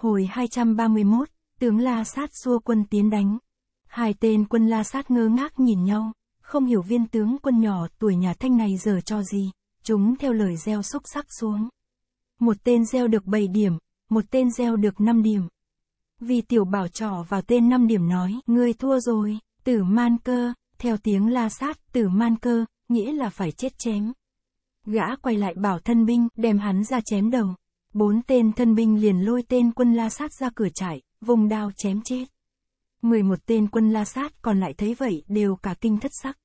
Hồi 231, tướng La Sát xua quân tiến đánh. Hai tên quân La Sát ngơ ngác nhìn nhau, không hiểu viên tướng quân nhỏ tuổi nhà Thanh này giờ cho gì, chúng theo lời gieo xúc sắc xuống. Một tên gieo được 7 điểm, một tên gieo được 5 điểm. Vì tiểu bảo trỏ vào tên 5 điểm nói, ngươi thua rồi, tử man cơ, theo tiếng la sát, tử man cơ, nghĩa là phải chết chém. Gã quay lại bảo thân binh, đem hắn ra chém đầu. Bốn tên thân binh liền lôi tên quân la sát ra cửa trại, vùng đao chém chết. 11 tên quân la sát còn lại thấy vậy đều cả kinh thất sắc.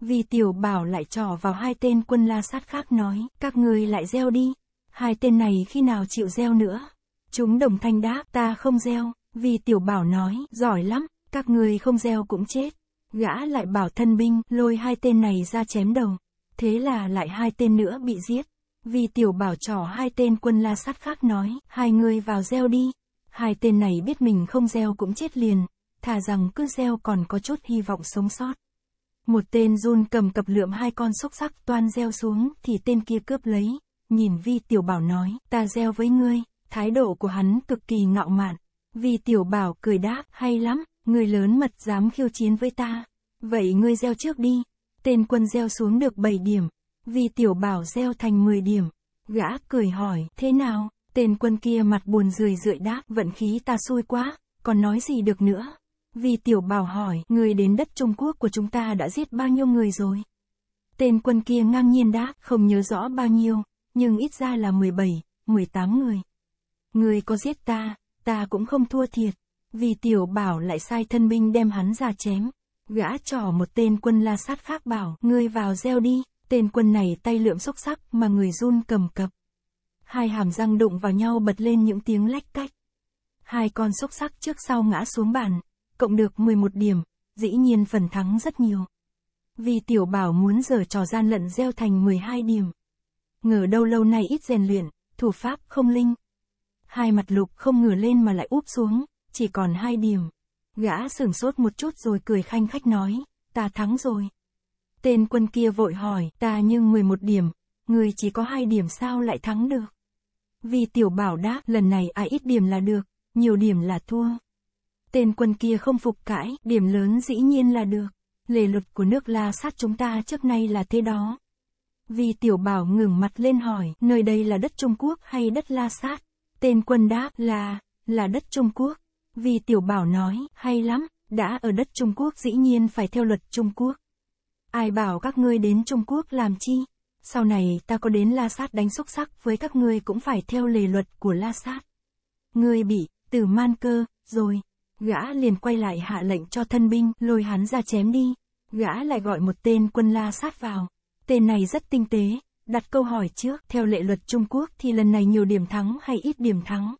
Vì tiểu bảo lại trò vào hai tên quân la sát khác nói, các ngươi lại gieo đi. Hai tên này khi nào chịu gieo nữa? Chúng đồng thanh đáp, ta không gieo, vì tiểu bảo nói, giỏi lắm, các ngươi không gieo cũng chết. Gã lại bảo thân binh, lôi hai tên này ra chém đầu. Thế là lại hai tên nữa bị giết vì tiểu bảo trỏ hai tên quân la sát khác nói, hai người vào gieo đi. Hai tên này biết mình không gieo cũng chết liền, thà rằng cứ gieo còn có chút hy vọng sống sót. Một tên run cầm cập lượm hai con xúc sắc toan gieo xuống thì tên kia cướp lấy, nhìn Vi Tiểu Bảo nói, ta gieo với ngươi, thái độ của hắn cực kỳ ngạo mạn. Vi Tiểu Bảo cười đáp, hay lắm, người lớn mật dám khiêu chiến với ta, vậy ngươi gieo trước đi. Tên quân gieo xuống được 7 điểm, vì tiểu bảo gieo thành 10 điểm. Gã cười hỏi, thế nào? Tên quân kia mặt buồn rười rượi đáp, vận khí ta xui quá, còn nói gì được nữa. Vì tiểu bảo hỏi, người đến đất Trung Quốc của chúng ta đã giết bao nhiêu người rồi? Tên quân kia ngang nhiên đáp, không nhớ rõ bao nhiêu, nhưng ít ra là 17, 18 người. Người có giết ta, ta cũng không thua thiệt. Vì tiểu bảo lại sai thân binh đem hắn ra chém. Gã trỏ một tên quân la sát khác bảo, ngươi vào gieo đi. Tên quân này tay lượm xúc sắc mà người run cầm cập. Hai hàm răng đụng vào nhau bật lên những tiếng lách cách. Hai con xúc sắc trước sau ngã xuống bàn, cộng được 11 điểm, dĩ nhiên phần thắng rất nhiều. Vì tiểu bảo muốn giờ trò gian lận gieo thành 12 điểm. Ngờ đâu lâu nay ít rèn luyện, thủ pháp không linh. Hai mặt lục không ngửa lên mà lại úp xuống, chỉ còn hai điểm. Gã sửng sốt một chút rồi cười khanh khách nói, ta thắng rồi. Tên quân kia vội hỏi, ta nhưng 11 điểm, người chỉ có hai điểm sao lại thắng được. Vì tiểu bảo đáp, lần này ai ít điểm là được, nhiều điểm là thua. Tên quân kia không phục cãi, điểm lớn dĩ nhiên là được. Lề luật của nước la sát chúng ta trước nay là thế đó. Vì tiểu bảo ngừng mặt lên hỏi, nơi đây là đất Trung Quốc hay đất la sát? Tên quân đáp là, là đất Trung Quốc. Vì tiểu bảo nói, hay lắm, đã ở đất Trung Quốc dĩ nhiên phải theo luật Trung Quốc. Ai bảo các ngươi đến Trung Quốc làm chi? Sau này ta có đến La Sát đánh xúc sắc với các ngươi cũng phải theo lề luật của La Sát. Ngươi bị, tử man cơ, rồi. Gã liền quay lại hạ lệnh cho thân binh lôi hắn ra chém đi. Gã lại gọi một tên quân La Sát vào. Tên này rất tinh tế, đặt câu hỏi trước. Theo lệ luật Trung Quốc thì lần này nhiều điểm thắng hay ít điểm thắng?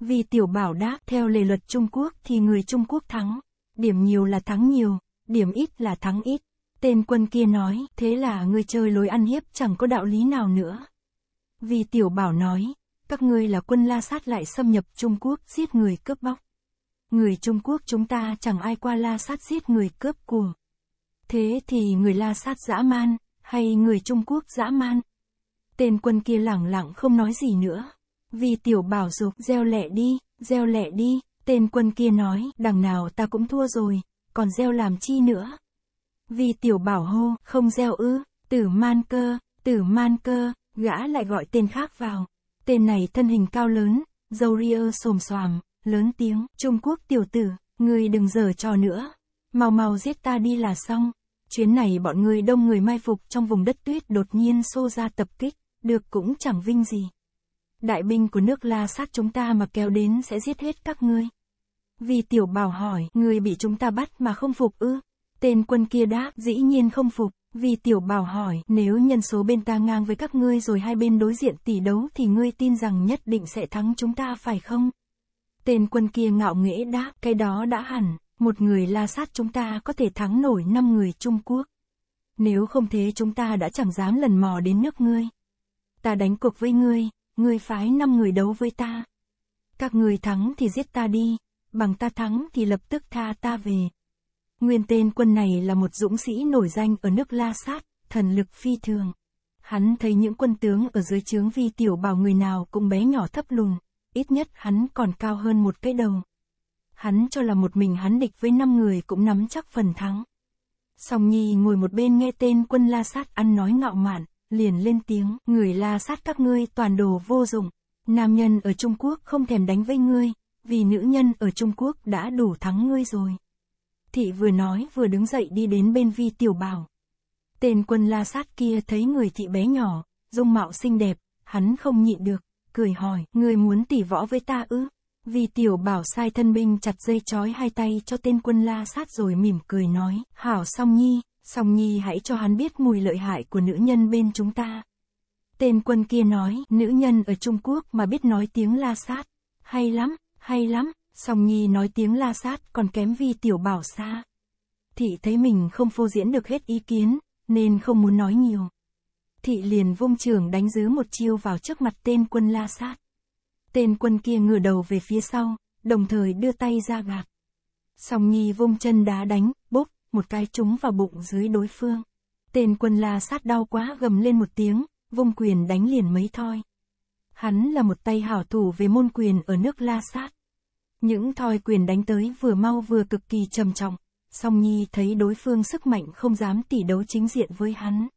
Vì tiểu bảo đáp theo lệ luật Trung Quốc thì người Trung Quốc thắng. Điểm nhiều là thắng nhiều, điểm ít là thắng ít. Tên quân kia nói, thế là ngươi chơi lối ăn hiếp chẳng có đạo lý nào nữa. Vì tiểu bảo nói, các ngươi là quân la sát lại xâm nhập Trung Quốc giết người cướp bóc. Người Trung Quốc chúng ta chẳng ai qua la sát giết người cướp của. Thế thì người la sát dã man, hay người Trung Quốc dã man? Tên quân kia lẳng lặng không nói gì nữa. Vì tiểu bảo dục gieo lẹ đi, gieo lẹ đi, tên quân kia nói, đằng nào ta cũng thua rồi, còn gieo làm chi nữa vì tiểu bảo hô, không gieo ư, tử man cơ, tử man cơ, gã lại gọi tên khác vào. Tên này thân hình cao lớn, dâu ria xồm xoàm, lớn tiếng, Trung Quốc tiểu tử, ngươi đừng giở trò nữa. Mau mau giết ta đi là xong. Chuyến này bọn ngươi đông người mai phục trong vùng đất tuyết đột nhiên xô ra tập kích, được cũng chẳng vinh gì. Đại binh của nước la sát chúng ta mà kéo đến sẽ giết hết các ngươi. Vì tiểu bảo hỏi, người bị chúng ta bắt mà không phục ư? Tên quân kia đáp, dĩ nhiên không phục, vì tiểu bảo hỏi, nếu nhân số bên ta ngang với các ngươi rồi hai bên đối diện tỷ đấu thì ngươi tin rằng nhất định sẽ thắng chúng ta phải không? Tên quân kia ngạo nghễ đáp, cái đó đã hẳn, một người la sát chúng ta có thể thắng nổi năm người Trung Quốc. Nếu không thế chúng ta đã chẳng dám lần mò đến nước ngươi. Ta đánh cuộc với ngươi, ngươi phái năm người đấu với ta. Các người thắng thì giết ta đi, bằng ta thắng thì lập tức tha ta về. Nguyên tên quân này là một dũng sĩ nổi danh ở nước La Sát, thần lực phi thường. Hắn thấy những quân tướng ở dưới trướng vi tiểu bảo người nào cũng bé nhỏ thấp lùn, ít nhất hắn còn cao hơn một cái đầu. Hắn cho là một mình hắn địch với năm người cũng nắm chắc phần thắng. Song Nhi ngồi một bên nghe tên quân La Sát ăn nói ngạo mạn, liền lên tiếng, người La Sát các ngươi toàn đồ vô dụng, nam nhân ở Trung Quốc không thèm đánh với ngươi, vì nữ nhân ở Trung Quốc đã đủ thắng ngươi rồi. Thị vừa nói vừa đứng dậy đi đến bên vi tiểu bảo. Tên quân la sát kia thấy người thị bé nhỏ, dung mạo xinh đẹp, hắn không nhịn được, cười hỏi, người muốn tỉ võ với ta ư? Vì tiểu bảo sai thân binh chặt dây chói hai tay cho tên quân la sát rồi mỉm cười nói, hảo song nhi, song nhi hãy cho hắn biết mùi lợi hại của nữ nhân bên chúng ta. Tên quân kia nói, nữ nhân ở Trung Quốc mà biết nói tiếng la sát, hay lắm, hay lắm, Song Nhi nói tiếng la sát còn kém vi tiểu bảo xa. Thị thấy mình không phô diễn được hết ý kiến, nên không muốn nói nhiều. Thị liền vung trường đánh dứ một chiêu vào trước mặt tên quân la sát. Tên quân kia ngửa đầu về phía sau, đồng thời đưa tay ra gạt. Song Nhi vung chân đá đánh, bốp, một cái trúng vào bụng dưới đối phương. Tên quân la sát đau quá gầm lên một tiếng, vung quyền đánh liền mấy thoi. Hắn là một tay hảo thủ về môn quyền ở nước la sát. Những thoi quyền đánh tới vừa mau vừa cực kỳ trầm trọng, song Nhi thấy đối phương sức mạnh không dám tỉ đấu chính diện với hắn.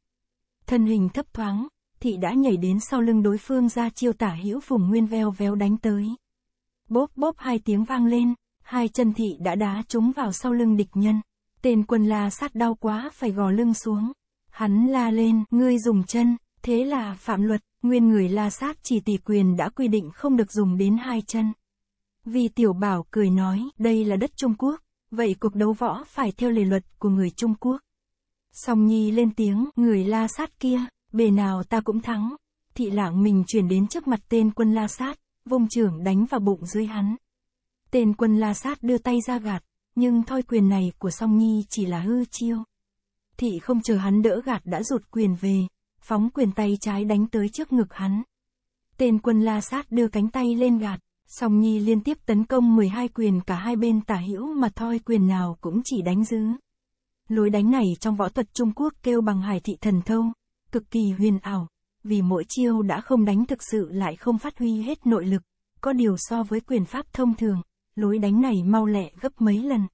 Thân hình thấp thoáng, thị đã nhảy đến sau lưng đối phương ra chiêu tả hữu vùng nguyên veo veo đánh tới. Bốp bốp hai tiếng vang lên, hai chân thị đã đá trúng vào sau lưng địch nhân. Tên quân la sát đau quá phải gò lưng xuống. Hắn la lên, ngươi dùng chân, thế là phạm luật, nguyên người la sát chỉ tỷ quyền đã quy định không được dùng đến hai chân. Vì tiểu bảo cười nói, đây là đất Trung Quốc, vậy cuộc đấu võ phải theo lề luật của người Trung Quốc. Song Nhi lên tiếng, người la sát kia, bề nào ta cũng thắng. Thị lạng mình chuyển đến trước mặt tên quân la sát, vung trưởng đánh vào bụng dưới hắn. Tên quân la sát đưa tay ra gạt, nhưng thoi quyền này của Song Nhi chỉ là hư chiêu. Thị không chờ hắn đỡ gạt đã rụt quyền về, phóng quyền tay trái đánh tới trước ngực hắn. Tên quân la sát đưa cánh tay lên gạt, Song Nhi liên tiếp tấn công 12 quyền cả hai bên tả hữu mà thoi quyền nào cũng chỉ đánh dứ. Lối đánh này trong võ thuật Trung Quốc kêu bằng hải thị thần Thâu, cực kỳ huyền ảo, vì mỗi chiêu đã không đánh thực sự lại không phát huy hết nội lực, có điều so với quyền pháp thông thường, lối đánh này mau lẹ gấp mấy lần.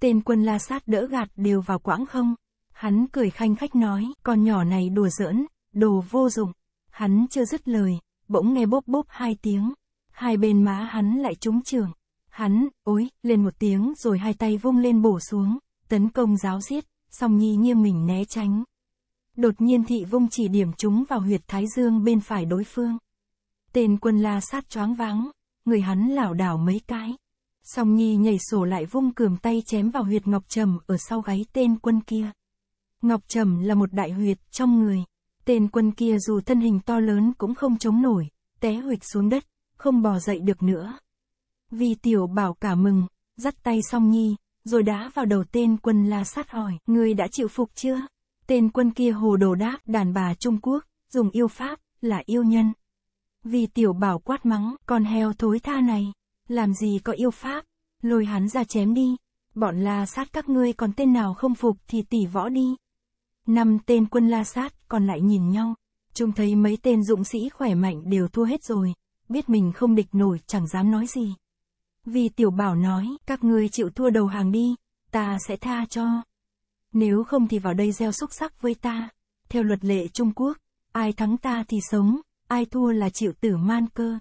Tên quân la sát đỡ gạt đều vào quãng không, hắn cười khanh khách nói, con nhỏ này đùa giỡn, đồ vô dụng, hắn chưa dứt lời, bỗng nghe bốp bốp hai tiếng, hai bên má hắn lại trúng trường. Hắn, ối, lên một tiếng rồi hai tay vung lên bổ xuống, tấn công giáo giết, song nhi nghiêng mình né tránh. Đột nhiên thị vung chỉ điểm chúng vào huyệt thái dương bên phải đối phương. Tên quân la sát choáng váng, người hắn lảo đảo mấy cái. Song nhi nhảy sổ lại vung cường tay chém vào huyệt ngọc trầm ở sau gáy tên quân kia. Ngọc trầm là một đại huyệt trong người. Tên quân kia dù thân hình to lớn cũng không chống nổi, té huyệt xuống đất, không bò dậy được nữa. Vì tiểu bảo cả mừng, dắt tay song nhi, rồi đã vào đầu tên quân la sát hỏi, người đã chịu phục chưa? Tên quân kia hồ đồ đáp, đàn bà Trung Quốc, dùng yêu pháp, là yêu nhân. Vì tiểu bảo quát mắng, con heo thối tha này, làm gì có yêu pháp, lôi hắn ra chém đi, bọn la sát các ngươi còn tên nào không phục thì tỉ võ đi. Năm tên quân la sát còn lại nhìn nhau, trông thấy mấy tên dũng sĩ khỏe mạnh đều thua hết rồi, biết mình không địch nổi chẳng dám nói gì. Vì tiểu bảo nói, các ngươi chịu thua đầu hàng đi, ta sẽ tha cho. Nếu không thì vào đây gieo xúc sắc với ta. Theo luật lệ Trung Quốc, ai thắng ta thì sống, ai thua là chịu tử man cơ.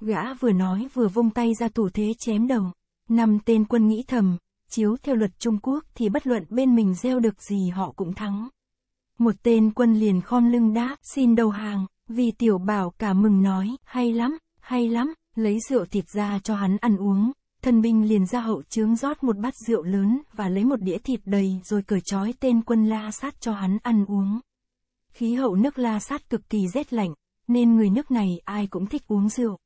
Gã vừa nói vừa vung tay ra thủ thế chém đầu. Năm tên quân nghĩ thầm, chiếu theo luật Trung Quốc thì bất luận bên mình gieo được gì họ cũng thắng. Một tên quân liền khom lưng đáp, xin đầu hàng, vì tiểu bảo cả mừng nói, hay lắm, hay lắm, lấy rượu thịt ra cho hắn ăn uống. Thần binh liền ra hậu trướng rót một bát rượu lớn và lấy một đĩa thịt đầy rồi cởi trói tên quân la sát cho hắn ăn uống. Khí hậu nước la sát cực kỳ rét lạnh, nên người nước này ai cũng thích uống rượu.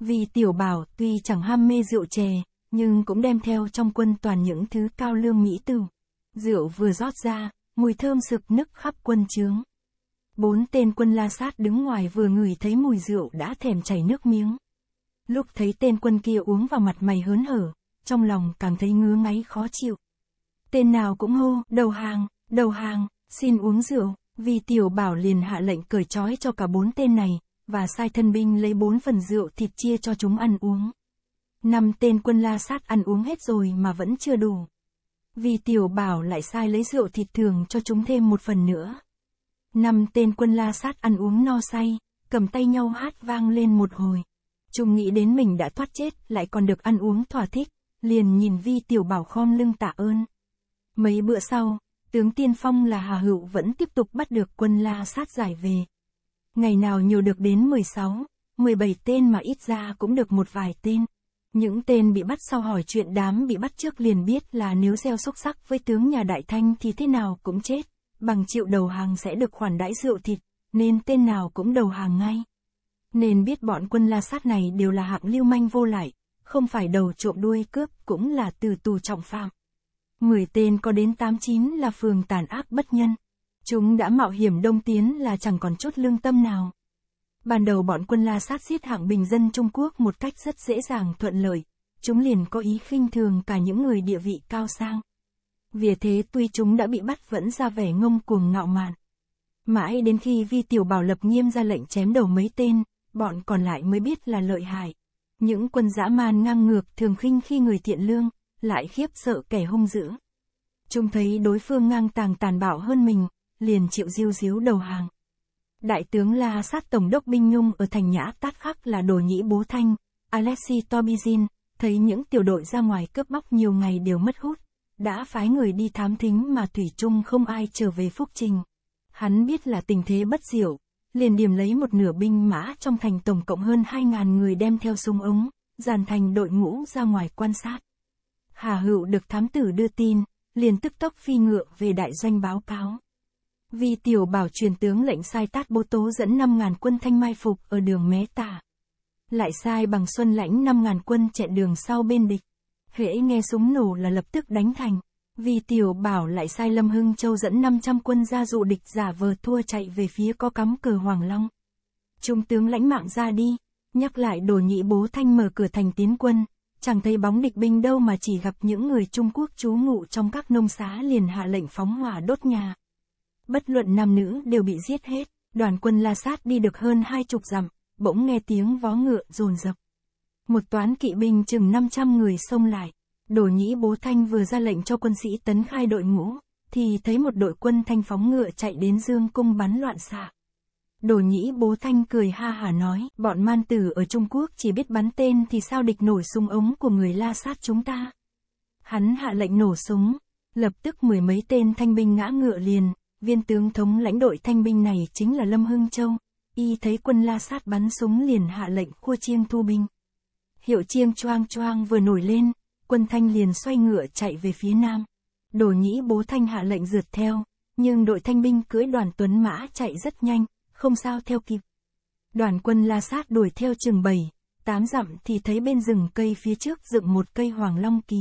Vì tiểu bảo tuy chẳng ham mê rượu chè, nhưng cũng đem theo trong quân toàn những thứ cao lương mỹ tửu. Rượu vừa rót ra, mùi thơm sực nức khắp quân trướng. Bốn tên quân la sát đứng ngoài vừa ngửi thấy mùi rượu đã thèm chảy nước miếng. Lúc thấy tên quân kia uống vào mặt mày hớn hở, trong lòng càng thấy ngứa ngáy khó chịu. Tên nào cũng hô, đầu hàng, đầu hàng, xin uống rượu, vì tiểu bảo liền hạ lệnh cởi trói cho cả bốn tên này, và sai thân binh lấy bốn phần rượu thịt chia cho chúng ăn uống. Năm tên quân la sát ăn uống hết rồi mà vẫn chưa đủ. Vì tiểu bảo lại sai lấy rượu thịt thường cho chúng thêm một phần nữa. Năm tên quân la sát ăn uống no say, cầm tay nhau hát vang lên một hồi. Trung nghĩ đến mình đã thoát chết, lại còn được ăn uống thỏa thích, liền nhìn vi tiểu bảo khom lưng tạ ơn. Mấy bữa sau, tướng tiên phong là Hà Hữu vẫn tiếp tục bắt được quân la sát giải về. Ngày nào nhiều được đến 16, 17 tên mà ít ra cũng được một vài tên. Những tên bị bắt sau hỏi chuyện đám bị bắt trước liền biết là nếu gieo xúc sắc với tướng nhà Đại Thanh thì thế nào cũng chết bằng chịu đầu hàng sẽ được khoản đãi rượu thịt, nên tên nào cũng đầu hàng ngay. Nên biết bọn quân la sát này đều là hạng lưu manh vô lại, không phải đầu trộm đuôi cướp cũng là từ tù trọng phạm. mười tên có đến 89 là phường tàn ác bất nhân. Chúng đã mạo hiểm đông tiến là chẳng còn chút lương tâm nào. Ban đầu bọn quân la sát giết hạng bình dân Trung Quốc một cách rất dễ dàng thuận lợi, chúng liền có ý khinh thường cả những người địa vị cao sang. Vì thế tuy chúng đã bị bắt vẫn ra vẻ ngông cuồng ngạo mạn. Mãi đến khi vi tiểu bảo lập nghiêm ra lệnh chém đầu mấy tên, bọn còn lại mới biết là lợi hại. Những quân dã man ngang ngược thường khinh khi người thiện lương, lại khiếp sợ kẻ hung dữ. Chúng thấy đối phương ngang tàng tàn bạo hơn mình, liền chịu diêu diếu đầu hàng. Đại tướng La sát Tổng đốc Binh Nhung ở thành nhã tát khắc là đồ nhĩ bố thanh, alexi Tobizin, thấy những tiểu đội ra ngoài cướp bóc nhiều ngày đều mất hút, đã phái người đi thám thính mà Thủy chung không ai trở về Phúc Trình. Hắn biết là tình thế bất diệu, liền điểm lấy một nửa binh mã trong thành tổng cộng hơn hai ngàn người đem theo súng ống, dàn thành đội ngũ ra ngoài quan sát. Hà Hữu được thám tử đưa tin, liền tức tốc phi ngựa về đại doanh báo cáo. Vì tiểu bảo truyền tướng lệnh sai tát bố tố dẫn năm ngàn quân thanh mai phục ở đường mé tả. Lại sai bằng xuân lãnh năm ngàn quân chạy đường sau bên địch hễ nghe súng nổ là lập tức đánh thành. Vì tiểu bảo lại sai Lâm Hưng Châu dẫn 500 quân ra dụ địch giả vờ thua chạy về phía có cắm cờ Hoàng Long. Trung tướng lãnh mạng ra đi, nhắc lại đồ nhị bố thanh mở cửa thành tiến quân, chẳng thấy bóng địch binh đâu mà chỉ gặp những người Trung Quốc trú ngụ trong các nông xá liền hạ lệnh phóng hỏa đốt nhà. Bất luận nam nữ đều bị giết hết, đoàn quân la sát đi được hơn hai chục dặm, bỗng nghe tiếng vó ngựa rồn rập. Một toán kỵ binh chừng 500 người xông lại. Đồ nhĩ bố thanh vừa ra lệnh cho quân sĩ tấn khai đội ngũ, thì thấy một đội quân thanh phóng ngựa chạy đến dương cung bắn loạn xạ. Đồ nhĩ bố thanh cười ha hà nói, bọn man tử ở Trung Quốc chỉ biết bắn tên thì sao địch nổi súng ống của người la sát chúng ta. Hắn hạ lệnh nổ súng, lập tức mười mấy tên thanh binh ngã ngựa liền, viên tướng thống lãnh đội thanh binh này chính là Lâm Hưng Châu. Y thấy quân la sát bắn súng liền hạ lệnh khua chiêng thu binh hiệu chiêng choang choang vừa nổi lên, quân Thanh liền xoay ngựa chạy về phía nam. Đồ nhĩ bố Thanh hạ lệnh rượt theo, nhưng đội thanh binh cưỡi đoàn tuấn mã chạy rất nhanh, không sao theo kịp. Đoàn quân la sát đuổi theo chừng bảy, tám dặm thì thấy bên rừng cây phía trước dựng một cây hoàng long kỳ.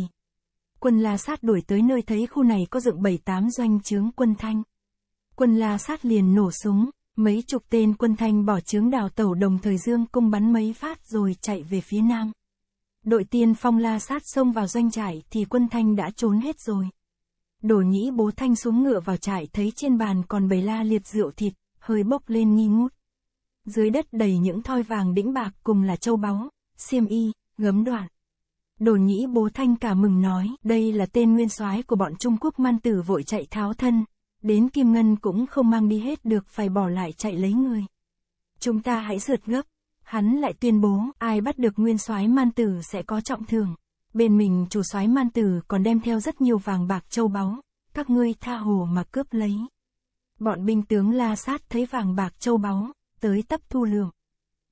Quân la sát đuổi tới nơi thấy khu này có dựng bảy tám doanh trướng quân thanh. Quân la sát liền nổ súng, Mấy chục tên quân thanh bỏ trướng đào tẩu đồng thời dương cung bắn mấy phát rồi chạy về phía nam. Đội tiên phong la sát xông vào doanh trại thì quân thanh đã trốn hết rồi. Đồ nhĩ bố thanh xuống ngựa vào trại thấy trên bàn còn bầy la liệt rượu thịt, hơi bốc lên nghi ngút. Dưới đất đầy những thoi vàng đĩnh bạc cùng là châu báu, xiêm y, gấm đoạn. Đồ nhĩ bố thanh cả mừng nói, đây là tên nguyên soái của bọn Trung Quốc man tử vội chạy tháo thân, đến Kim Ngân cũng không mang đi hết được phải bỏ lại chạy lấy người. Chúng ta hãy rượt gấp. Hắn lại tuyên bố, ai bắt được nguyên soái man tử sẽ có trọng thưởng. Bên mình chủ soái man tử còn đem theo rất nhiều vàng bạc châu báu, các ngươi tha hồ mà cướp lấy. Bọn binh tướng la sát thấy vàng bạc châu báu, tới tấp thu lượm.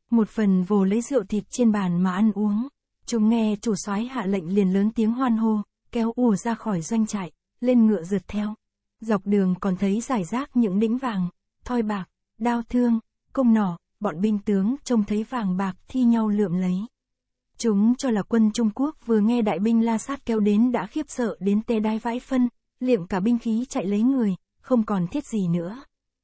Một phần vồ lấy rượu thịt trên bàn mà ăn uống. Chúng nghe chủ soái hạ lệnh liền lớn tiếng hoan hô, kéo ùa ra khỏi doanh trại, lên ngựa rượt theo. Dọc đường còn thấy giải rác những đĩnh vàng, thoi bạc, đao thương, công nỏ, bọn binh tướng trông thấy vàng bạc thi nhau lượm lấy. Chúng cho là quân Trung Quốc vừa nghe đại binh la sát kéo đến đã khiếp sợ đến tê đai vãi phân, liệm cả binh khí chạy lấy người, không còn thiết gì nữa.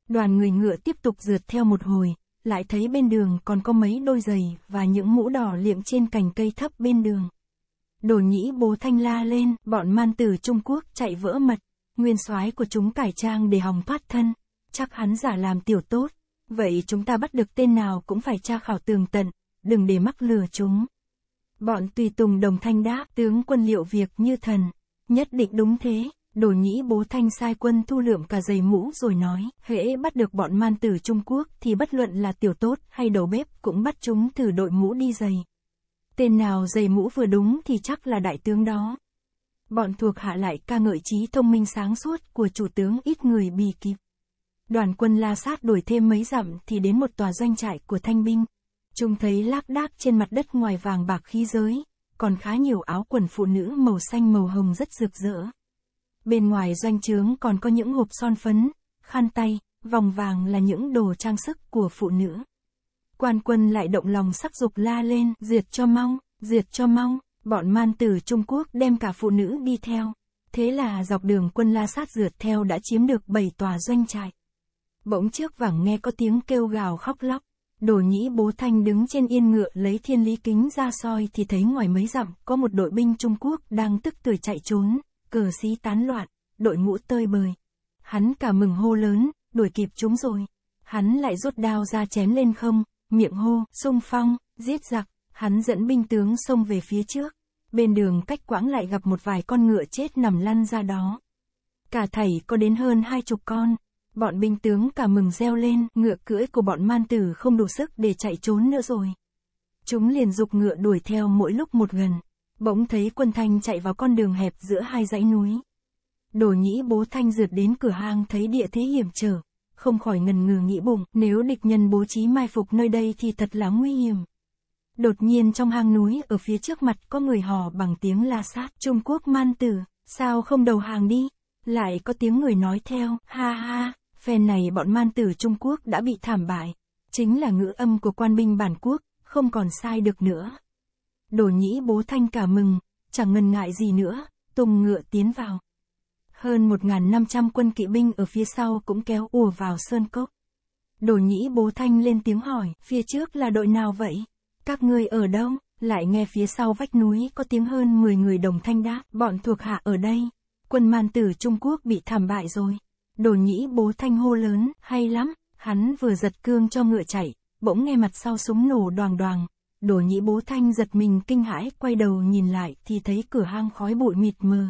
Đoàn người ngựa tiếp tục rượt theo một hồi, lại thấy bên đường còn có mấy đôi giày và những mũ đỏ liệm trên cành cây thấp bên đường. Đồ nhĩ bố thanh la lên, bọn man tử Trung Quốc chạy vỡ mật, Nguyên soái của chúng cải trang để hòng thoát thân, chắc hắn giả làm tiểu tốt. Vậy chúng ta bắt được tên nào cũng phải tra khảo tường tận, đừng để mắc lừa chúng. Bọn tùy tùng đồng thanh đáp tướng quân liệu việc như thần, nhất định đúng thế, đồ nhĩ bố thanh sai quân thu lượm cả giày mũ rồi nói, hễ bắt được bọn man tử Trung Quốc thì bất luận là tiểu tốt hay đầu bếp cũng bắt chúng thử đội mũ đi giày. Tên nào giày mũ vừa đúng thì chắc là đại tướng đó. Bọn thuộc hạ lại ca ngợi trí thông minh sáng suốt của chủ tướng ít người bì kịp. Đoàn quân la sát đuổi thêm mấy dặm thì đến một tòa doanh trại của thanh binh. Chúng thấy lác đác trên mặt đất ngoài vàng bạc khí giới, còn khá nhiều áo quần phụ nữ màu xanh màu hồng rất rực rỡ. Bên ngoài doanh trướng còn có những hộp son phấn, khăn tay, vòng vàng là những đồ trang sức của phụ nữ. Quan quân lại động lòng sắc dục la lên, diệt cho mong, diệt cho mong. Bọn man từ Trung Quốc đem cả phụ nữ đi theo. Thế là dọc đường quân la sát rượt theo đã chiếm được bảy tòa doanh trại. Bỗng trước vẳng nghe có tiếng kêu gào khóc lóc. Đồ nhĩ bố thanh đứng trên yên ngựa lấy thiên lý kính ra soi thì thấy ngoài mấy dặm có một đội binh Trung Quốc đang tức tuổi chạy trốn, cờ xí tán loạn, đội ngũ tơi bời. Hắn cả mừng hô lớn, đuổi kịp chúng rồi. Hắn lại rút đao ra chém lên không, miệng hô, sung phong, giết giặc. Hắn dẫn binh tướng xông về phía trước. Bên đường cách quãng lại gặp một vài con ngựa chết nằm lăn ra đó. Cả thầy có đến hơn hai chục con. Bọn binh tướng cả mừng reo lên, ngựa cưỡi của bọn man tử không đủ sức để chạy trốn nữa rồi. Chúng liền dục ngựa đuổi theo mỗi lúc một gần. Bỗng thấy quân thanh chạy vào con đường hẹp giữa hai dãy núi. Đồ nhĩ bố thanh rượt đến cửa hang thấy địa thế hiểm trở, không khỏi ngần ngừ nghĩ bụng, nếu địch nhân bố trí mai phục nơi đây thì thật là nguy hiểm. Đột nhiên trong hang núi ở phía trước mặt có người hò bằng tiếng la sát. Trung Quốc man tử, sao không đầu hàng đi? Lại có tiếng người nói theo, ha ha, phe này bọn man tử Trung Quốc đã bị thảm bại. Chính là ngữ âm của quan binh bản quốc, không còn sai được nữa. Đổ nhĩ bố thanh cả mừng, chẳng ngần ngại gì nữa, tung ngựa tiến vào. Hơn 1.500 quân kỵ binh ở phía sau cũng kéo ùa vào sơn cốc. Đổ nhĩ bố thanh lên tiếng hỏi, phía trước là đội nào vậy? Các ngươi ở đâu? Lại nghe phía sau vách núi có tiếng hơn 10 người đồng thanh đáp, bọn thuộc hạ ở đây. Quân man tử Trung Quốc bị thảm bại rồi. Đồ nhĩ bố thanh hô lớn, hay lắm, hắn vừa giật cương cho ngựa chạy, bỗng nghe mặt sau súng nổ đoàn đoàn Đồ nhĩ bố thanh giật mình kinh hãi, quay đầu nhìn lại thì thấy cửa hang khói bụi mịt mờ.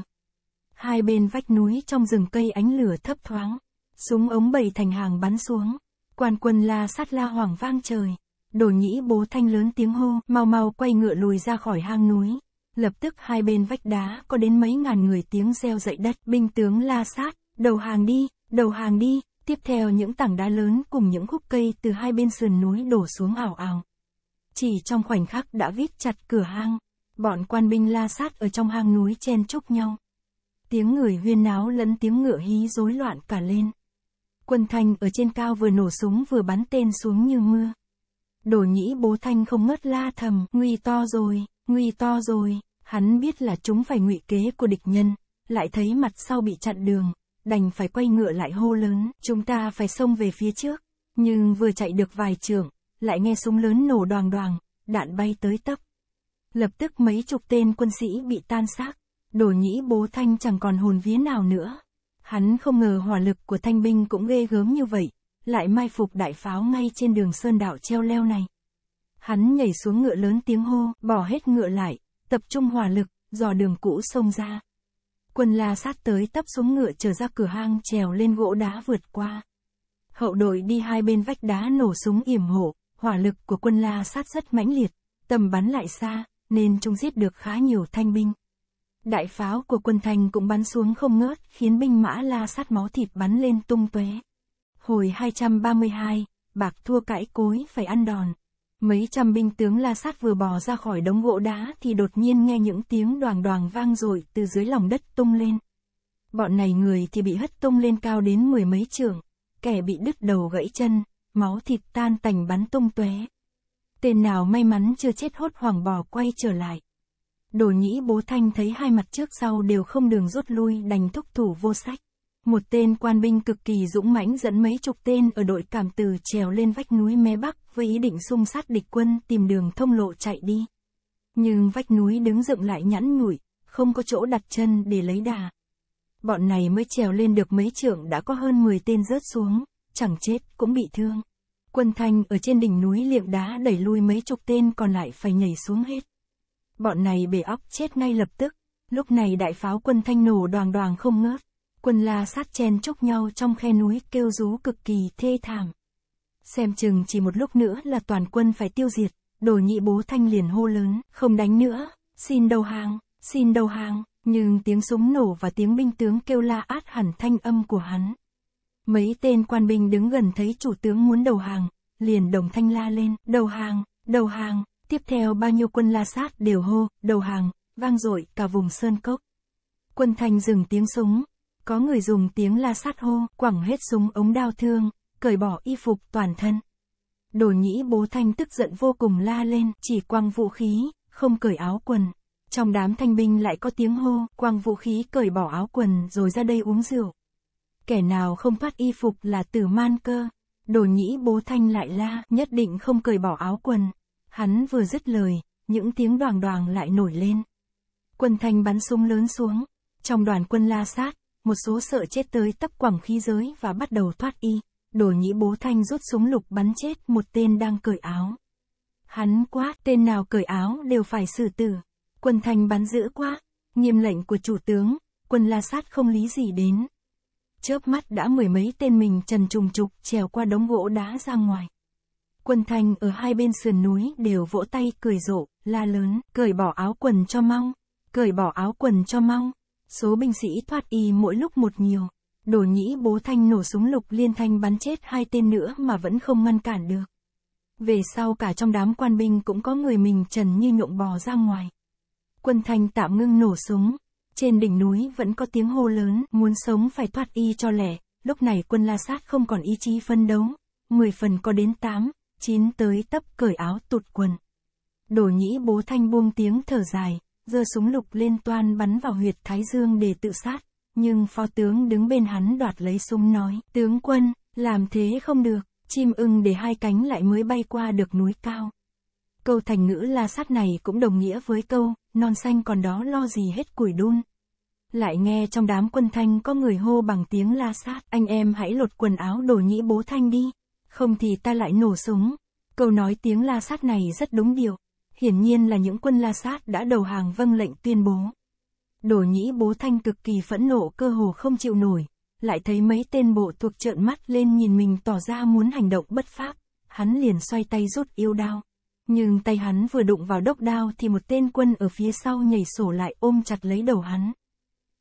Hai bên vách núi trong rừng cây ánh lửa thấp thoáng, súng ống bầy thành hàng bắn xuống. Quan quân la sát la hoảng vang trời. Đồn nhĩ bố thanh lớn tiếng hô, mau mau quay ngựa lùi ra khỏi hang núi. Lập tức hai bên vách đá có đến mấy ngàn người tiếng reo dậy đất, binh tướng la sát, đầu hàng đi, đầu hàng đi, tiếp theo những tảng đá lớn cùng những khúc cây từ hai bên sườn núi đổ xuống ảo ảo. Chỉ trong khoảnh khắc đã vít chặt cửa hang, bọn quan binh la sát ở trong hang núi chen chúc nhau. Tiếng người huyên náo lẫn tiếng ngựa hí rối loạn cả lên. Quân thanh ở trên cao vừa nổ súng vừa bắn tên xuống như mưa. Đồ nhĩ bố thanh không ngớt la thầm, nguy to rồi, nguy to rồi, hắn biết là chúng phải ngụy kế của địch nhân, lại thấy mặt sau bị chặn đường, đành phải quay ngựa lại hô lớn, chúng ta phải xông về phía trước, nhưng vừa chạy được vài trường, lại nghe súng lớn nổ đoàng đoàng, đạn bay tới tấp. Lập tức mấy chục tên quân sĩ bị tan xác, đồ nhĩ bố thanh chẳng còn hồn vía nào nữa. Hắn không ngờ hỏa lực của thanh binh cũng ghê gớm như vậy, lại mai phục đại pháo ngay trên đường sơn đạo treo leo này. Hắn nhảy xuống ngựa lớn tiếng hô, bỏ hết ngựa lại, tập trung hỏa lực, dò đường cũ sông ra. Quân la sát tới tấp xuống ngựa trở ra cửa hang trèo lên gỗ đá vượt qua. Hậu đội đi hai bên vách đá nổ súng yểm hộ, hỏa lực của quân la sát rất mãnh liệt, tầm bắn lại xa, nên chúng giết được khá nhiều thanh binh. Đại pháo của quân thành cũng bắn xuống không ngớt, khiến binh mã la sát máu thịt bắn lên tung tóe. Hồi 232, bạc thua cãi cối phải ăn đòn. Mấy trăm binh tướng la sát vừa bò ra khỏi đống gỗ đá thì đột nhiên nghe những tiếng đoàng đoàng vang dội từ dưới lòng đất tung lên. Bọn này người thì bị hất tung lên cao đến mười mấy trường, kẻ bị đứt đầu gãy chân, máu thịt tan tành bắn tung tóe. Tên nào may mắn chưa chết hốt hoảng bò quay trở lại. Đồ nhĩ bố thanh thấy hai mặt trước sau đều không đường rút lui đành thúc thủ vô sách. Một tên quan binh cực kỳ dũng mãnh dẫn mấy chục tên ở đội cảm từ trèo lên vách núi Mé Bắc với ý định xung sát địch quân tìm đường thông lộ chạy đi. Nhưng vách núi đứng dựng lại nhẵn nhụi, không có chỗ đặt chân để lấy đà. Bọn này mới trèo lên được mấy trượng đã có hơn 10 tên rớt xuống, chẳng chết cũng bị thương. Quân Thanh ở trên đỉnh núi liệm đá đẩy lui mấy chục tên còn lại phải nhảy xuống hết. Bọn này bể óc chết ngay lập tức, lúc này đại pháo quân Thanh nổ đoàn đoàn không ngớt quân la sát chen chúc nhau trong khe núi kêu rú cực kỳ thê thảm. Xem chừng chỉ một lúc nữa là toàn quân phải tiêu diệt, đồ nhị bố thanh liền hô lớn, không đánh nữa, xin đầu hàng, xin đầu hàng, nhưng tiếng súng nổ và tiếng binh tướng kêu la át hẳn thanh âm của hắn. Mấy tên quan binh đứng gần thấy chủ tướng muốn đầu hàng, liền đồng thanh la lên, đầu hàng, đầu hàng, tiếp theo bao nhiêu quân la sát đều hô, đầu hàng, vang dội cả vùng sơn cốc. Quân thanh dừng tiếng súng, có người dùng tiếng la sát hô, quẳng hết súng ống đao thương, cởi bỏ y phục toàn thân. Đồ nhĩ bố thanh tức giận vô cùng la lên, chỉ quăng vũ khí, không cởi áo quần. Trong đám thanh binh lại có tiếng hô, quăng vũ khí cởi bỏ áo quần rồi ra đây uống rượu. Kẻ nào không thoát y phục là tử man cơ. Đồ nhĩ bố thanh lại la, nhất định không cởi bỏ áo quần. Hắn vừa dứt lời, những tiếng đoàng đoàng lại nổi lên. Quân thanh bắn súng lớn xuống. Trong đoàn quân la sát, một số sợ chết tới tấp quẳng khí giới và bắt đầu thoát y. Đồ nhĩ bố thanh rút súng lục bắn chết một tên đang cởi áo. Hắn quá, tên nào cởi áo đều phải xử tử. Quân thanh bắn dữ quá, nghiêm lệnh của chủ tướng, quân la sát không lý gì đến. Chớp mắt đã mười mấy tên mình trần trùng trục trèo qua đống gỗ đá ra ngoài. Quân thanh ở hai bên sườn núi đều vỗ tay cười rộ, la lớn, cởi bỏ áo quần cho mong cởi bỏ áo quần cho mong Số binh sĩ thoát y mỗi lúc một nhiều. Đồ nhĩ bố thanh nổ súng lục liên thanh bắn chết hai tên nữa mà vẫn không ngăn cản được. Về sau cả trong đám quan binh cũng có người mình trần như nhộng bò ra ngoài. Quân thanh tạm ngưng nổ súng. Trên đỉnh núi vẫn có tiếng hô lớn, muốn sống phải thoát y cho lẻ. Lúc này quân la sát không còn ý chí phân đấu. mười phần có đến tám, chín tới tấp cởi áo tụt quần. Đồ nhĩ bố thanh buông tiếng thở dài, giơ súng lục lên toan bắn vào huyệt thái dương để tự sát, nhưng phó tướng đứng bên hắn đoạt lấy súng nói, tướng quân, làm thế không được, chim ưng để hai cánh lại mới bay qua được núi cao. Câu thành ngữ la sát này cũng đồng nghĩa với câu, non xanh còn đó lo gì hết củi đun. Lại nghe trong đám quân thanh có người hô bằng tiếng la sát, anh em hãy lột quần áo đồ nhĩ bố thanh đi, không thì ta lại nổ súng. Câu nói tiếng la sát này rất đúng điều, hiển nhiên là những quân la sát đã đầu hàng vâng lệnh tuyên bố. Đổ nhĩ bố thanh cực kỳ phẫn nộ cơ hồ không chịu nổi, lại thấy mấy tên bộ thuộc trợn mắt lên nhìn mình tỏ ra muốn hành động bất pháp, hắn liền xoay tay rút yêu đao. Nhưng tay hắn vừa đụng vào đốc đao thì một tên quân ở phía sau nhảy sổ lại ôm chặt lấy đầu hắn.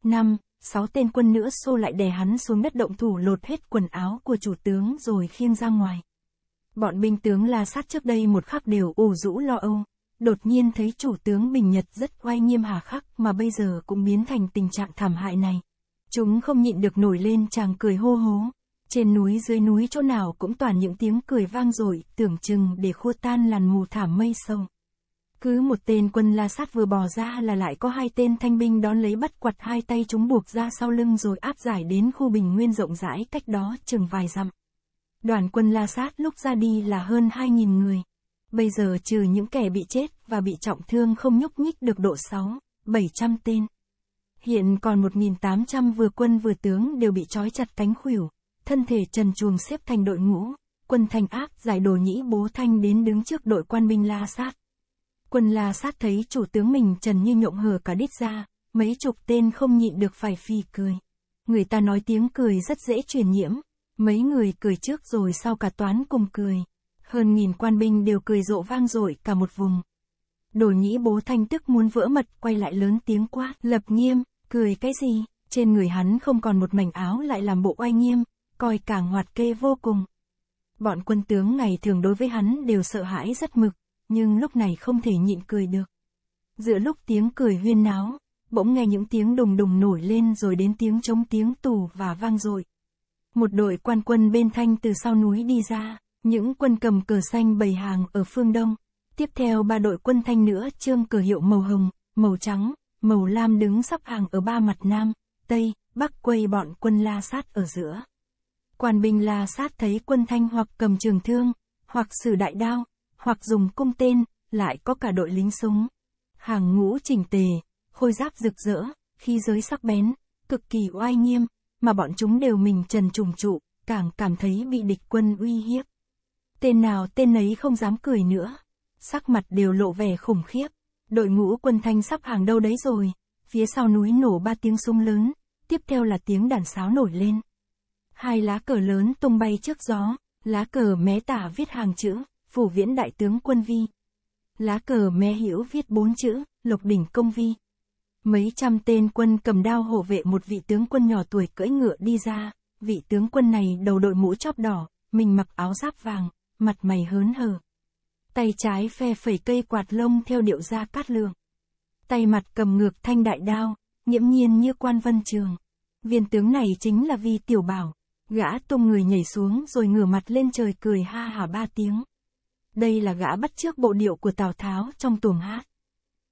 Năm, sáu tên quân nữa xô lại đè hắn xuống đất động thủ lột hết quần áo của chủ tướng rồi khiêng ra ngoài. Bọn binh tướng la sát trước đây một khắc đều ủ rũ lo âu, đột nhiên thấy chủ tướng Bình Nhật rất oai nghiêm hà khắc mà bây giờ cũng biến thành tình trạng thảm hại này. Chúng không nhịn được nổi lên chàng cười hô hố. Trên núi dưới núi chỗ nào cũng toàn những tiếng cười vang dội tưởng chừng để khua tan làn mù thảm mây sâu. Cứ một tên quân la sát vừa bò ra là lại có hai tên thanh binh đón lấy bắt quặt hai tay chúng buộc ra sau lưng rồi áp giải đến khu bình nguyên rộng rãi cách đó chừng vài dặm. Đoàn quân la sát lúc ra đi là hơn 2.000 người. Bây giờ trừ những kẻ bị chết và bị trọng thương không nhúc nhích được độ 6, 700 tên. Hiện còn 1.800 vừa quân vừa tướng đều bị trói chặt cánh khuỷu, thân thể trần chuồng xếp thành đội ngũ, quân thanh áp giải đồ nhĩ bố thanh đến đứng trước đội quan binh la sát. Quân la sát thấy chủ tướng mình trần như nhộng hờ cả đít ra, mấy chục tên không nhịn được phải phì cười. Người ta nói tiếng cười rất dễ truyền nhiễm, mấy người cười trước rồi sau cả toán cùng cười. Hơn nghìn quan binh đều cười rộ vang dội cả một vùng. Đổi nhĩ bố thanh tức muốn vỡ mật, quay lại lớn tiếng quát, lập nghiêm, cười cái gì, trên người hắn không còn một mảnh áo lại làm bộ oai nghiêm, coi càng hoạt kê vô cùng. Bọn quân tướng ngày thường đối với hắn đều sợ hãi rất mực, nhưng lúc này không thể nhịn cười được. Giữa lúc tiếng cười huyên náo, bỗng nghe những tiếng đùng đùng nổi lên rồi đến tiếng chống tiếng tù và vang dội. Một đội quan quân bên thanh từ sau núi đi ra, những quân cầm cờ xanh bầy hàng ở phương đông, Tiếp theo ba đội quân thanh nữa trương cờ hiệu màu hồng, màu trắng, màu lam đứng sắp hàng ở ba mặt nam, tây, bắc quây bọn quân la sát ở giữa. Quan binh la sát thấy quân thanh hoặc cầm trường thương, hoặc sử đại đao, hoặc dùng cung tên, lại có cả đội lính súng. Hàng ngũ chỉnh tề, khôi giáp rực rỡ, khi giới sắc bén, cực kỳ oai nghiêm, mà bọn chúng đều mình trần trùng trụ, càng cảm thấy bị địch quân uy hiếp. Tên nào tên ấy không dám cười nữa sắc mặt đều lộ vẻ khủng khiếp. Đội ngũ quân thanh sắp hàng đâu đấy rồi, phía sau núi nổ ba tiếng súng lớn, tiếp theo là tiếng đàn sáo nổi lên. Hai lá cờ lớn tung bay trước gió, lá cờ mé tả viết hàng chữ, phủ viễn đại tướng quân vi. Lá cờ mé hữu viết bốn chữ, lục đỉnh công vi. Mấy trăm tên quân cầm đao hộ vệ một vị tướng quân nhỏ tuổi cưỡi ngựa đi ra, vị tướng quân này đầu đội mũ chóp đỏ, mình mặc áo giáp vàng, mặt mày hớn hở, Tay trái phe phẩy cây quạt lông theo điệu gia cát lượng Tay mặt cầm ngược thanh đại đao, nghiễm nhiên như quan vân trường. Viên tướng này chính là vi tiểu bảo. Gã tung người nhảy xuống rồi ngửa mặt lên trời cười ha hả ba tiếng. Đây là gã bắt trước bộ điệu của Tào Tháo trong tuồng hát.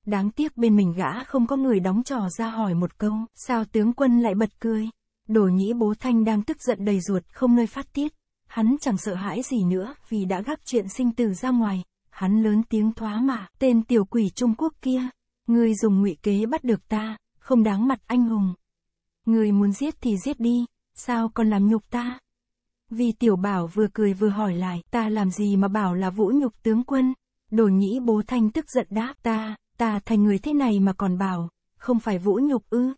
Đáng tiếc bên mình gã không có người đóng trò ra hỏi một câu, sao tướng quân lại bật cười. Đồ nhĩ bố thanh đang tức giận đầy ruột không nơi phát tiết. Hắn chẳng sợ hãi gì nữa vì đã gác chuyện sinh tử ra ngoài, hắn lớn tiếng thoá mạ, tên tiểu quỷ Trung Quốc kia, ngươi dùng ngụy kế bắt được ta, không đáng mặt anh hùng. Ngươi muốn giết thì giết đi, sao còn làm nhục ta? Vì tiểu bảo vừa cười vừa hỏi lại, ta làm gì mà bảo là vũ nhục tướng quân? Đồ nhĩ bố thanh tức giận đáp ta, ta thành người thế này mà còn bảo, không phải vũ nhục ư?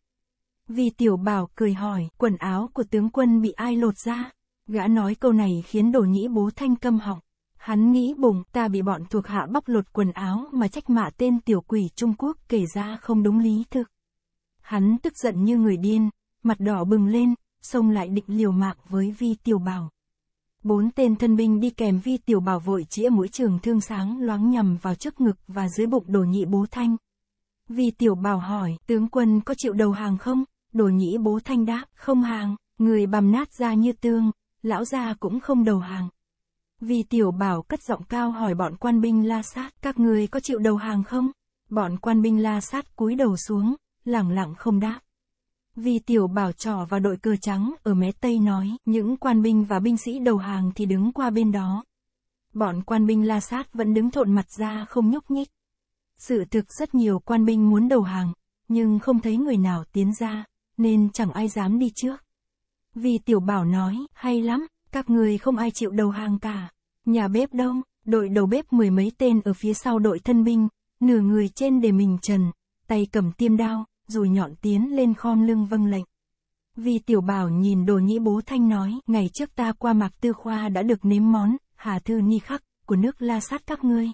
Vì tiểu bảo cười hỏi, quần áo của tướng quân bị ai lột ra? Gã nói câu này khiến đồ nhĩ bố thanh câm họng. Hắn nghĩ bụng ta bị bọn thuộc hạ bóc lột quần áo mà trách mạ tên tiểu quỷ Trung Quốc kể ra không đúng lý thực. Hắn tức giận như người điên, mặt đỏ bừng lên, xông lại định liều mạng với vi tiểu bảo. Bốn tên thân binh đi kèm vi tiểu bảo vội chĩa mũi trường thương sáng loáng nhầm vào trước ngực và dưới bụng đồ nhị bố thanh. Vi tiểu bảo hỏi, tướng quân có chịu đầu hàng không? Đồ nhị bố thanh đáp, không hàng, người bầm nát ra như tương, lão gia cũng không đầu hàng. Vì tiểu bảo cất giọng cao hỏi bọn quan binh la sát, các người có chịu đầu hàng không? Bọn quan binh la sát cúi đầu xuống, lẳng lặng không đáp. Vì tiểu bảo trỏ vào đội cờ trắng ở mé Tây nói, những quan binh và binh sĩ đầu hàng thì đứng qua bên đó. Bọn quan binh la sát vẫn đứng thộn mặt ra không nhúc nhích. Sự thực rất nhiều quan binh muốn đầu hàng, nhưng không thấy người nào tiến ra, nên chẳng ai dám đi trước. Vì tiểu bảo nói, hay lắm, các người không ai chịu đầu hàng cả. Nhà bếp đông, đội đầu bếp mười mấy tên ở phía sau đội thân binh, nửa người trên để mình trần, tay cầm tiêm đao, rồi nhọn tiến lên khom lưng vâng lệnh. Vì tiểu bảo nhìn đồ nghĩ bố thanh nói, ngày trước ta qua mạc tư khoa đã được nếm món, hà thư ni khắc, của nước la sát các ngươi.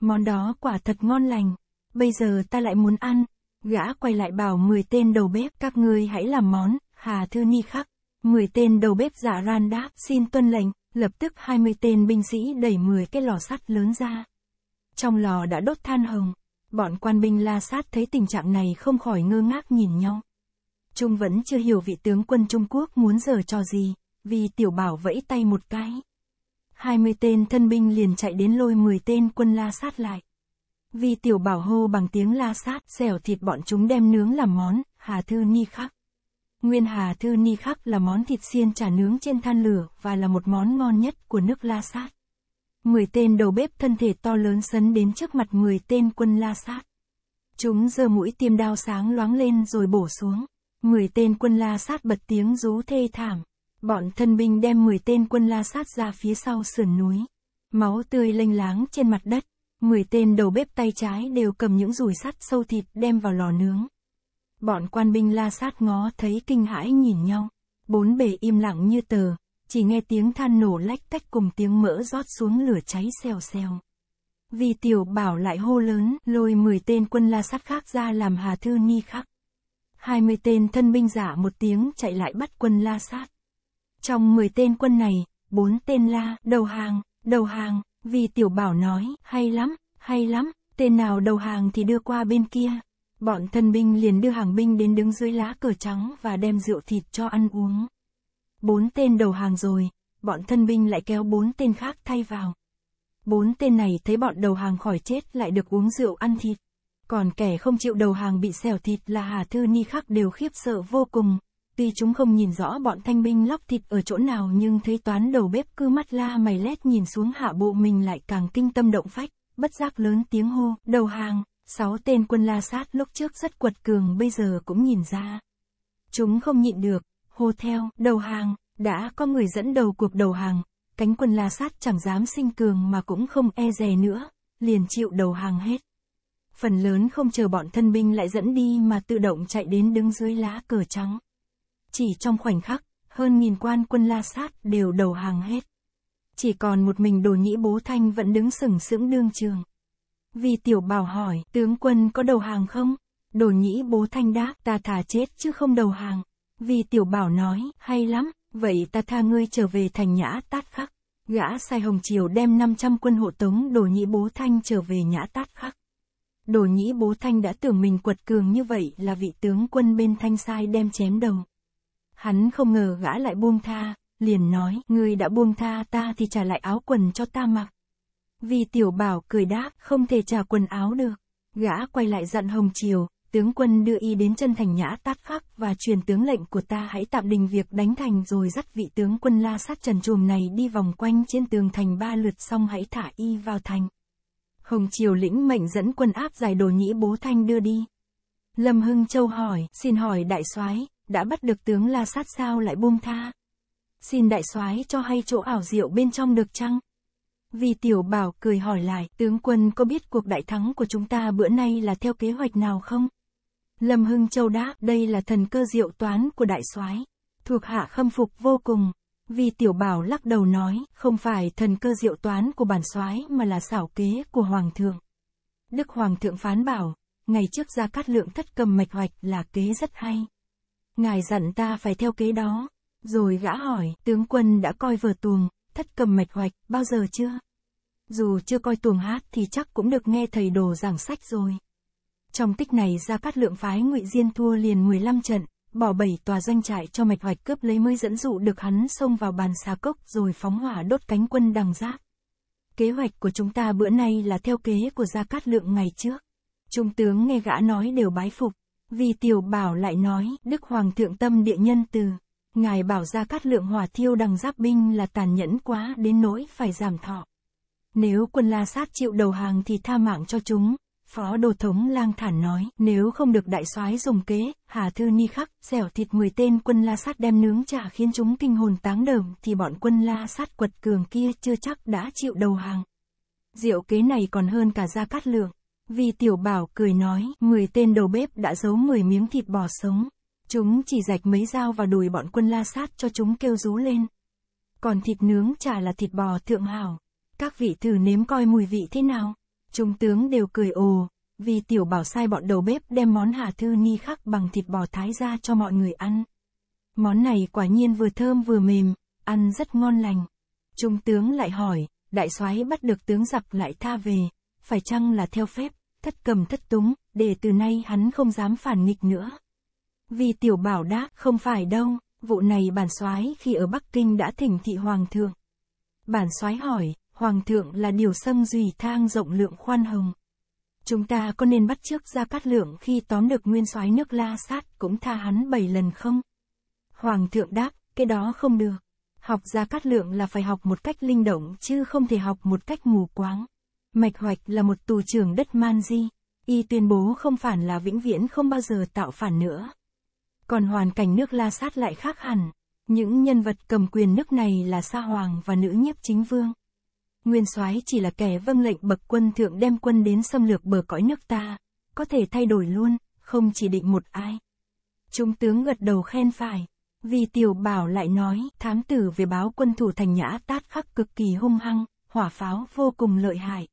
Món đó quả thật ngon lành, bây giờ ta lại muốn ăn. Gã quay lại bảo mười tên đầu bếp các ngươi hãy làm món, hà thư ni khắc. mười tên đầu bếp giả ran đáp xin tuân lệnh. Lập tức 20 tên binh sĩ đẩy 10 cái lò sắt lớn ra. Trong lò đã đốt than hồng, bọn quan binh la sát thấy tình trạng này không khỏi ngơ ngác nhìn nhau. Trung vẫn chưa hiểu vị tướng quân Trung Quốc muốn giờ cho gì, vì tiểu bảo vẫy tay một cái. 20 tên thân binh liền chạy đến lôi 10 tên quân la sát lại. Vì tiểu bảo hô bằng tiếng la sát, xẻo thịt bọn chúng đem nướng làm món, hà thư ni khắc. Nguyên Hà Thư Ni Khắc là món thịt xiên chả nướng trên than lửa và là một món ngon nhất của nước La Sát. Mười tên đầu bếp thân thể to lớn sấn đến trước mặt mười tên quân La Sát. Chúng giơ mũi tiêm đao sáng loáng lên rồi bổ xuống. Mười tên quân La Sát bật tiếng rú thê thảm. Bọn thân binh đem mười tên quân La Sát ra phía sau sườn núi. Máu tươi lênh láng trên mặt đất. Mười tên đầu bếp tay trái đều cầm những rùi sắt sâu thịt đem vào lò nướng. Bọn quan binh la sát ngó thấy kinh hãi nhìn nhau. Bốn bề im lặng như tờ, chỉ nghe tiếng than nổ lách tách cùng tiếng mỡ rót xuống lửa cháy xèo xèo. Vì tiểu bảo lại hô lớn, lôi 10 tên quân la sát khác ra làm hà thư ni khắc. 20 tên thân binh giả một tiếng chạy lại bắt quân la sát. Trong 10 tên quân này, bốn tên la, đầu hàng, đầu hàng, vì tiểu bảo nói, hay lắm, hay lắm, tên nào đầu hàng thì đưa qua bên kia, Bọn thân binh liền đưa hàng binh đến đứng dưới lá cờ trắng và đem rượu thịt cho ăn uống. Bốn tên đầu hàng rồi, bọn thân binh lại kéo bốn tên khác thay vào. Bốn tên này thấy bọn đầu hàng khỏi chết lại được uống rượu ăn thịt. Còn kẻ không chịu đầu hàng bị xẻo thịt là Hà Thư Ni khác đều khiếp sợ vô cùng. Tuy chúng không nhìn rõ bọn thanh binh lóc thịt ở chỗ nào nhưng thấy toán đầu bếp cứ mắt la mày lét nhìn xuống hạ bộ mình lại càng kinh tâm động phách, bất giác lớn tiếng hô, đầu hàng sáu tên quân la sát lúc trước rất quật cường bây giờ cũng nhìn ra. Chúng không nhịn được, hô theo, đầu hàng, đã có người dẫn đầu cuộc đầu hàng, cánh quân la sát chẳng dám sinh cường mà cũng không e dè nữa, liền chịu đầu hàng hết. Phần lớn không chờ bọn thân binh lại dẫn đi mà tự động chạy đến đứng dưới lá cờ trắng. Chỉ trong khoảnh khắc, hơn nghìn quan quân la sát đều đầu hàng hết. Chỉ còn một mình đồ nhĩ bố thanh vẫn đứng sừng sững đương trường. Vì tiểu bảo hỏi, tướng quân có đầu hàng không? Đồ nhĩ bố thanh đáp, ta thả chết chứ không đầu hàng. Vì tiểu bảo nói, hay lắm, vậy ta tha ngươi trở về thành nhã tát khắc. Gã sai hồng triều đem 500 quân hộ tống đồ nhĩ bố thanh trở về nhã tát khắc. Đồ nhĩ bố thanh đã tưởng mình quật cường như vậy là vị tướng quân bên thanh sai đem chém đầu. Hắn không ngờ gã lại buông tha, liền nói, ngươi đã buông tha ta thì trả lại áo quần cho ta mặc. Vì tiểu bảo cười đáp, không thể trả quần áo được. Gã quay lại dặn Hồng Triều, tướng quân đưa y đến chân thành nhã tát khắc và truyền tướng lệnh của ta hãy tạm đình việc đánh thành rồi dắt vị tướng quân la sát trần chuồng này đi vòng quanh trên tường thành ba lượt xong hãy thả y vào thành. Hồng Triều lĩnh mệnh dẫn quân áp giải đồ nhĩ bố thanh đưa đi. Lâm Hưng Châu hỏi, xin hỏi đại soái đã bắt được tướng la sát sao lại buông tha? Xin đại soái cho hay chỗ ảo diệu bên trong được chăng? Vì tiểu bảo cười hỏi lại, tướng quân có biết cuộc đại thắng của chúng ta bữa nay là theo kế hoạch nào không? Lâm Hưng Châu đáp, đây là thần cơ diệu toán của đại soái Thuộc hạ khâm phục vô cùng. Vì tiểu bảo lắc đầu nói, không phải thần cơ diệu toán của bản soái mà là xảo kế của Hoàng thượng. Đức Hoàng thượng phán bảo, ngày trước ra cát lượng thất cầm mạch hoạch là kế rất hay. Ngài dặn ta phải theo kế đó. Rồi gã hỏi, tướng quân đã coi vở tuồng, thất cầm mạch hoạch, bao giờ chưa? Dù chưa coi tuồng hát thì chắc cũng được nghe thầy đồ giảng sách rồi. Trong tích này ra cát lượng phái ngụy Diên thua liền 15 trận, bỏ bảy tòa doanh trại cho mạch hoạch cướp lấy mới dẫn dụ được hắn xông vào bàn xà cốc rồi phóng hỏa đốt cánh quân đằng giáp. Kế hoạch của chúng ta bữa nay là theo kế của Gia Cát Lượng ngày trước. Trung tướng nghe gã nói đều bái phục, vì tiểu bảo lại nói Đức Hoàng Thượng Tâm Địa Nhân Từ. Ngài bảo ra cát lượng hòa thiêu đằng giáp binh là tàn nhẫn quá đến nỗi phải giảm thọ. Nếu quân la sát chịu đầu hàng thì tha mạng cho chúng. Phó Đô Thống lang thản nói, nếu không được đại soái dùng kế, Hà Thư Ni khắc, dẻo thịt 10 tên quân la sát đem nướng trả khiến chúng kinh hồn táng đờm thì bọn quân la sát quật cường kia chưa chắc đã chịu đầu hàng. Diệu kế này còn hơn cả Gia Cát Lượng. Vì Tiểu Bảo cười nói, 10 tên đầu bếp đã giấu 10 miếng thịt bò sống. Chúng chỉ rạch mấy dao vào đùi bọn quân la sát cho chúng kêu rú lên. Còn thịt nướng chả là thịt bò thượng hảo. Các vị thử nếm coi mùi vị thế nào. Trung tướng đều cười ồ, vì tiểu bảo sai bọn đầu bếp đem món hà thư ni khắc bằng thịt bò thái ra cho mọi người ăn. Món này quả nhiên vừa thơm vừa mềm, ăn rất ngon lành. Trung tướng lại hỏi, đại soái bắt được tướng giặc lại tha về, phải chăng là theo phép, thất cầm thất túng, để từ nay hắn không dám phản nghịch nữa. Vì tiểu bảo đáp không phải đâu, vụ này bản soái khi ở Bắc Kinh đã thỉnh thị hoàng thượng. Bản soái hỏi, hoàng thượng là điều sâm duy thang rộng lượng khoan hồng. Chúng ta có nên bắt trước ra cát lượng khi tóm được nguyên soái nước la sát cũng tha hắn bảy lần không? Hoàng thượng đáp, cái đó không được. Học ra cát lượng là phải học một cách linh động chứ không thể học một cách mù quáng. Mạch Hoạch là một tù trưởng đất man di. Y tuyên bố không phản là vĩnh viễn không bao giờ tạo phản nữa. Còn hoàn cảnh nước La Sát lại khác hẳn. Những nhân vật cầm quyền nước này là Sa Hoàng và nữ nhiếp chính vương. Nguyên soái chỉ là kẻ vâng lệnh bậc quân thượng đem quân đến xâm lược bờ cõi nước ta, có thể thay đổi luôn, không chỉ định một ai. Trung tướng gật đầu khen phải, vì tiểu bảo lại nói, thám tử về báo quân thủ thành nhã tát khắc cực kỳ hung hăng, hỏa pháo vô cùng lợi hại.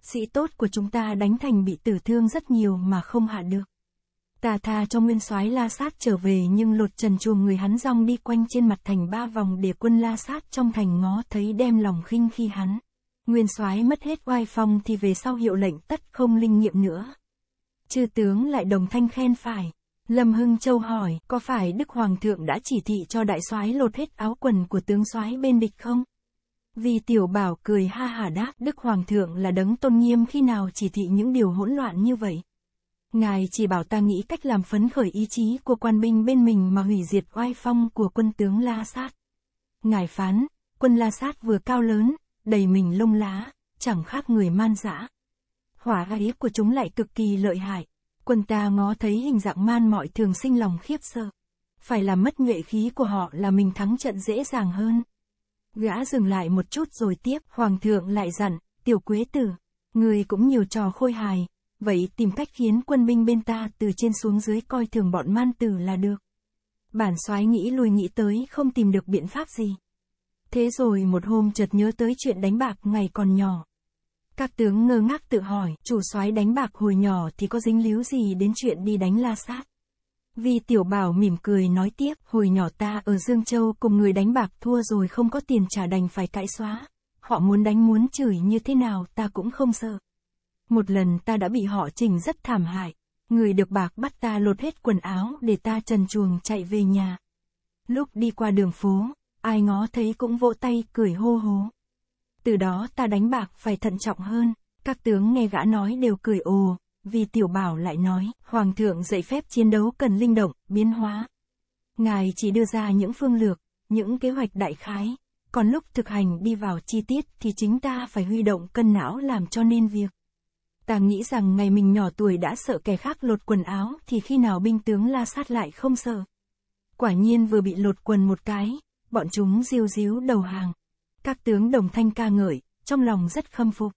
Sĩ tốt của chúng ta đánh thành bị tử thương rất nhiều mà không hạ được ta tha cho nguyên soái la sát trở về nhưng lột trần chuồng người hắn rong đi quanh trên mặt thành ba vòng để quân la sát trong thành ngó thấy đem lòng khinh khi hắn. Nguyên soái mất hết oai phong thì về sau hiệu lệnh tất không linh nghiệm nữa. Chư tướng lại đồng thanh khen phải. Lâm Hưng Châu hỏi, có phải Đức Hoàng thượng đã chỉ thị cho đại soái lột hết áo quần của tướng soái bên địch không? Vì tiểu bảo cười ha hà đáp, Đức Hoàng thượng là đấng tôn nghiêm khi nào chỉ thị những điều hỗn loạn như vậy. Ngài chỉ bảo ta nghĩ cách làm phấn khởi ý chí của quan binh bên mình mà hủy diệt oai phong của quân tướng La Sát. Ngài phán, quân La Sát vừa cao lớn, đầy mình lông lá, chẳng khác người man dã. Hỏa ấy của chúng lại cực kỳ lợi hại. Quân ta ngó thấy hình dạng man mọi thường sinh lòng khiếp sợ. Phải làm mất nhuệ khí của họ là mình thắng trận dễ dàng hơn. Gã dừng lại một chút rồi tiếp, hoàng thượng lại dặn, tiểu quế tử, người cũng nhiều trò khôi hài, Vậy tìm cách khiến quân binh bên ta từ trên xuống dưới coi thường bọn man tử là được. Bản soái nghĩ lùi nghĩ tới không tìm được biện pháp gì. Thế rồi một hôm chợt nhớ tới chuyện đánh bạc ngày còn nhỏ. Các tướng ngơ ngác tự hỏi, chủ soái đánh bạc hồi nhỏ thì có dính líu gì đến chuyện đi đánh la sát. Vì tiểu bảo mỉm cười nói tiếp, hồi nhỏ ta ở Dương Châu cùng người đánh bạc thua rồi không có tiền trả đành phải cãi xóa. Họ muốn đánh muốn chửi như thế nào ta cũng không sợ. Một lần ta đã bị họ trình rất thảm hại. Người được bạc bắt ta lột hết quần áo để ta trần chuồng chạy về nhà. Lúc đi qua đường phố, ai ngó thấy cũng vỗ tay cười hô hố. Từ đó ta đánh bạc phải thận trọng hơn, các tướng nghe gã nói đều cười ồ, vì tiểu bảo lại nói, Hoàng thượng dạy phép chiến đấu cần linh động, biến hóa. Ngài chỉ đưa ra những phương lược, những kế hoạch đại khái, còn lúc thực hành đi vào chi tiết thì chính ta phải huy động cân não làm cho nên việc. Ta nghĩ rằng ngày mình nhỏ tuổi đã sợ kẻ khác lột quần áo thì khi nào binh tướng la sát lại không sợ. Quả nhiên vừa bị lột quần một cái, bọn chúng diêu díu đầu hàng. Các tướng đồng thanh ca ngợi, trong lòng rất khâm phục.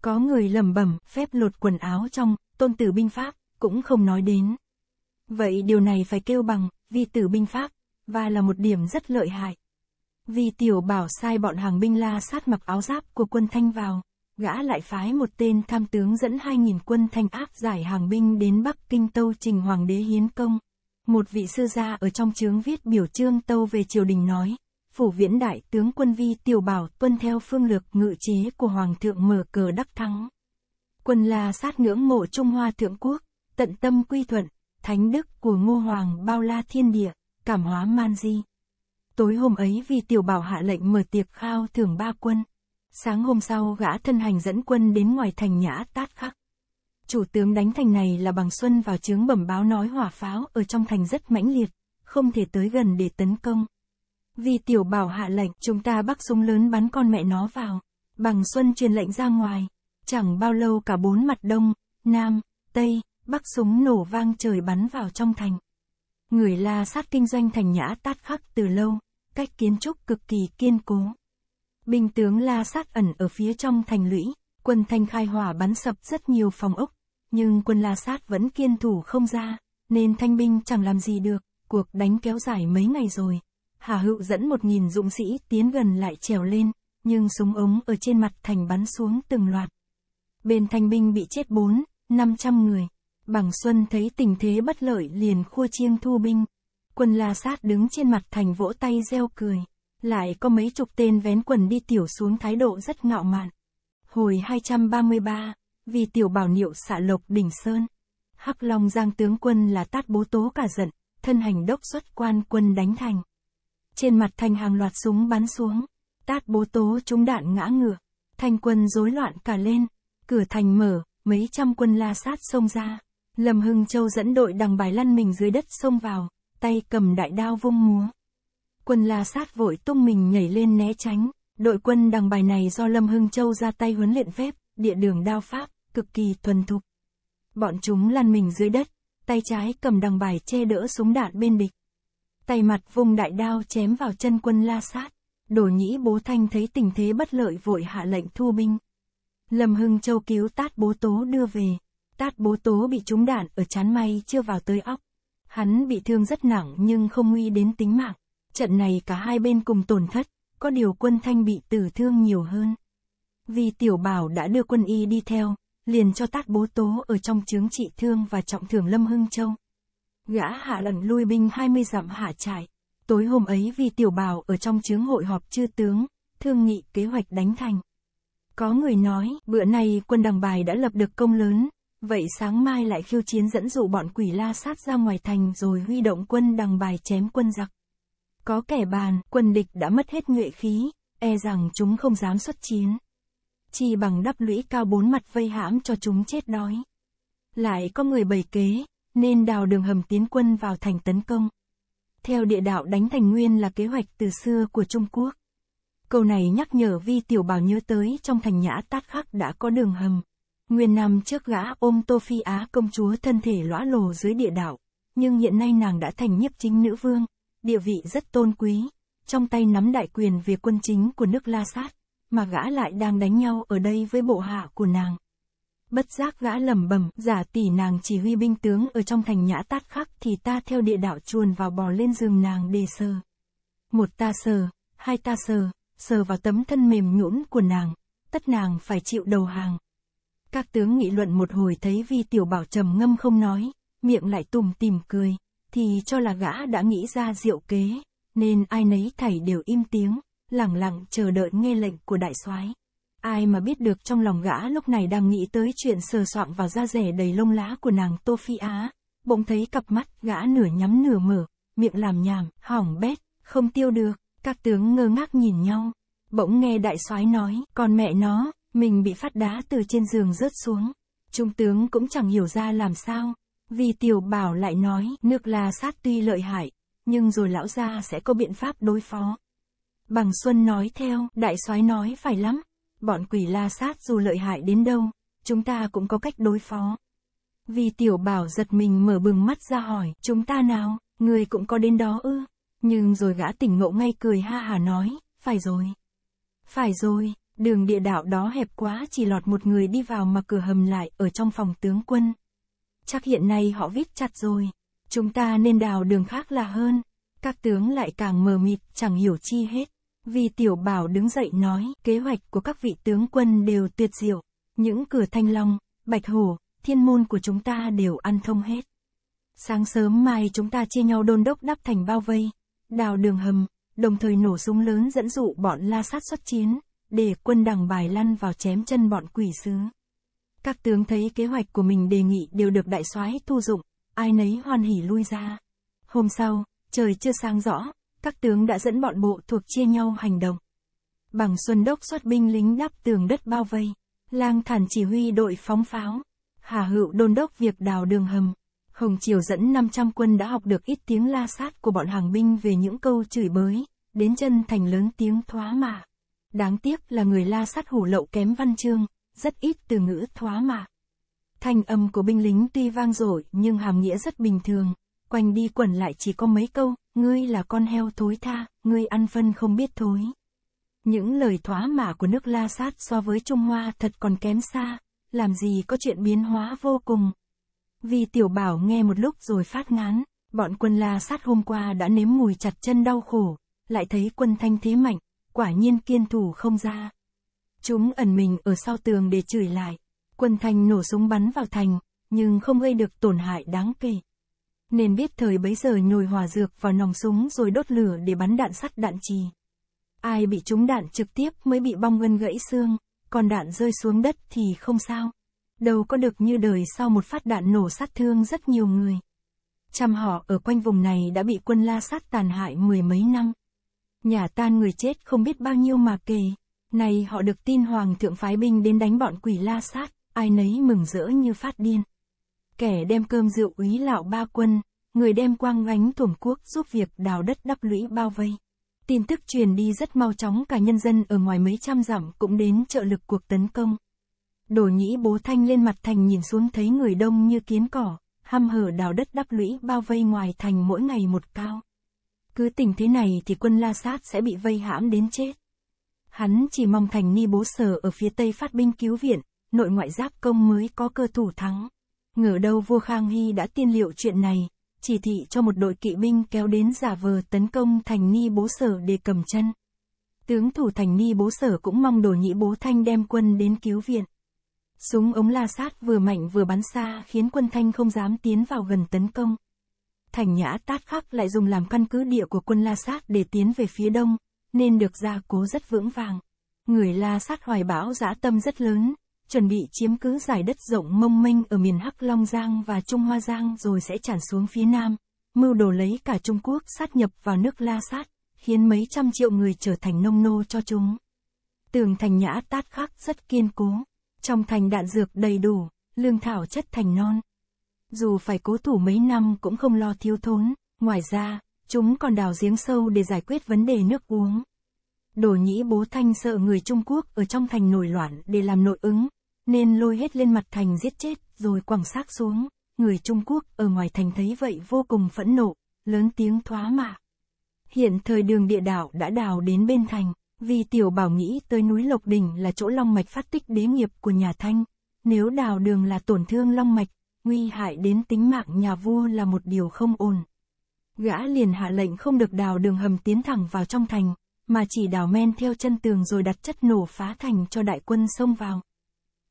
Có người lẩm bẩm phép lột quần áo trong, tôn tử binh pháp, cũng không nói đến. Vậy điều này phải kêu bằng, vi tử binh pháp, và là một điểm rất lợi hại. Vì tiểu bảo sai bọn hàng binh la sát mặc áo giáp của quân thanh vào gã lại phái một tên tham tướng dẫn 2.000 quân thanh áp giải hàng binh đến Bắc Kinh tâu trình Hoàng đế hiến công. Một vị sư gia ở trong chướng viết biểu trương tâu về triều đình nói, phủ viễn đại tướng quân vi tiểu bảo tuân theo phương lược ngự chế của Hoàng thượng mở cờ đắc thắng. Quân là sát ngưỡng mộ Trung Hoa Thượng Quốc, tận tâm quy thuận, thánh đức của ngô hoàng bao la thiên địa, cảm hóa man di. Tối hôm ấy vì tiểu bảo hạ lệnh mở tiệc khao thưởng ba quân, Sáng hôm sau gã thân hành dẫn quân đến ngoài thành nhã tát khắc. Chủ tướng đánh thành này là bằng xuân vào chướng bẩm báo nói hỏa pháo ở trong thành rất mãnh liệt, không thể tới gần để tấn công. Vì tiểu bảo hạ lệnh chúng ta bắt súng lớn bắn con mẹ nó vào. Bằng xuân truyền lệnh ra ngoài. Chẳng bao lâu cả bốn mặt đông, nam, tây, bắc súng nổ vang trời bắn vào trong thành. Người la sát kinh doanh thành nhã tát khắc từ lâu, cách kiến trúc cực kỳ kiên cố. Binh tướng La Sát ẩn ở phía trong thành lũy, quân thanh khai hỏa bắn sập rất nhiều phòng ốc, nhưng quân La Sát vẫn kiên thủ không ra, nên thanh binh chẳng làm gì được, cuộc đánh kéo dài mấy ngày rồi. Hà Hữu dẫn một nghìn dũng sĩ tiến gần lại trèo lên, nhưng súng ống ở trên mặt thành bắn xuống từng loạt. Bên thanh binh bị chết bốn, năm trăm người. Bằng Xuân thấy tình thế bất lợi liền khua chiêng thu binh. Quân La Sát đứng trên mặt thành vỗ tay reo cười. Lại có mấy chục tên vén quần đi tiểu xuống thái độ rất ngạo mạn. Hồi 233, vì tiểu bảo niệu xạ lộc đỉnh sơn. Hắc Long Giang tướng quân là tát bố tố cả giận, thân hành đốc xuất quan quân đánh thành. Trên mặt thành hàng loạt súng bắn xuống, tát bố tố trúng đạn ngã ngựa, thành quân rối loạn cả lên, cửa thành mở, mấy trăm quân la sát xông ra. Lâm Hưng Châu dẫn đội đằng bài lăn mình dưới đất xông vào, tay cầm đại đao vung múa. Quân la sát vội tung mình nhảy lên né tránh, đội quân đằng bài này do Lâm Hưng Châu ra tay huấn luyện phép, địa đường đao pháp, cực kỳ thuần thục. Bọn chúng lăn mình dưới đất, tay trái cầm đằng bài che đỡ súng đạn bên địch. Tay mặt vùng đại đao chém vào chân quân la sát. Đồ nhĩ bố thanh thấy tình thế bất lợi vội hạ lệnh thu binh. Lâm Hưng Châu cứu tát bố tố đưa về. Tát bố tố bị trúng đạn ở chán may chưa vào tới óc. Hắn bị thương rất nặng nhưng không nguy đến tính mạng. Trận này cả hai bên cùng tổn thất, có điều quân thanh bị tử thương nhiều hơn. Vì tiểu bảo đã đưa quân y đi theo, liền cho tác bố tố ở trong chướng trị thương và trọng thưởng Lâm Hưng Châu. Gã hạ lần lui binh 20 dặm hạ trại. Tối hôm ấy vì tiểu bảo ở trong chướng hội họp chư tướng, thương nghị kế hoạch đánh thành. Có người nói, bữa nay quân đằng bài đã lập được công lớn, vậy sáng mai lại khiêu chiến dẫn dụ bọn quỷ la sát ra ngoài thành rồi huy động quân đằng bài chém quân giặc. Có kẻ bàn, quân địch đã mất hết nhuệ khí, e rằng chúng không dám xuất chiến. Chỉ bằng đắp lũy cao bốn mặt vây hãm cho chúng chết đói. Lại có người bày kế, nên đào đường hầm tiến quân vào thành tấn công. Theo địa đạo đánh thành nguyên là kế hoạch từ xưa của Trung Quốc. Câu này nhắc nhở Vi Tiểu Bảo nhớ tới trong thành nhã tát khắc đã có đường hầm. Nguyên năm trước gã ôm Tô Phi Á công chúa thân thể lõa lồ dưới địa đạo, nhưng hiện nay nàng đã thành nhiếp chính nữ vương, địa vị rất tôn quý, trong tay nắm đại quyền về quân chính của nước La Sát, mà gã lại đang đánh nhau ở đây với bộ hạ của nàng. Bất giác gã lầm bẩm giả tỷ nàng chỉ huy binh tướng ở trong thành nhã tát khắc thì ta theo địa đạo chuồn vào bò lên giường nàng đề sờ. Một ta sờ, hai ta sờ, sờ vào tấm thân mềm nhũn của nàng, tất nàng phải chịu đầu hàng. Các tướng nghị luận một hồi thấy vi tiểu bảo trầm ngâm không nói, miệng lại tùm tìm cười thì cho là gã đã nghĩ ra diệu kế, nên ai nấy thảy đều im tiếng, lẳng lặng chờ đợi nghe lệnh của đại soái. Ai mà biết được trong lòng gã lúc này đang nghĩ tới chuyện sờ soạng vào da rẻ đầy lông lá của nàng Tô Phi Á, bỗng thấy cặp mắt gã nửa nhắm nửa mở, miệng làm nhảm, hỏng bét, không tiêu được, các tướng ngơ ngác nhìn nhau. Bỗng nghe đại soái nói, còn mẹ nó, mình bị phát đá từ trên giường rớt xuống. Trung tướng cũng chẳng hiểu ra làm sao, vì tiểu bảo lại nói, nước la sát tuy lợi hại, nhưng rồi lão gia sẽ có biện pháp đối phó. Bằng Xuân nói theo, đại soái nói phải lắm, bọn quỷ la sát dù lợi hại đến đâu, chúng ta cũng có cách đối phó. Vì tiểu bảo giật mình mở bừng mắt ra hỏi, chúng ta nào, người cũng có đến đó ư? Nhưng rồi gã tỉnh ngộ ngay cười ha hà nói, phải rồi. Phải rồi, đường địa đạo đó hẹp quá chỉ lọt một người đi vào mà cửa hầm lại ở trong phòng tướng quân chắc hiện nay họ vít chặt rồi. Chúng ta nên đào đường khác là hơn. Các tướng lại càng mờ mịt, chẳng hiểu chi hết. Vì tiểu bảo đứng dậy nói, kế hoạch của các vị tướng quân đều tuyệt diệu. Những cửa thanh long, bạch hổ, thiên môn của chúng ta đều ăn thông hết. Sáng sớm mai chúng ta chia nhau đôn đốc đắp thành bao vây, đào đường hầm, đồng thời nổ súng lớn dẫn dụ bọn la sát xuất chiến, để quân đằng bài lăn vào chém chân bọn quỷ sứ. Các tướng thấy kế hoạch của mình đề nghị đều được đại soái thu dụng, ai nấy hoan hỉ lui ra. Hôm sau, trời chưa sáng rõ, các tướng đã dẫn bọn bộ thuộc chia nhau hành động. Bằng Xuân Đốc xuất binh lính đắp tường đất bao vây, lang thản chỉ huy đội phóng pháo, Hà Hữu đôn đốc việc đào đường hầm. Hồng Triều dẫn 500 quân đã học được ít tiếng la sát của bọn hàng binh về những câu chửi bới, đến chân thành lớn tiếng thoá mạ. Đáng tiếc là người la sát hủ lậu kém văn chương, rất ít từ ngữ thoá mạ. Thanh âm của binh lính tuy vang dội nhưng hàm nghĩa rất bình thường, quanh đi quẩn lại chỉ có mấy câu, ngươi là con heo thối tha, ngươi ăn phân không biết thối. Những lời thoá mạ của nước La Sát so với Trung Hoa thật còn kém xa, làm gì có chuyện biến hóa vô cùng. Vì tiểu bảo nghe một lúc rồi phát ngán, bọn quân La Sát hôm qua đã nếm mùi chặt chân đau khổ, lại thấy quân thanh thế mạnh, quả nhiên kiên thủ không ra. Chúng ẩn mình ở sau tường để chửi lại. Quân Thanh nổ súng bắn vào thành, nhưng không gây được tổn hại đáng kể. Nên biết thời bấy giờ nhồi hòa dược vào nòng súng rồi đốt lửa để bắn đạn sắt đạn trì. Ai bị trúng đạn trực tiếp mới bị bong gân gãy xương, còn đạn rơi xuống đất thì không sao. Đâu có được như đời sau một phát đạn nổ sát thương rất nhiều người. Trăm họ ở quanh vùng này đã bị quân la sát tàn hại mười mấy năm. Nhà tan người chết không biết bao nhiêu mà kề. Này họ được tin hoàng thượng phái binh đến đánh bọn quỷ la sát, ai nấy mừng rỡ như phát điên. Kẻ đem cơm rượu úy lạo ba quân, người đem quang gánh tuồng quốc giúp việc đào đất đắp lũy bao vây. Tin tức truyền đi rất mau chóng cả nhân dân ở ngoài mấy trăm dặm cũng đến trợ lực cuộc tấn công. Đổ nhĩ bố thanh lên mặt thành nhìn xuống thấy người đông như kiến cỏ, hăm hở đào đất đắp lũy bao vây ngoài thành mỗi ngày một cao. Cứ tình thế này thì quân la sát sẽ bị vây hãm đến chết. Hắn chỉ mong thành ni bố sở ở phía tây phát binh cứu viện, nội ngoại giáp công mới có cơ thủ thắng. Ngờ đâu vua Khang Hy đã tiên liệu chuyện này, chỉ thị cho một đội kỵ binh kéo đến giả vờ tấn công thành ni bố sở để cầm chân. Tướng thủ thành ni bố sở cũng mong đồ nhị bố thanh đem quân đến cứu viện. Súng ống la sát vừa mạnh vừa bắn xa khiến quân thanh không dám tiến vào gần tấn công. Thành nhã tát khắc lại dùng làm căn cứ địa của quân la sát để tiến về phía đông, nên được gia cố rất vững vàng. Người La sát hoài bão dã tâm rất lớn, chuẩn bị chiếm cứ giải đất rộng mông minh ở miền Hắc Long Giang và Trung Hoa Giang rồi sẽ tràn xuống phía Nam, mưu đồ lấy cả Trung Quốc sát nhập vào nước La Sát, khiến mấy trăm triệu người trở thành nông nô cho chúng. Tường thành nhã tát khắc rất kiên cố, trong thành đạn dược đầy đủ, lương thảo chất thành non. Dù phải cố thủ mấy năm cũng không lo thiếu thốn, ngoài ra, Chúng còn đào giếng sâu để giải quyết vấn đề nước uống. Đồ nhĩ bố thanh sợ người Trung Quốc ở trong thành nổi loạn để làm nội ứng, nên lôi hết lên mặt thành giết chết, rồi quẳng xác xuống. Người Trung Quốc ở ngoài thành thấy vậy vô cùng phẫn nộ, lớn tiếng thoá mạ. Hiện thời đường địa đạo đã đào đến bên thành, vì tiểu bảo nghĩ tới núi Lộc Đỉnh là chỗ long mạch phát tích đế nghiệp của nhà Thanh. Nếu đào đường là tổn thương long mạch, nguy hại đến tính mạng nhà vua là một điều không ổn gã liền hạ lệnh không được đào đường hầm tiến thẳng vào trong thành, mà chỉ đào men theo chân tường rồi đặt chất nổ phá thành cho đại quân xông vào.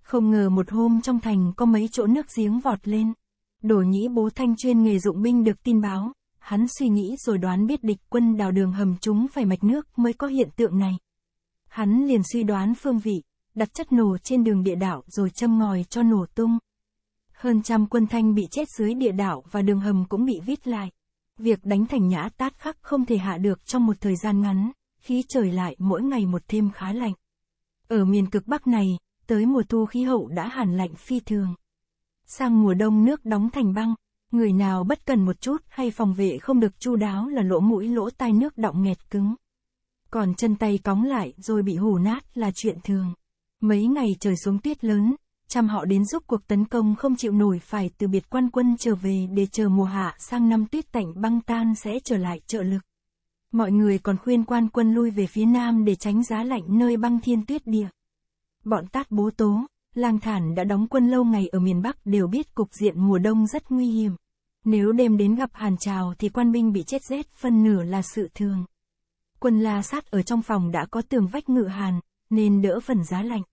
Không ngờ một hôm trong thành có mấy chỗ nước giếng vọt lên. Đồ nhĩ bố thanh chuyên nghề dụng binh được tin báo, hắn suy nghĩ rồi đoán biết địch quân đào đường hầm chúng phải mạch nước mới có hiện tượng này. Hắn liền suy đoán phương vị, đặt chất nổ trên đường địa đạo rồi châm ngòi cho nổ tung. Hơn trăm quân thanh bị chết dưới địa đạo và đường hầm cũng bị vít lại. Việc đánh thành nhã tát khắc không thể hạ được trong một thời gian ngắn, khí trời lại mỗi ngày một thêm khá lạnh. Ở miền cực Bắc này, tới mùa thu khí hậu đã hàn lạnh phi thường. Sang mùa đông nước đóng thành băng, người nào bất cần một chút hay phòng vệ không được chu đáo là lỗ mũi lỗ tai nước đọng nghẹt cứng. Còn chân tay cóng lại rồi bị hù nát là chuyện thường. Mấy ngày trời xuống tuyết lớn, chăm họ đến giúp cuộc tấn công không chịu nổi phải từ biệt quan quân trở về để chờ mùa hạ sang năm tuyết tạnh băng tan sẽ trở lại trợ lực. Mọi người còn khuyên quan quân lui về phía nam để tránh giá lạnh nơi băng thiên tuyết địa. Bọn tát bố tố, lang thản đã đóng quân lâu ngày ở miền Bắc đều biết cục diện mùa đông rất nguy hiểm. Nếu đêm đến gặp hàn trào thì quan binh bị chết rét phân nửa là sự thường. Quân la sát ở trong phòng đã có tường vách ngự hàn, nên đỡ phần giá lạnh.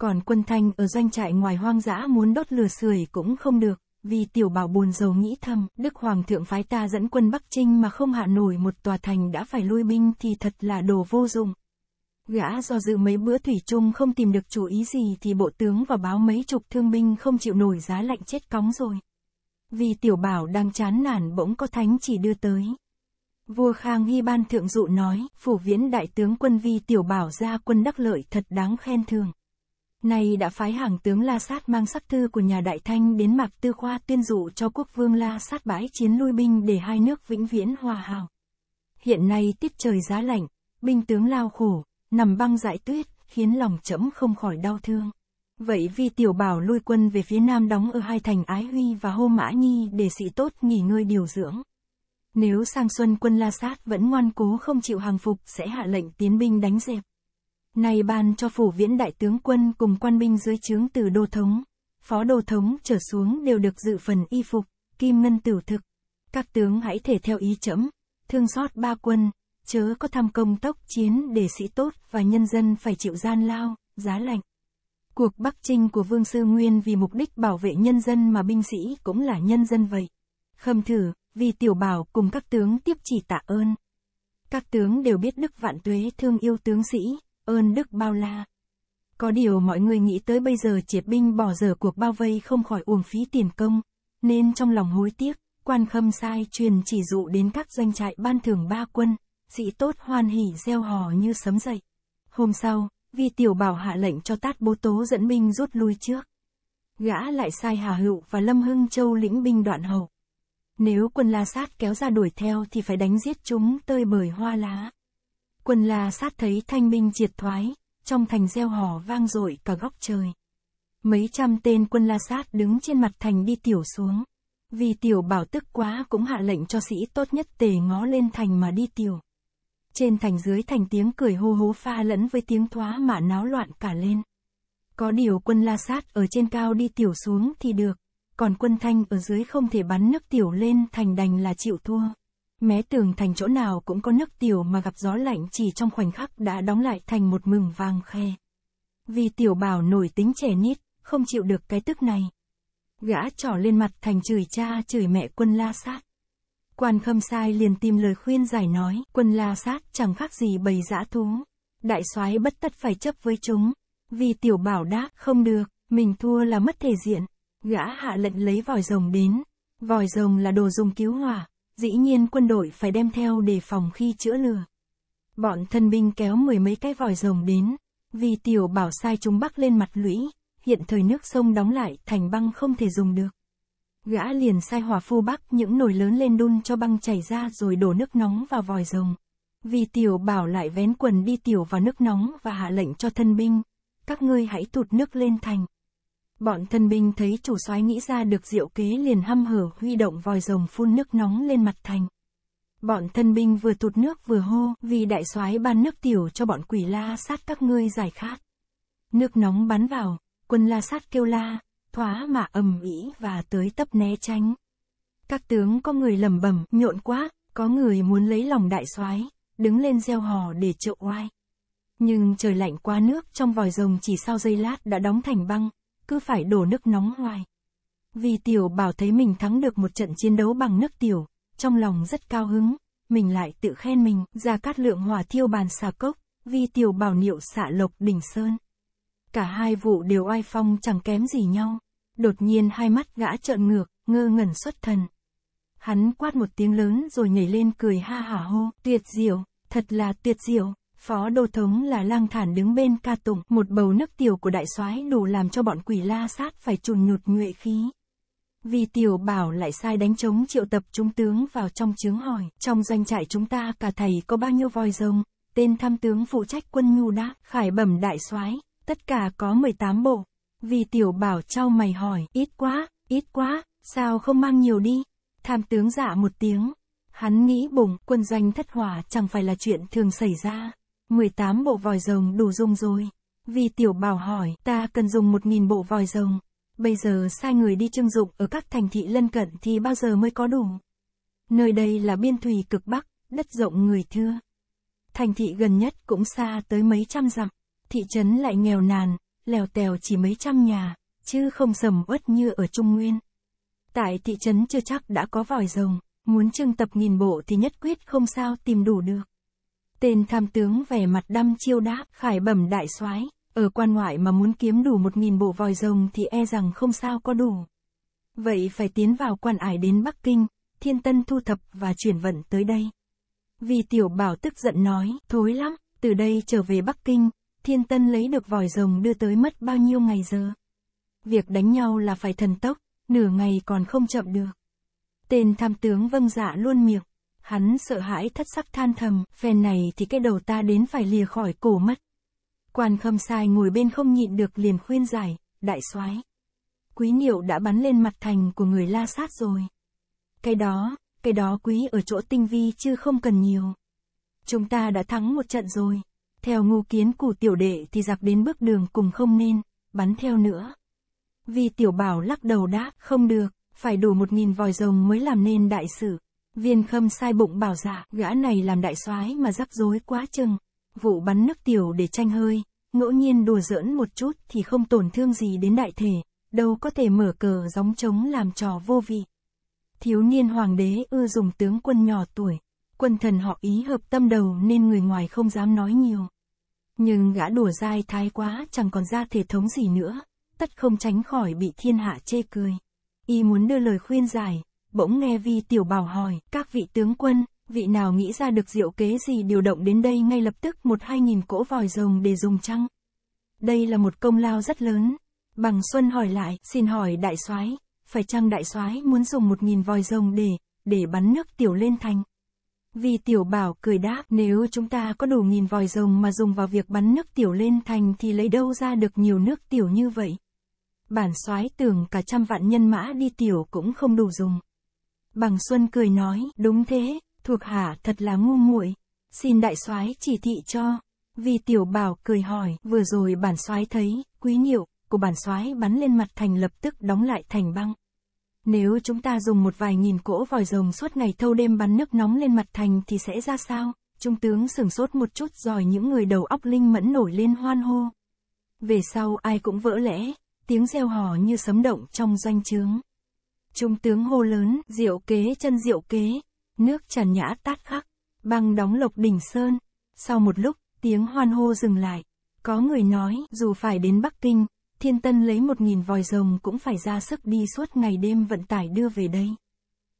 Còn quân thanh ở doanh trại ngoài hoang dã muốn đốt lửa sưởi cũng không được, vì tiểu bảo buồn giàu nghĩ thầm, Đức Hoàng thượng phái ta dẫn quân Bắc Trinh mà không hạ nổi một tòa thành đã phải lui binh thì thật là đồ vô dụng. Gã do dự mấy bữa thủy chung không tìm được chủ ý gì thì bộ tướng và báo mấy chục thương binh không chịu nổi giá lạnh chết cóng rồi. Vì tiểu bảo đang chán nản bỗng có thánh chỉ đưa tới. Vua Khang Hy Ban Thượng Dụ nói, phủ viễn đại tướng quân vi tiểu bảo ra quân đắc lợi thật đáng khen thường. Nay đã phái hàng tướng La Sát mang sắc thư của nhà Đại Thanh đến Mạc Tư Khoa tuyên dụ cho quốc vương La Sát bãi chiến lui binh để hai nước vĩnh viễn hòa hảo. Hiện nay tiết trời giá lạnh, binh tướng lao khổ, nằm băng dại tuyết, khiến lòng trẫm không khỏi đau thương. Vậy vì tiểu bảo lui quân về phía nam đóng ở hai thành Ái Huy và Hô Mã Nhi để sĩ tốt nghỉ ngơi điều dưỡng. Nếu sang xuân quân La Sát vẫn ngoan cố không chịu hàng phục sẽ hạ lệnh tiến binh đánh dẹp. Nay ban cho phủ viễn đại tướng quân cùng quan binh dưới trướng từ đô thống, phó đô thống trở xuống đều được dự phần y phục, kim ngân tử thực. Các tướng hãy thể theo ý chấm thương xót ba quân, chớ có tham công tốc chiến để sĩ tốt và nhân dân phải chịu gian lao, giá lạnh. Cuộc bắc trinh của Vương Sư Nguyên vì mục đích bảo vệ nhân dân mà binh sĩ cũng là nhân dân vậy. Khâm thử, vì tiểu bảo cùng các tướng tiếp chỉ tạ ơn. Các tướng đều biết đức vạn tuế thương yêu tướng sĩ, ơn đức bao la. Có điều mọi người nghĩ tới bây giờ triệt binh bỏ dở cuộc bao vây không khỏi uổng phí tiền công, nên trong lòng hối tiếc, quan khâm sai truyền chỉ dụ đến các doanh trại ban thưởng ba quân, sĩ tốt hoan hỉ gieo hò như sấm dậy. Hôm sau, vì tiểu bảo hạ lệnh cho tát bố tố dẫn binh rút lui trước. Gã lại sai Hà Hữu và Lâm Hưng Châu lĩnh binh đoạn hậu. Nếu quân La Sát kéo ra đuổi theo thì phải đánh giết chúng tơi bời hoa lá. Quân la sát thấy thanh minh triệt thoái, trong thành gieo hò vang dội cả góc trời. Mấy trăm tên quân la sát đứng trên mặt thành đi tiểu xuống. Vì tiểu bảo tức quá cũng hạ lệnh cho sĩ tốt nhất tề ngó lên thành mà đi tiểu. Trên thành dưới thành tiếng cười hô hố pha lẫn với tiếng thoá mà náo loạn cả lên. Có điều quân la sát ở trên cao đi tiểu xuống thì được, còn quân thanh ở dưới không thể bắn nước tiểu lên thành đành là chịu thua. Mé tường thành chỗ nào cũng có nước tiểu mà gặp gió lạnh chỉ trong khoảnh khắc đã đóng lại thành một mừng vàng khe. Vì tiểu bảo nổi tính trẻ nít, không chịu được cái tức này. Gã trỏ lên mặt thành chửi cha chửi mẹ quân la sát. Quan khâm sai liền tìm lời khuyên giải nói, quân la sát chẳng khác gì bầy dã thú. Đại soái bất tất phải chấp với chúng. Vì tiểu bảo đã không được, mình thua là mất thể diện. Gã hạ lệnh lấy vòi rồng đến. Vòi rồng là đồ dùng cứu hỏa, Dĩ nhiên quân đội phải đem theo đề phòng khi chữa lừa. Bọn thân binh kéo mười mấy cái vòi rồng đến, vì tiểu bảo sai chúng bắc lên mặt lũy, hiện thời nước sông đóng lại thành băng không thể dùng được. Gã liền sai hòa phu bắc những nồi lớn lên đun cho băng chảy ra rồi đổ nước nóng vào vòi rồng. Vì tiểu bảo lại vén quần đi tiểu vào nước nóng và hạ lệnh cho thân binh, các ngươi hãy tụt nước lên thành. Bọn thân binh thấy chủ soái nghĩ ra được diệu kế liền hăm hở huy động vòi rồng phun nước nóng lên mặt thành. Bọn thân binh vừa tụt nước vừa hô, vì đại soái ban nước tiểu cho bọn quỷ la sát các ngươi giải khát. Nước nóng bắn vào, quân la sát kêu la, thoá mà ầm ĩ và tới tấp né tránh. Các tướng có người lẩm bẩm, nhộn quá, có người muốn lấy lòng đại soái, đứng lên gieo hò để trợ oai. Nhưng trời lạnh quá nước trong vòi rồng chỉ sau giây lát đã đóng thành băng, cứ phải đổ nước nóng hoài. Vì tiểu bảo thấy mình thắng được một trận chiến đấu bằng nước tiểu, trong lòng rất cao hứng, mình lại tự khen mình, ra cát lượng hòa thiêu bàn xà cốc, Vì tiểu bảo niệu xạ lộc đỉnh sơn. Cả hai vụ đều oai phong chẳng kém gì nhau, đột nhiên hai mắt gã trợn ngược, ngơ ngẩn xuất thần. Hắn quát một tiếng lớn rồi nhảy lên cười ha hả hô, tuyệt diệu, thật là tuyệt diệu. Phó đô thống là lang thản đứng bên ca tụng, một bầu nước tiểu của đại soái đủ làm cho bọn quỷ la sát phải chùn nhụt nhuệ khí. Vì tiểu bảo lại sai đánh trống triệu tập trung tướng vào trong chướng hỏi, trong doanh trại chúng ta cả thầy có bao nhiêu voi rồng, tên tham tướng phụ trách quân nhu đã khải bẩm đại soái tất cả có 18 bộ. Vì tiểu bảo trao mày hỏi, ít quá, ít quá, sao không mang nhiều đi? Tham tướng dạ một tiếng, hắn nghĩ bụng, quân doanh thất hỏa chẳng phải là chuyện thường xảy ra. 18 bộ vòi rồng đủ dùng rồi. Vì tiểu bảo hỏi, ta cần dùng 1.000 bộ vòi rồng. Bây giờ sai người đi trưng dụng ở các thành thị lân cận thì bao giờ mới có đủ. Nơi đây là biên thùy cực Bắc, đất rộng người thưa. Thành thị gần nhất cũng xa tới mấy trăm dặm. Thị trấn lại nghèo nàn, lèo tèo chỉ mấy trăm nhà, chứ không sầm uất như ở Trung Nguyên. Tại thị trấn chưa chắc đã có vòi rồng, muốn trưng tập nghìn bộ thì nhất quyết không sao tìm đủ được. Tên tham tướng vẻ mặt đăm chiêu đáp, khải bẩm đại soái ở quan ngoại mà muốn kiếm đủ một nghìn bộ vòi rồng thì e rằng không sao có đủ. Vậy phải tiến vào quan ải đến Bắc Kinh, thiên tân thu thập và chuyển vận tới đây. Vì tiểu bảo tức giận nói, thối lắm, từ đây trở về Bắc Kinh, thiên tân lấy được vòi rồng đưa tới mất bao nhiêu ngày giờ. Việc đánh nhau là phải thần tốc, nửa ngày còn không chậm được. Tên tham tướng vâng dạ luôn miệng, Hắn sợ hãi thất sắc than thầm, phen này thì cái đầu ta đến phải lìa khỏi cổ mất. Quan khâm sai ngồi bên không nhịn được liền khuyên giải, đại soái Quý niệu đã bắn lên mặt thành của người la sát rồi. Cái đó, cái đó quý ở chỗ tinh vi chứ không cần nhiều. Chúng ta đã thắng một trận rồi. Theo ngu kiến của tiểu đệ thì giặc đến bước đường cùng không nên, bắn theo nữa. Vì tiểu bảo lắc đầu đáp, không được, phải đủ một nghìn vòi rồng mới làm nên đại sự. Viên khâm sai bụng bảo dạ, gã này làm đại soái mà rắc rối quá chừng. Vụ bắn nước tiểu để tranh hơi, ngẫu nhiên đùa giỡn một chút thì không tổn thương gì đến đại thể, đâu có thể mở cờ gióng trống làm trò vô vị. Thiếu niên hoàng đế ưa dùng tướng quân nhỏ tuổi, quân thần họ ý hợp tâm đầu nên người ngoài không dám nói nhiều. Nhưng gã đùa dai thái quá chẳng còn ra thể thống gì nữa, tất không tránh khỏi bị thiên hạ chê cười. Y muốn đưa lời khuyên giải, bỗng nghe vi tiểu bảo hỏi, các vị tướng quân, vị nào nghĩ ra được diệu kế gì điều động đến đây ngay lập tức một hai nghìn cỗ vòi rồng để dùng chăng? Đây là một công lao rất lớn. Bằng Xuân hỏi lại, xin hỏi đại soái, phải chăng đại soái muốn dùng một nghìn vòi rồng để, để bắn nước tiểu lên thành? Vì tiểu bảo cười đáp, nếu chúng ta có đủ nghìn vòi rồng mà dùng vào việc bắn nước tiểu lên thành thì lấy đâu ra được nhiều nước tiểu như vậy? Bản soái tưởng cả trăm vạn nhân mã đi tiểu cũng không đủ dùng. Bằng Xuân cười nói, đúng thế, thuộc hạ thật là ngu muội. Xin đại soái chỉ thị cho. Vì tiểu bảo cười hỏi, vừa rồi bản soái thấy, quý niệu, của bản soái bắn lên mặt thành lập tức đóng lại thành băng. Nếu chúng ta dùng một vài nghìn cỗ vòi rồng suốt ngày thâu đêm bắn nước nóng lên mặt thành thì sẽ ra sao? Trung tướng sửng sốt một chút rồi những người đầu óc linh mẫn nổi lên hoan hô. Về sau ai cũng vỡ lẽ, tiếng reo hò như sấm động trong doanh trướng. Trung tướng hô lớn, diệu kế chân diệu kế, nước trần nhã tát khắc, băng đóng lộc đỉnh sơn. Sau một lúc, tiếng hoan hô dừng lại. Có người nói, dù phải đến Bắc Kinh, Thiên Tân lấy một nghìn vòi rồng cũng phải ra sức đi suốt ngày đêm vận tải đưa về đây.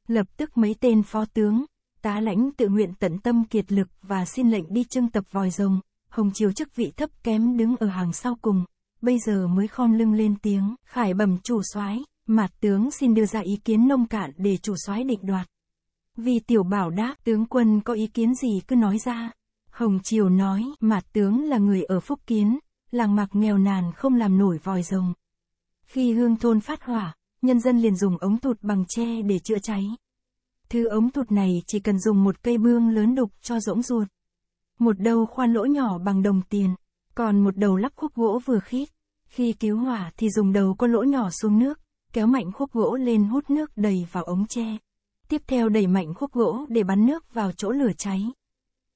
Lập tức mấy tên phó tướng, tá lãnh tự nguyện tận tâm kiệt lực và xin lệnh đi trưng tập vòi rồng, Hồng Chiếu chức vị thấp kém đứng ở hàng sau cùng, bây giờ mới khom lưng lên tiếng, khải bẩm chủ soái Mạt tướng xin đưa ra ý kiến nông cạn để chủ soái định đoạt. Vì tiểu bảo đáp, tướng quân có ý kiến gì cứ nói ra. Hồng Triều nói, mạt tướng là người ở Phúc Kiến, làng mạc nghèo nàn không làm nổi vòi rồng. Khi hương thôn phát hỏa, nhân dân liền dùng ống tụt bằng tre để chữa cháy. Thứ ống tụt này chỉ cần dùng một cây bương lớn đục cho rỗng ruột. Một đầu khoan lỗ nhỏ bằng đồng tiền, còn một đầu lắp khúc gỗ vừa khít. Khi cứu hỏa thì dùng đầu có lỗ nhỏ xuống nước, kéo mạnh khúc gỗ lên hút nước đầy vào ống tre. Tiếp theo đẩy mạnh khúc gỗ để bắn nước vào chỗ lửa cháy.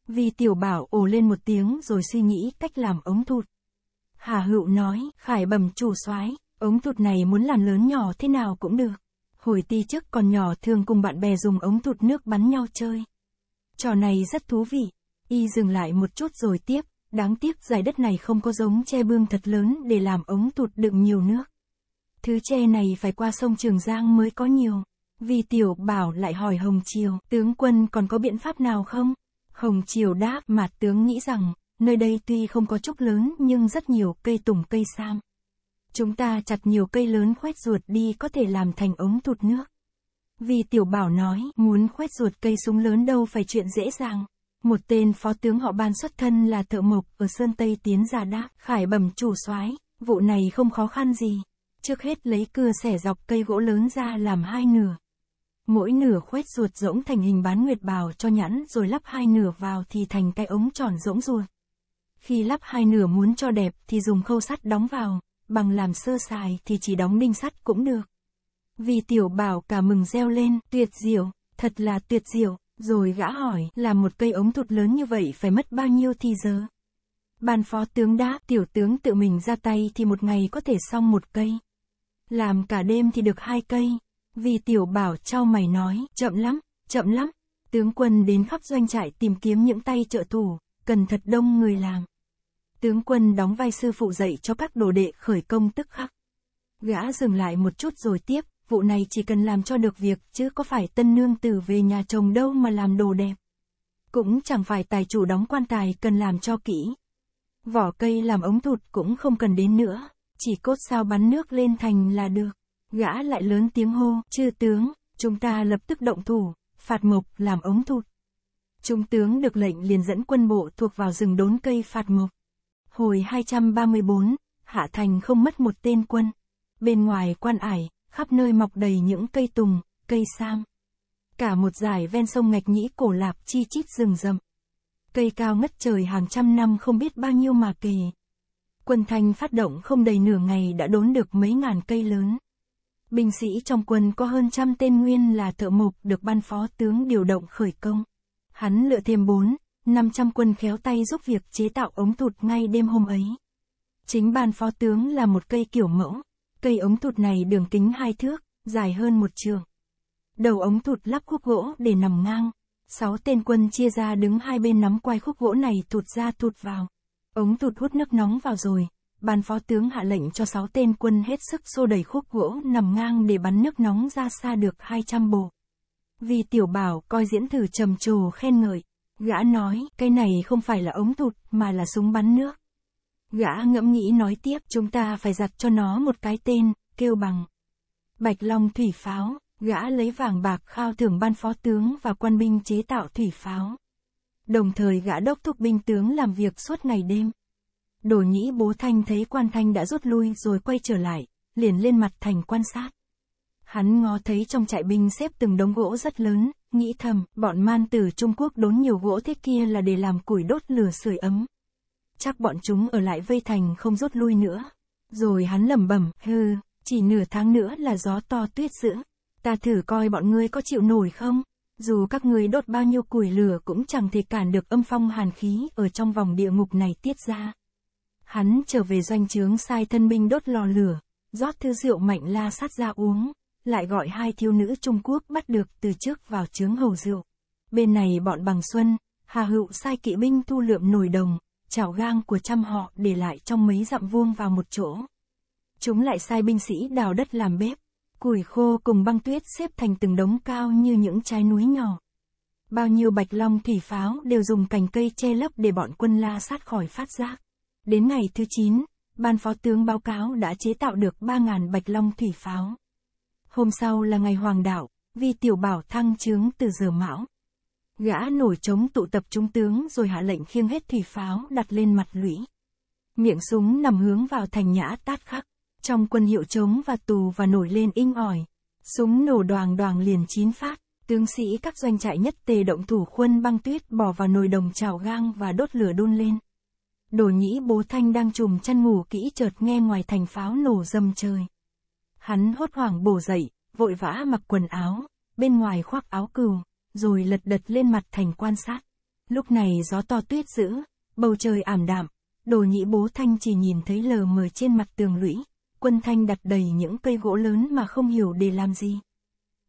Vì tiểu bảo ồ lên một tiếng rồi suy nghĩ cách làm ống thụt. Hà hữu nói, khải bẩm chủ soái ống thụt này muốn làm lớn nhỏ thế nào cũng được. Hồi ti trước còn nhỏ thường cùng bạn bè dùng ống thụt nước bắn nhau chơi. Trò này rất thú vị. Y dừng lại một chút rồi tiếp, đáng tiếc giải đất này không có giống che bương thật lớn để làm ống thụt đựng nhiều nước. Thứ tre này phải qua sông Trường Giang mới có nhiều. Vì tiểu bảo lại hỏi Hồng Triều, tướng quân còn có biện pháp nào không? Hồng Triều đáp, mà tướng nghĩ rằng, nơi đây tuy không có trúc lớn nhưng rất nhiều cây tùng cây sam. Chúng ta chặt nhiều cây lớn khoét ruột đi có thể làm thành ống tụt nước. Vì tiểu bảo nói, muốn khoét ruột cây súng lớn đâu phải chuyện dễ dàng. Một tên phó tướng họ ban xuất thân là thợ mộc ở Sơn Tây tiến ra đáp, khải bẩm chủ soái vụ này không khó khăn gì. Trước hết lấy cưa xẻ dọc cây gỗ lớn ra làm hai nửa. Mỗi nửa khoét ruột rỗng thành hình bán nguyệt bào cho nhẵn rồi lắp hai nửa vào thì thành cái ống tròn rỗng ruột. Khi lắp hai nửa muốn cho đẹp thì dùng khâu sắt đóng vào, bằng làm sơ xài thì chỉ đóng đinh sắt cũng được. Vì tiểu bảo cả mừng reo lên, tuyệt diệu, thật là tuyệt diệu, rồi gã hỏi là một cây ống thụt lớn như vậy phải mất bao nhiêu thì giờ. Bàn phó tướng đã, tiểu tướng tự mình ra tay thì một ngày có thể xong một cây. Làm cả đêm thì được hai cây. Vì tiểu bảo trao mày nói, chậm lắm, chậm lắm. Tướng quân đến khắp doanh trại tìm kiếm những tay trợ thủ, cần thật đông người làm. Tướng quân đóng vai sư phụ dạy cho các đồ đệ khởi công tức khắc. Gã dừng lại một chút rồi tiếp, vụ này chỉ cần làm cho được việc chứ có phải tân nương tử về nhà chồng đâu mà làm đồ đẹp. Cũng chẳng phải tài chủ đóng quan tài cần làm cho kỹ. Vỏ cây làm ống thụt cũng không cần đến nữa chỉ cốt sao bắn nước lên thành là được. Gã lại lớn tiếng hô, chư tướng, chúng ta lập tức động thủ, phạt mục làm ống thụt. Trung tướng được lệnh liền dẫn quân bộ thuộc vào rừng đốn cây phạt mục Hồi 234, Hạ Thành không mất một tên quân. Bên ngoài quan ải, khắp nơi mọc đầy những cây tùng, cây sam. Cả một dải ven sông ngạch nhĩ cổ lạp chi chít rừng rậm. Cây cao ngất trời hàng trăm năm không biết bao nhiêu mà kề. Quân thanh phát động không đầy nửa ngày đã đốn được mấy ngàn cây lớn. Binh sĩ trong quân có hơn trăm tên nguyên là thợ mộc được ban phó tướng điều động khởi công. Hắn lựa thêm bốn, năm trăm quân khéo tay giúp việc chế tạo ống tụt ngay đêm hôm ấy. Chính ban phó tướng là một cây kiểu mẫu. Cây ống tụt này đường kính hai thước, dài hơn một trường. Đầu ống tụt lắp khúc gỗ để nằm ngang. Sáu tên quân chia ra đứng hai bên nắm quai khúc gỗ này tụt ra tụt vào. Ống tụt hút nước nóng vào rồi, bàn phó tướng hạ lệnh cho 6 tên quân hết sức xô đẩy khúc gỗ nằm ngang để bắn nước nóng ra xa được 200 bộ. Vì tiểu bảo coi diễn thử trầm trồ khen ngợi, gã nói cái này không phải là ống tụt mà là súng bắn nước. Gã ngẫm nghĩ nói tiếp chúng ta phải giặt cho nó một cái tên, kêu bằng. Bạch Long thủy pháo, gã lấy vàng bạc khao thưởng ban phó tướng và quân binh chế tạo thủy pháo. Đồng thời gã đốc thúc binh tướng làm việc suốt ngày đêm. Đồ nhĩ bố thanh thấy quan thanh đã rút lui rồi quay trở lại, liền lên mặt thành quan sát. Hắn ngó thấy trong trại binh xếp từng đống gỗ rất lớn, nghĩ thầm, bọn man tử Trung Quốc đốn nhiều gỗ thế kia là để làm củi đốt lửa sưởi ấm. Chắc bọn chúng ở lại vây thành không rút lui nữa. Rồi hắn lẩm bẩm, hừ, chỉ nửa tháng nữa là gió to tuyết giữa. Ta thử coi bọn ngươi có chịu nổi không? Dù các ngươi đốt bao nhiêu củi lửa cũng chẳng thể cản được âm phong hàn khí ở trong vòng địa ngục này tiết ra. Hắn trở về doanh trướng sai thân binh đốt lò lửa, rót thứ rượu mạnh la sát ra uống, lại gọi hai thiếu nữ Trung Quốc bắt được từ trước vào trướng hầu rượu. Bên này bọn bằng xuân, Hà Hữu sai kỵ binh thu lượm nồi đồng, chảo gang của trăm họ để lại trong mấy dặm vuông vào một chỗ. Chúng lại sai binh sĩ đào đất làm bếp, củi khô cùng băng tuyết xếp thành từng đống cao như những trái núi nhỏ. Bao nhiêu bạch long thủy pháo đều dùng cành cây che lấp để bọn quân la sát khỏi phát giác. Đến ngày thứ 9, ban phó tướng báo cáo đã chế tạo được 3.000 bạch long thủy pháo. Hôm sau là ngày hoàng đạo, vi tiểu bảo thăng trướng từ giờ mão. Gã nổi trống tụ tập trung tướng rồi hạ lệnh khiêng hết thủy pháo đặt lên mặt lũy. Miệng súng nằm hướng vào thành nhã tát khắc. Trong quân hiệu chống và tù và nổi lên inh ỏi. Súng nổ đoàn đoàn liền chín phát. Tướng sĩ các doanh trại nhất tề động thủ khuân băng tuyết bỏ vào nồi đồng trào gang và đốt lửa đun lên. Đồ nhĩ bố thanh đang trùm chăn ngủ kỹ chợt nghe ngoài thành pháo nổ dâm trời. Hắn hốt hoảng bổ dậy, vội vã mặc quần áo, bên ngoài khoác áo cừu, rồi lật đật lên mặt thành quan sát. Lúc này gió to tuyết dữ, bầu trời ảm đạm, đồ nhĩ bố thanh chỉ nhìn thấy lờ mờ trên mặt tường lũy, quân thanh đặt đầy những cây gỗ lớn mà không hiểu để làm gì.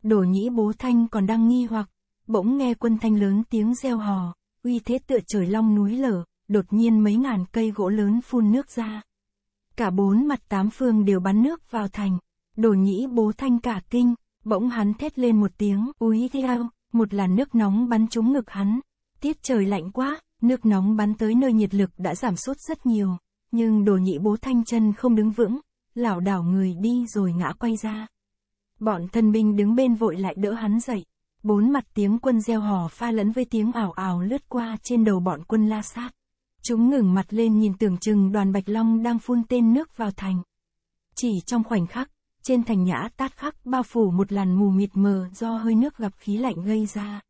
Đổ nhĩ bố thanh còn đang nghi hoặc, bỗng nghe quân thanh lớn tiếng reo hò, uy thế tựa trời long núi lở, đột nhiên mấy ngàn cây gỗ lớn phun nước ra. Cả bốn mặt tám phương đều bắn nước vào thành, đổ nhĩ bố thanh cả kinh, bỗng hắn thét lên một tiếng, úi theo, một làn nước nóng bắn trúng ngực hắn. Tiết trời lạnh quá, nước nóng bắn tới nơi nhiệt lực đã giảm sút rất nhiều, nhưng đồ nhị bố thanh chân không đứng vững, lảo đảo người đi rồi ngã quay ra. Bọn thân binh đứng bên vội lại đỡ hắn dậy. Bốn mặt tiếng quân gieo hò pha lẫn với tiếng ảo ảo lướt qua trên đầu bọn quân la sát. Chúng ngừng mặt lên nhìn tưởng chừng đoàn Bạch Long đang phun tên nước vào thành. Chỉ trong khoảnh khắc, trên thành nhã tát khắc bao phủ một làn mù mịt mờ do hơi nước gặp khí lạnh gây ra.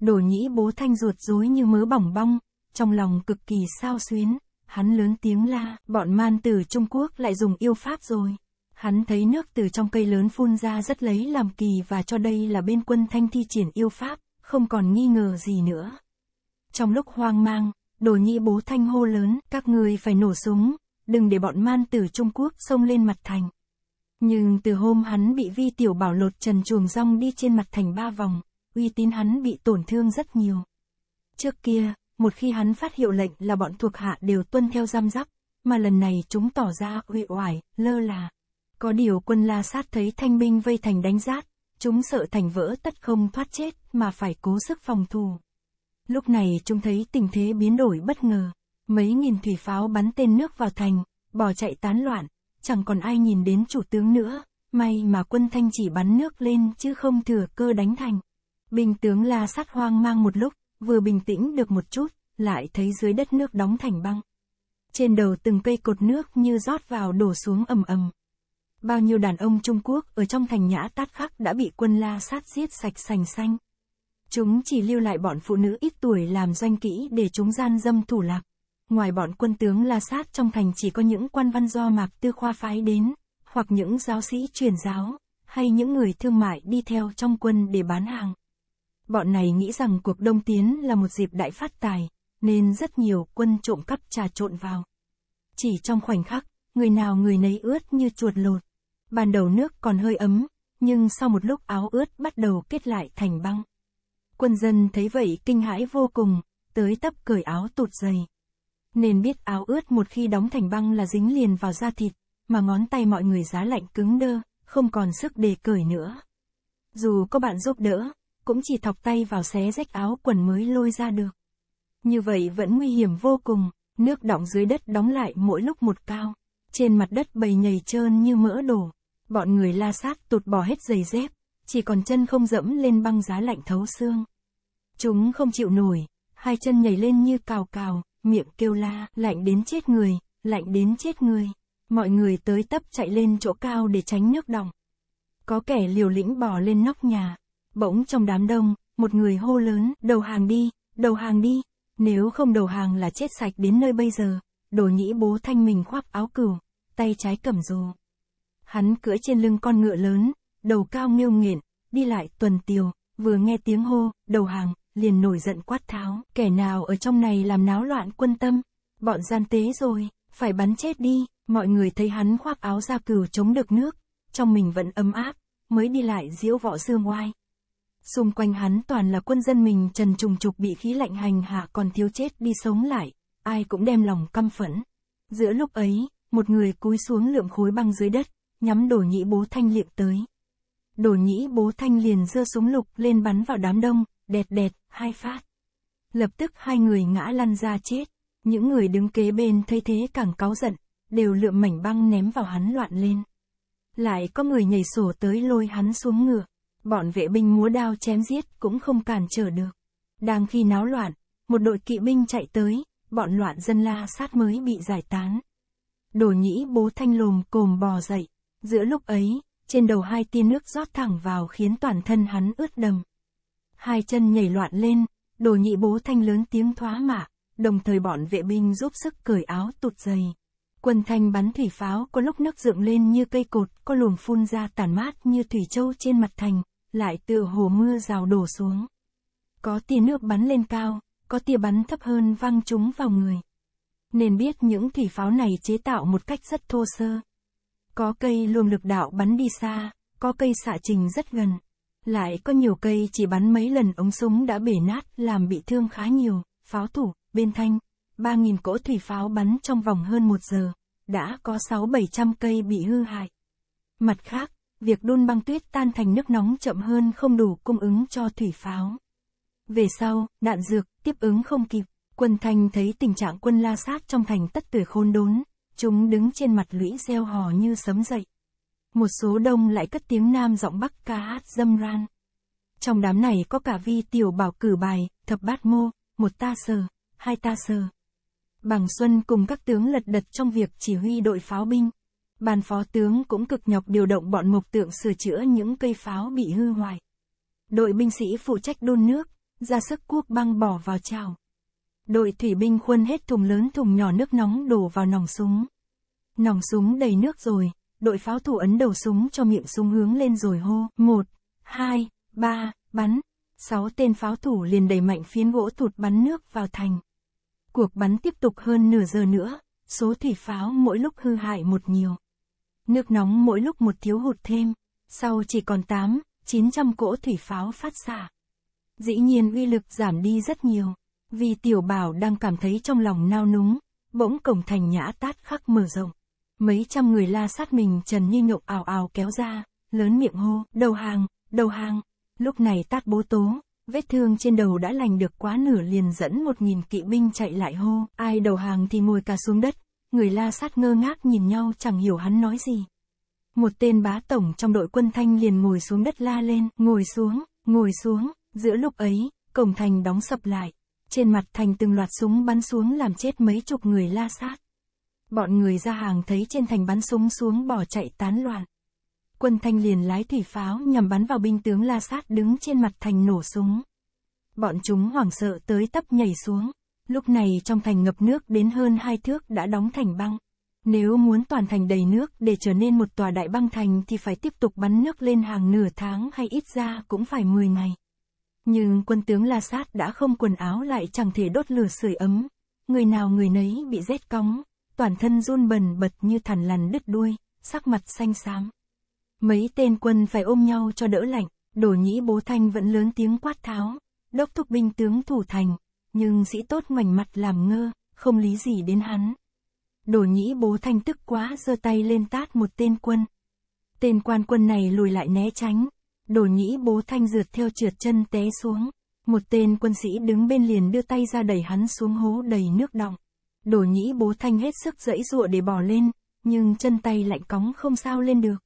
Đồ nhĩ bố thanh ruột rối như mớ bỏng bong, trong lòng cực kỳ sao xuyến. Hắn lớn tiếng la, bọn man tử Trung Quốc lại dùng yêu pháp rồi. Hắn thấy nước từ trong cây lớn phun ra rất lấy làm kỳ và cho đây là bên quân thanh thi triển yêu pháp, không còn nghi ngờ gì nữa. Trong lúc hoang mang, đồ nhĩ bố thanh hô lớn, các người phải nổ súng, đừng để bọn man tử Trung Quốc xông lên mặt thành. Nhưng từ hôm hắn bị vi tiểu bảo lột trần chuồng rong đi trên mặt thành ba vòng, uy tín hắn bị tổn thương rất nhiều. Trước kia, một khi hắn phát hiệu lệnh là bọn thuộc hạ đều tuân theo giam giáp, mà lần này chúng tỏ ra uể oải, lơ là. Có điều quân la sát thấy thanh binh vây thành đánh giáp, chúng sợ thành vỡ tất không thoát chết mà phải cố sức phòng thủ. Lúc này chúng thấy tình thế biến đổi bất ngờ, mấy nghìn thủy pháo bắn tên nước vào thành, bỏ chạy tán loạn, chẳng còn ai nhìn đến chủ tướng nữa, may mà quân thanh chỉ bắn nước lên chứ không thừa cơ đánh thành. Bình tướng la sát hoang mang một lúc, vừa bình tĩnh được một chút, lại thấy dưới đất nước đóng thành băng. Trên đầu từng cây cột nước như rót vào đổ xuống ầm ầm. Bao nhiêu đàn ông Trung Quốc ở trong thành nhã tát khắc đã bị quân la sát giết sạch sành xanh. Chúng chỉ lưu lại bọn phụ nữ ít tuổi làm doanh kỹ để chúng gian dâm thủ lạc. Ngoài bọn quân tướng la sát trong thành chỉ có những quan văn do mạc tư khoa phái đến, hoặc những giáo sĩ truyền giáo, hay những người thương mại đi theo trong quân để bán hàng. Bọn này nghĩ rằng cuộc đông tiến là một dịp đại phát tài, nên rất nhiều quân trộm cắp trà trộn vào. Chỉ trong khoảnh khắc, người nào người nấy ướt như chuột lột. Ban đầu nước còn hơi ấm, nhưng sau một lúc áo ướt bắt đầu kết lại thành băng. Quân dân thấy vậy kinh hãi vô cùng, tới tấp cởi áo tụt giày. Nên biết áo ướt một khi đóng thành băng là dính liền vào da thịt, mà ngón tay mọi người giá lạnh cứng đơ, không còn sức để cởi nữa. Dù có bạn giúp đỡ, cũng chỉ thọc tay vào xé rách áo quần mới lôi ra được. Như vậy vẫn nguy hiểm vô cùng, nước đọng dưới đất đóng lại mỗi lúc một cao. Trên mặt đất bầy nhầy trơn như mỡ đổ. Bọn người la sát tụt bỏ hết giày dép, chỉ còn chân không dẫm lên băng giá lạnh thấu xương. Chúng không chịu nổi, hai chân nhảy lên như cào cào, miệng kêu la, lạnh đến chết người, lạnh đến chết người. Mọi người tới tấp chạy lên chỗ cao để tránh nước đọng. Có kẻ liều lĩnh bò lên nóc nhà, Bỗng trong đám đông, một người hô lớn, đầu hàng đi, đầu hàng đi, nếu không đầu hàng là chết sạch đến nơi bây giờ. đồ nhĩ bố thanh mình khoác áo cửu, tay trái cầm dù. Hắn cưỡi trên lưng con ngựa lớn, đầu cao nghiêu nghiện, đi lại tuần tiều, vừa nghe tiếng hô, đầu hàng, liền nổi giận quát tháo. Kẻ nào ở trong này làm náo loạn quân tâm, bọn gian tế rồi, phải bắn chết đi. Mọi người thấy hắn khoác áo ra cửu chống được nước, trong mình vẫn ấm áp, mới đi lại diễu võ xương oai xung quanh hắn toàn là quân dân mình trần trùng trục bị khí lạnh hành hạ còn thiếu chết đi sống lại, ai cũng đem lòng căm phẫn. Giữa lúc ấy, một người cúi xuống lượm khối băng dưới đất, nhắm đổ nhĩ bố thanh liệm tới. Đổ nhĩ bố thanh liền giơ súng lục lên bắn vào đám đông, đẹt đẹt, hai phát. Lập tức hai người ngã lăn ra chết, những người đứng kế bên thấy thế càng cáu giận, đều lượm mảnh băng ném vào hắn loạn lên. Lại có người nhảy sổ tới lôi hắn xuống ngựa bọn vệ binh múa đao chém giết cũng không cản trở được. Đang khi náo loạn, một đội kỵ binh chạy tới, bọn loạn dân la sát mới bị giải tán. Đồ nhĩ bố thanh lồm cồm bò dậy, giữa lúc ấy, trên đầu hai tia nước rót thẳng vào khiến toàn thân hắn ướt đầm. Hai chân nhảy loạn lên, đồ nhĩ bố thanh lớn tiếng thoá mạ, đồng thời bọn vệ binh giúp sức cởi áo tụt giày. Quân thanh bắn thủy pháo có lúc nước dựng lên như cây cột, có luồng phun ra tàn mát như thủy châu trên mặt thành, lại tựa hồ mưa rào đổ xuống. Có tia nước bắn lên cao, có tia bắn thấp hơn văng chúng vào người. Nên biết những thủy pháo này chế tạo một cách rất thô sơ. Có cây luồng lực đạo bắn đi xa, có cây xạ trình rất gần. Lại có nhiều cây chỉ bắn mấy lần ống súng đã bể nát làm bị thương khá nhiều, pháo thủ, bên thanh. 3.000 cỗ thủy pháo bắn trong vòng hơn một giờ, đã có 6-700 cây bị hư hại. Mặt khác, việc đun băng tuyết tan thành nước nóng chậm hơn không đủ cung ứng cho thủy pháo. Về sau, đạn dược, tiếp ứng không kịp, quân thành thấy tình trạng quân la sát trong thành tất tuổi khôn đốn, chúng đứng trên mặt lũy gieo hò như sấm dậy. Một số đông lại cất tiếng nam giọng bắc ca hát dâm ran. Trong đám này có cả vi tiểu bảo cử bài, thập bát mô, một ta sờ, hai ta sờ. Bằng Xuân cùng các tướng lật đật trong việc chỉ huy đội pháo binh. Ban phó tướng cũng cực nhọc điều động bọn mục tượng sửa chữa những cây pháo bị hư hoại. Đội binh sĩ phụ trách đun nước, ra sức cuốc băng bỏ vào chảo. Đội thủy binh khuân hết thùng lớn thùng nhỏ nước nóng đổ vào nòng súng. Nòng súng đầy nước rồi, đội pháo thủ ấn đầu súng cho miệng súng hướng lên rồi hô. Một, hai, ba, bắn. Sáu tên pháo thủ liền đẩy mạnh phiến gỗ tụt bắn nước vào thành. Cuộc bắn tiếp tục hơn nửa giờ nữa, số thủy pháo mỗi lúc hư hại một nhiều. Nước nóng mỗi lúc một thiếu hụt thêm, sau chỉ còn 8, 900 cỗ thủy pháo phát xạ. Dĩ nhiên uy lực giảm đi rất nhiều, vì tiểu bảo đang cảm thấy trong lòng nao núng, bỗng cổng thành nhã tát khắc mở rộng. Mấy trăm người la sát mình Trần Như Nhộng ào ào kéo ra, lớn miệng hô, đầu hàng, đầu hàng. Lúc này tát bố tố, vết thương trên đầu đã lành được quá nửa liền dẫn một nghìn kỵ binh chạy lại hô, ai đầu hàng thì ngồi cả xuống đất, người la sát ngơ ngác nhìn nhau chẳng hiểu hắn nói gì. Một tên bá tổng trong đội quân thanh liền ngồi xuống đất la lên, ngồi xuống, ngồi xuống, giữa lúc ấy, cổng thành đóng sập lại. Trên mặt thành từng loạt súng bắn xuống làm chết mấy chục người la sát. Bọn người ra hàng thấy trên thành bắn súng xuống bỏ chạy tán loạn. Quân thanh liền lái thủy pháo nhằm bắn vào binh tướng la sát đứng trên mặt thành nổ súng. Bọn chúng hoảng sợ tới tấp nhảy xuống. Lúc này trong thành ngập nước đến hơn hai thước đã đóng thành băng. Nếu muốn toàn thành đầy nước để trở nên một tòa đại băng thành thì phải tiếp tục bắn nước lên hàng nửa tháng hay ít ra cũng phải 10 ngày. Nhưng quân tướng La Sát đã không quần áo lại chẳng thể đốt lửa sưởi ấm. Người nào người nấy bị rét cóng, toàn thân run bần bật như thằn lằn đứt đuôi, sắc mặt xanh xám. Mấy tên quân phải ôm nhau cho đỡ lạnh, đổ nhĩ bố thanh vẫn lớn tiếng quát tháo. Đốc thúc binh tướng thủ thành, nhưng sĩ tốt ngoảnh mặt làm ngơ, không lý gì đến hắn. Đồ nhĩ bố thanh tức quá giơ tay lên tát một tên quân. Tên quan quân này lùi lại né tránh. Đồ nhĩ bố thanh rượt theo trượt chân té xuống. Một tên quân sĩ đứng bên liền đưa tay ra đẩy hắn xuống hố đầy nước đọng. Đồ nhĩ bố thanh hết sức dẫy dụa để bỏ lên, nhưng chân tay lạnh cóng không sao lên được.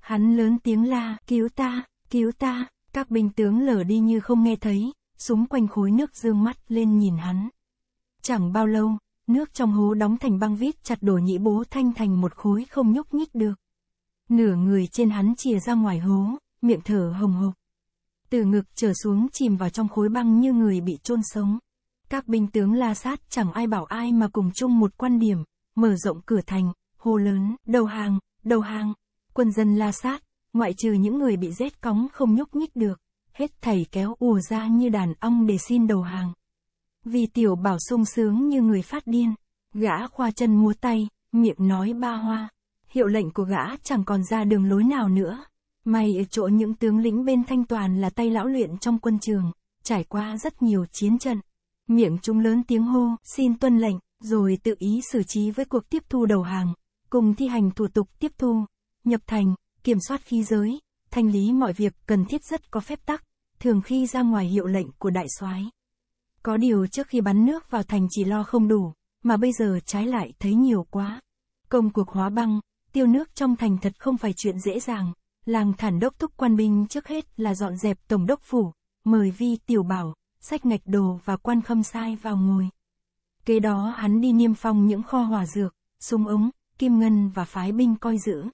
Hắn lớn tiếng la, cứu ta, cứu ta, các binh tướng lở đi như không nghe thấy, súng quanh khối nước dương mắt lên nhìn hắn. Chẳng bao lâu, nước trong hố đóng thành băng vít chặt đổ nhĩ bố thanh thành một khối không nhúc nhích được. Nửa người trên hắn chìa ra ngoài hố, miệng thở hồng hộc. Từ ngực trở xuống chìm vào trong khối băng như người bị chôn sống. Các binh tướng la sát chẳng ai bảo ai mà cùng chung một quan điểm, mở rộng cửa thành, hô lớn, đầu hàng, đầu hàng. Quân dân la sát, ngoại trừ những người bị rét cóng không nhúc nhích được hết thảy kéo ùa ra như đàn ong để xin đầu hàng. Vì tiểu bảo sung sướng như người phát điên, gã khoa chân múa tay, miệng nói ba hoa. Hiệu lệnh của gã chẳng còn ra đường lối nào nữa. May ở chỗ những tướng lĩnh bên thanh toàn là tay lão luyện trong quân trường, trải qua rất nhiều chiến trận. Miệng chúng lớn tiếng hô, xin tuân lệnh, rồi tự ý xử trí với cuộc tiếp thu đầu hàng, cùng thi hành thủ tục tiếp thu, nhập thành, kiểm soát khí giới, thanh lý mọi việc cần thiết rất có phép tắc thường khi ra ngoài hiệu lệnh của đại soái. Có điều trước khi bắn nước vào thành chỉ lo không đủ, mà bây giờ trái lại thấy nhiều quá. Công cuộc hóa băng, tiêu nước trong thành thật không phải chuyện dễ dàng. Làng thản đốc thúc quan binh trước hết là dọn dẹp tổng đốc phủ, mời vi tiểu bảo, sách ngạch đồ và quan khâm sai vào ngồi. Kế đó hắn đi niêm phong những kho hòa dược, súng ống, kim ngân và phái binh coi giữ.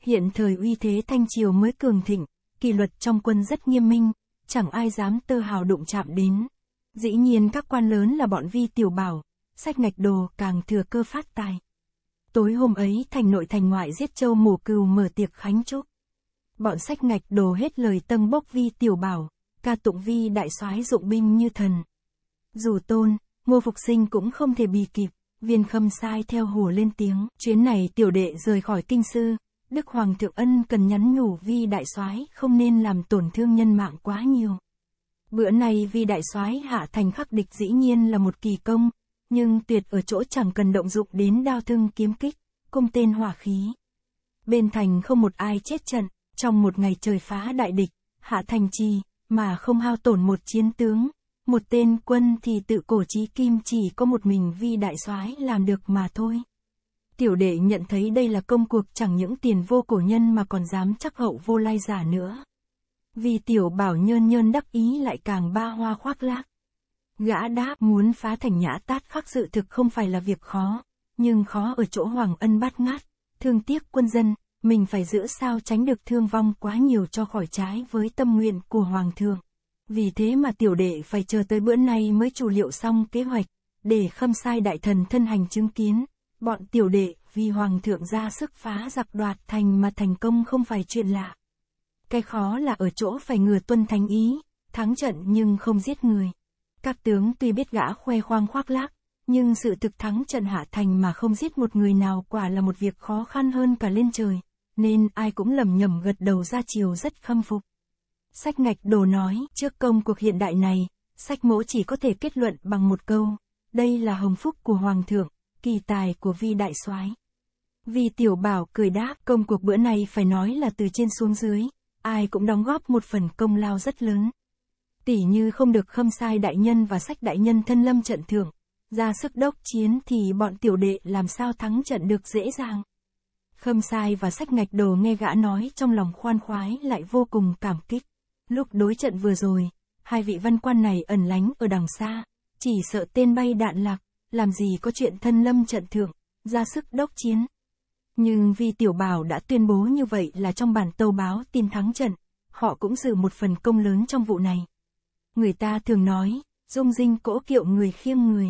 Hiện thời uy thế Thanh Triều mới cường thịnh, kỷ luật trong quân rất nghiêm minh, chẳng ai dám tơ hào đụng chạm đến. Dĩ nhiên các quan lớn là bọn vi tiểu bảo, sách ngạch đồ càng thừa cơ phát tài. Tối hôm ấy thành nội thành ngoại giết châu mổ cừu mở tiệc khánh chúc. Bọn sách ngạch đồ hết lời tâng bốc vi tiểu bảo, ca tụng vi đại soái dụng binh như thần. Dù tôn, ngô phục sinh cũng không thể bì kịp, viên khâm sai theo hồ lên tiếng, chuyến này tiểu đệ rời khỏi kinh sư, Đức Hoàng Thượng Ân cần nhắn nhủ Vi Đại soái không nên làm tổn thương nhân mạng quá nhiều. Bữa nay Vi Đại soái hạ thành khắc địch dĩ nhiên là một kỳ công, nhưng tuyệt ở chỗ chẳng cần động dụng đến đao thương kiếm kích, công tên hỏa khí. Bên thành không một ai chết trận, trong một ngày trời phá đại địch, hạ thành chi mà không hao tổn một chiến tướng, một tên quân thì tự cổ trí kim chỉ có một mình Vi Đại soái làm được mà thôi. Tiểu đệ nhận thấy đây là công cuộc chẳng những tiền vô cổ nhân mà còn dám chắc hậu vô lai giả nữa. Vì tiểu bảo nhơn nhơn đắc ý lại càng ba hoa khoác lác. Gã đáp muốn phá thành nhã tát khắc sự thực không phải là việc khó, nhưng khó ở chỗ hoàng ân bắt ngát, thương tiếc quân dân, mình phải giữ sao tránh được thương vong quá nhiều cho khỏi trái với tâm nguyện của hoàng thượng. Vì thế mà tiểu đệ phải chờ tới bữa nay mới chủ liệu xong kế hoạch, để khâm sai đại thần thân hành chứng kiến bọn tiểu đệ vì hoàng thượng ra sức phá giặc đoạt thành mà thành công không phải chuyện lạ. Cái khó là ở chỗ phải ngừa tuân thánh ý, thắng trận nhưng không giết người. Các tướng tuy biết gã khoe khoang khoác lác, nhưng sự thực thắng trận hạ thành mà không giết một người nào quả là một việc khó khăn hơn cả lên trời, nên ai cũng lầm nhầm gật đầu ra chiều rất khâm phục. Sách ngạch đồ nói, trước công cuộc hiện đại này, sách mỗ chỉ có thể kết luận bằng một câu, đây là hồng phúc của Hoàng thượng kỳ tài của vi đại soái Vi tiểu bảo cười đáp, công cuộc bữa này phải nói là từ trên xuống dưới, ai cũng đóng góp một phần công lao rất lớn. Tỷ như không được khâm sai đại nhân và sách đại nhân thân lâm trận thưởng, ra sức đốc chiến thì bọn tiểu đệ làm sao thắng trận được dễ dàng. Khâm sai và sách ngạch đồ nghe gã nói trong lòng khoan khoái lại vô cùng cảm kích. Lúc đối trận vừa rồi, hai vị văn quan này ẩn lánh ở đằng xa, chỉ sợ tên bay đạn lạc làm gì có chuyện thân lâm trận thượng, ra sức đốc chiến. Nhưng vì Tiểu Bảo đã tuyên bố như vậy là trong bản tâu báo tin thắng trận, họ cũng giữ một phần công lớn trong vụ này. Người ta thường nói, dung dinh cỗ kiệu người khiêng người.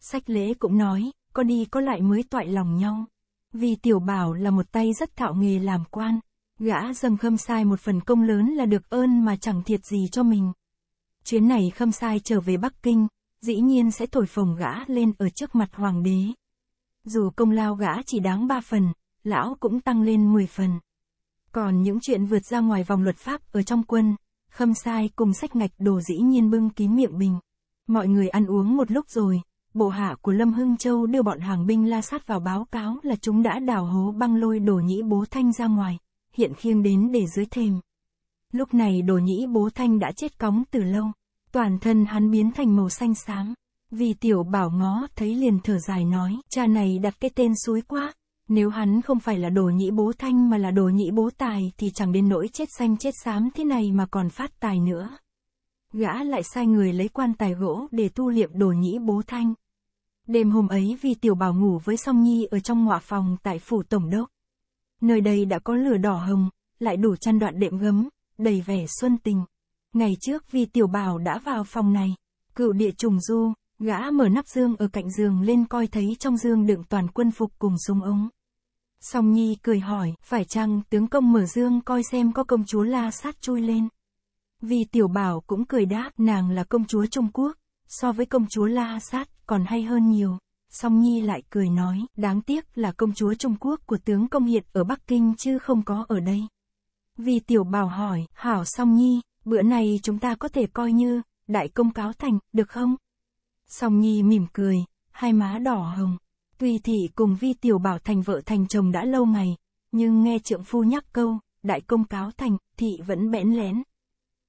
Sách lễ cũng nói, có đi có lại mới toại lòng nhau. Vì Tiểu Bảo là một tay rất thạo nghề làm quan, gã dâng khâm sai một phần công lớn là được ơn mà chẳng thiệt gì cho mình. Chuyến này khâm sai trở về Bắc Kinh, dĩ nhiên sẽ thổi phồng gã lên ở trước mặt hoàng đế. Dù công lao gã chỉ đáng ba phần, lão cũng tăng lên 10 phần. Còn những chuyện vượt ra ngoài vòng luật pháp ở trong quân, khâm sai cùng sách ngạch đồ dĩ nhiên bưng kín miệng bình. Mọi người ăn uống một lúc rồi, bộ hạ của Lâm Hưng Châu đưa bọn hàng binh la sát vào báo cáo là chúng đã đào hố băng lôi đồ nhĩ bố thanh ra ngoài, hiện khiêng đến để dưới thêm Lúc này đồ nhĩ bố thanh đã chết cóng từ lâu toàn thân hắn biến thành màu xanh xám. Vì tiểu bảo ngó thấy liền thở dài nói, cha này đặt cái tên suối quá. Nếu hắn không phải là đồ nhĩ bố thanh mà là đồ nhĩ bố tài thì chẳng đến nỗi chết xanh chết xám thế này mà còn phát tài nữa. Gã lại sai người lấy quan tài gỗ để tu liệm đồ nhĩ bố thanh. Đêm hôm ấy vì tiểu bảo ngủ với song nhi ở trong ngọa phòng tại phủ tổng đốc. Nơi đây đã có lửa đỏ hồng, lại đủ chăn đoạn đệm gấm, đầy vẻ xuân tình. Ngày trước vì tiểu bảo đã vào phòng này, cựu địa trùng du, gã mở nắp dương ở cạnh giường lên coi thấy trong dương đựng toàn quân phục cùng súng ống. Song Nhi cười hỏi, phải chăng tướng công mở dương coi xem có công chúa la sát chui lên. Vì tiểu bảo cũng cười đáp, nàng là công chúa Trung Quốc, so với công chúa la sát còn hay hơn nhiều. Song Nhi lại cười nói, đáng tiếc là công chúa Trung Quốc của tướng công hiện ở Bắc Kinh chứ không có ở đây. Vì tiểu bảo hỏi, hảo Song Nhi, Bữa nay chúng ta có thể coi như, đại công cáo thành, được không? Song Nhi mỉm cười, hai má đỏ hồng. Tuy thị cùng vi tiểu bảo thành vợ thành chồng đã lâu ngày, nhưng nghe trượng phu nhắc câu, đại công cáo thành, thị vẫn bẽn lén.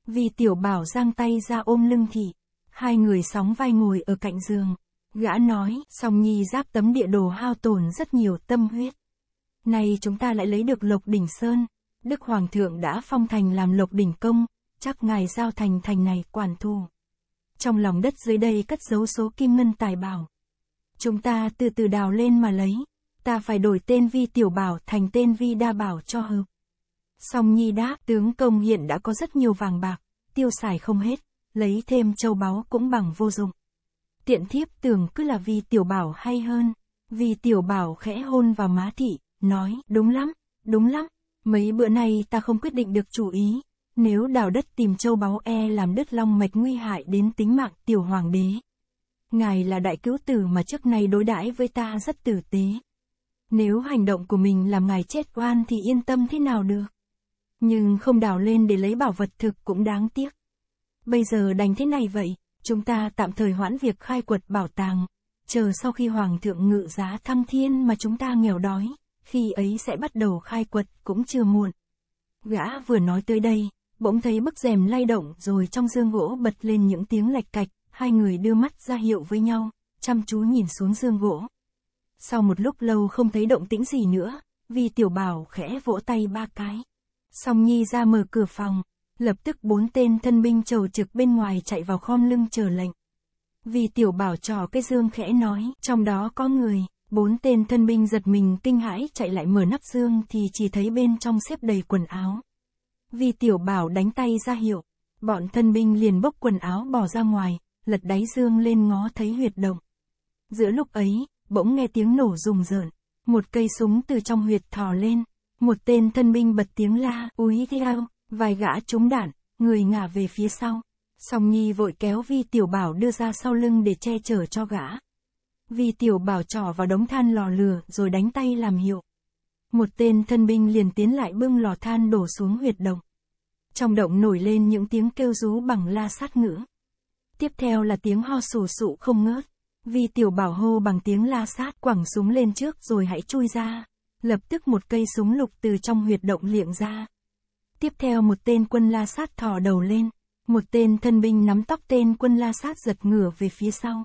Vi tiểu bảo giang tay ra ôm lưng thị, hai người sóng vai ngồi ở cạnh giường. Gã nói, song nhi giáp tấm địa đồ hao tổn rất nhiều tâm huyết. Nay chúng ta lại lấy được Lộc Đỉnh Sơn. Đức Hoàng thượng đã phong thành làm Lộc Đỉnh Công, chắc ngài giao thành thành này quản thu. Trong lòng đất dưới đây cất giấu số kim ngân tài bảo. Chúng ta từ từ đào lên mà lấy, ta phải đổi tên vi tiểu bảo thành tên vi đa bảo cho hợp. Song Nhi đáp, tướng công hiện đã có rất nhiều vàng bạc, tiêu xài không hết, lấy thêm châu báu cũng bằng vô dụng. Tiện thiếp tưởng cứ là vi tiểu bảo hay hơn, vì tiểu bảo khẽ hôn vào má thị, nói, đúng lắm, đúng lắm, mấy bữa nay ta không quyết định được chủ ý, nếu đào đất tìm châu báu e làm đứt long mạch nguy hại đến tính mạng tiểu hoàng đế. Ngài là đại cứu tử mà trước nay đối đãi với ta rất tử tế. Nếu hành động của mình làm ngài chết oan thì yên tâm thế nào được. Nhưng không đào lên để lấy bảo vật thực cũng đáng tiếc. Bây giờ đành thế này vậy, chúng ta tạm thời hoãn việc khai quật bảo tàng. Chờ sau khi Hoàng thượng ngự giá thăm thiên mà chúng ta nghèo đói, khi ấy sẽ bắt đầu khai quật cũng chưa muộn. Gã vừa nói tới đây, bỗng thấy bức rèm lay động rồi trong dương gỗ bật lên những tiếng lạch cạch, hai người đưa mắt ra hiệu với nhau, chăm chú nhìn xuống dương gỗ. Sau một lúc lâu không thấy động tĩnh gì nữa, vì tiểu bảo khẽ vỗ tay ba cái. Song Nhi ra mở cửa phòng, lập tức bốn tên thân binh trầu trực bên ngoài chạy vào khom lưng chờ lệnh. Vì tiểu bảo trò cái dương khẽ nói, trong đó có người, bốn tên thân binh giật mình kinh hãi chạy lại mở nắp dương thì chỉ thấy bên trong xếp đầy quần áo. Vì tiểu bảo đánh tay ra hiệu, bọn thân binh liền bốc quần áo bỏ ra ngoài, lật đáy dương lên ngó thấy huyệt động. Giữa lúc ấy, bỗng nghe tiếng nổ rùng rợn, một cây súng từ trong huyệt thò lên, một tên thân binh bật tiếng la, úi theo, vài gã trúng đạn, người ngả về phía sau. Song Nhi vội kéo Vi Tiểu Bảo đưa ra sau lưng để che chở cho gã. Vi Tiểu Bảo trỏ vào đống than lò lửa rồi đánh tay làm hiệu. Một tên thân binh liền tiến lại bưng lò than đổ xuống huyệt động. Trong động nổi lên những tiếng kêu rú bằng la sát ngữ. Tiếp theo là tiếng ho sù sụ không ngớt. Vi tiểu bảo hô bằng tiếng la sát quẳng súng lên trước rồi hãy chui ra. Lập tức một cây súng lục từ trong huyệt động liệng ra. Tiếp theo một tên quân la sát thò đầu lên. Một tên thân binh nắm tóc tên quân la sát giật ngửa về phía sau.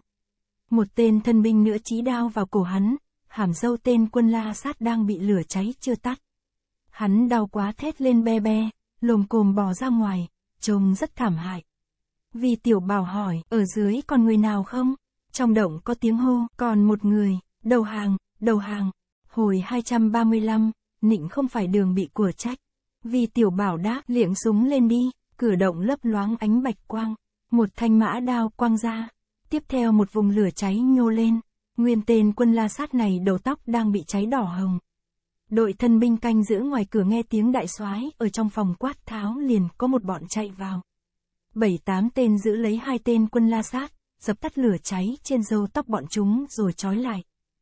Một tên thân binh nữa chí đao vào cổ hắn, hàm dâu tên quân la sát đang bị lửa cháy chưa tắt. Hắn đau quá thét lên be be, lồm cồm bò ra ngoài, trông rất thảm hại. Vì tiểu bảo hỏi, ở dưới còn người nào không? Trong động có tiếng hô, còn một người, đầu hàng, đầu hàng. Hồi 235, nịnh không phải đường bị của trách. Vì tiểu bảo đáp, liệng súng lên đi, cửa động lấp loáng ánh bạch quang. Một thanh mã đao quang ra, tiếp theo một vùng lửa cháy nhô lên. Nguyên tên quân la sát này đầu tóc đang bị cháy đỏ hồng. Đội thân binh canh giữ ngoài cửa nghe tiếng đại soái ở trong phòng quát tháo liền có một bọn chạy vào. Bảy tám tên giữ lấy hai tên quân la sát, dập tắt lửa cháy trên râu tóc bọn chúng rồi trói lại.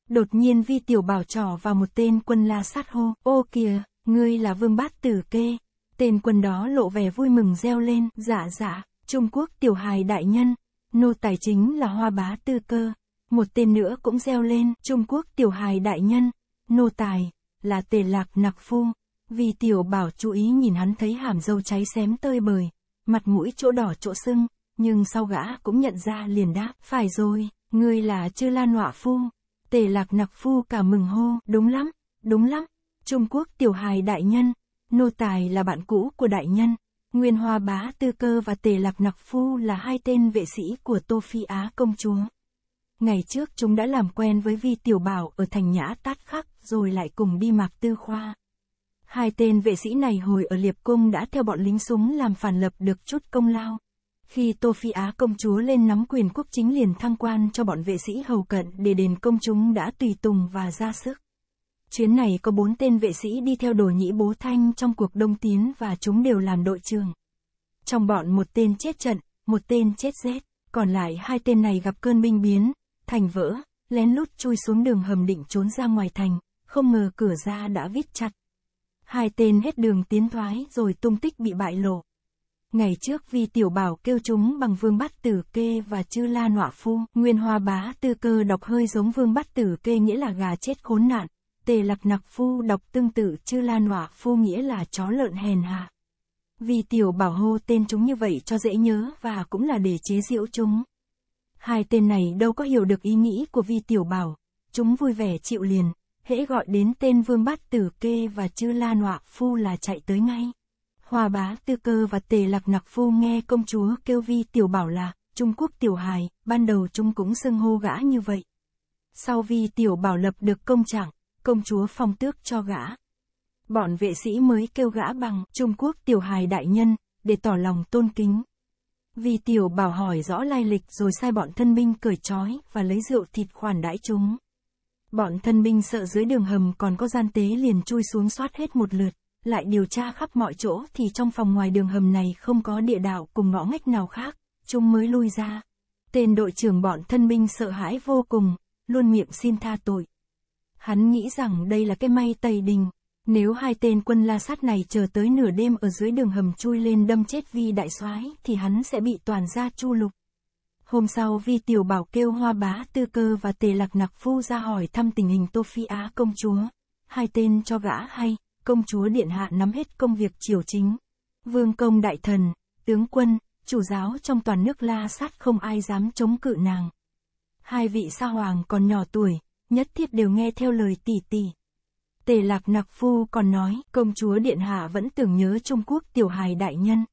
Đột nhiên vi tiểu bảo trỏ vào một tên quân la sát hô, ô kìa, ngươi là vương bát tử kê. Tên quân đó lộ vẻ vui mừng reo lên, dạ dạ, Trung Quốc tiểu hài đại nhân, nô tài chính là hoa bá tư cơ. Một tên nữa cũng reo lên, Trung Quốc tiểu hài đại nhân, nô tài, là tề lạc nặc phu. Vì tiểu bảo chú ý nhìn hắn thấy hàm dâu cháy xém tơi bời, mặt mũi chỗ đỏ chỗ sưng, nhưng sau gã cũng nhận ra liền đáp, phải rồi, ngươi là chư Lan nọa phu. Tề lạc nặc phu cả mừng hô, đúng lắm, đúng lắm, Trung Quốc tiểu hài đại nhân, nô tài là bạn cũ của đại nhân. Nguyên Hoa Bá Tư Cơ và Tề Lạc Nặc Phu là hai tên vệ sĩ của Tô Phi Á công chúa. Ngày trước chúng đã làm quen với Vi Tiểu Bảo ở thành Nhã Tát Khắc, rồi lại cùng đi Mạc Tư Khoa. Hai tên vệ sĩ này hồi ở Liệp Cung đã theo bọn lính súng làm phản lập được chút công lao. Khi Tô Phi Á công chúa lên nắm quyền quốc chính liền thăng quan cho bọn vệ sĩ hầu cận để đền công chúng đã tùy tùng và ra sức. Chuyến này có bốn tên vệ sĩ đi theo đồ nhĩ bố thanh trong cuộc đông tiến và chúng đều làm đội trưởng. Trong bọn một tên chết trận, một tên chết rét, còn lại hai tên này gặp cơn binh biến, thành vỡ, lén lút chui xuống đường hầm định trốn ra ngoài thành, không ngờ cửa ra đã vít chặt. Hai tên hết đường tiến thoái rồi tung tích bị bại lộ. Ngày trước vì tiểu bảo kêu chúng bằng vương bát tử kê và chư la nọa phu, nguyên hoa bá tư cơ đọc hơi giống vương bát tử kê nghĩa là gà chết khốn nạn, tề lạc nặc phu đọc tương tự chư la nọa phu nghĩa là chó lợn hèn hạ. Vì tiểu bảo hô tên chúng như vậy cho dễ nhớ và cũng là để chế diễu chúng. Hai tên này đâu có hiểu được ý nghĩ của vi tiểu bảo, chúng vui vẻ chịu liền, hễ gọi đến tên vương bát tử kê và chư la nọa phu là chạy tới ngay. Hoa bá tư cơ và tề lạc nặc phu nghe công chúa kêu vi tiểu bảo là, Trung Quốc tiểu hài, ban đầu chúng cũng xưng hô gã như vậy. Sau vi tiểu bảo lập được công trạng, công chúa phong tước cho gã. Bọn vệ sĩ mới kêu gã bằng Trung Quốc tiểu hài đại nhân, để tỏ lòng tôn kính. Vì tiểu bảo hỏi rõ lai lịch rồi sai bọn thân binh cởi trói và lấy rượu thịt khoản đãi chúng. Bọn thân binh sợ dưới đường hầm còn có gian tế liền chui xuống soát hết một lượt, lại điều tra khắp mọi chỗ thì trong phòng ngoài đường hầm này không có địa đạo cùng ngõ ngách nào khác, chúng mới lui ra. Tên đội trưởng bọn thân binh sợ hãi vô cùng, luôn miệng xin tha tội. Hắn nghĩ rằng đây là cái may tây đình, nếu hai tên quân la sát này chờ tới nửa đêm ở dưới đường hầm chui lên đâm chết Vi Đại soái thì hắn sẽ bị toàn gia chu lục. Hôm sau Vi Tiểu Bảo kêu Hoa Bá Tư Cơ và Tề Lạc Nặc Phu ra hỏi thăm tình hình Tô Phi Á công chúa. Hai tên cho gã hay, công chúa Điện Hạ nắm hết công việc triều chính. Vương công đại thần, tướng quân, chủ giáo trong toàn nước la sát không ai dám chống cự nàng. Hai vị sa hoàng còn nhỏ tuổi, nhất thiết đều nghe theo lời tỷ tỷ. Tề Lạc Nặc Phu còn nói, công chúa Điện Hạ vẫn tưởng nhớ Trung Quốc tiểu hài đại nhân.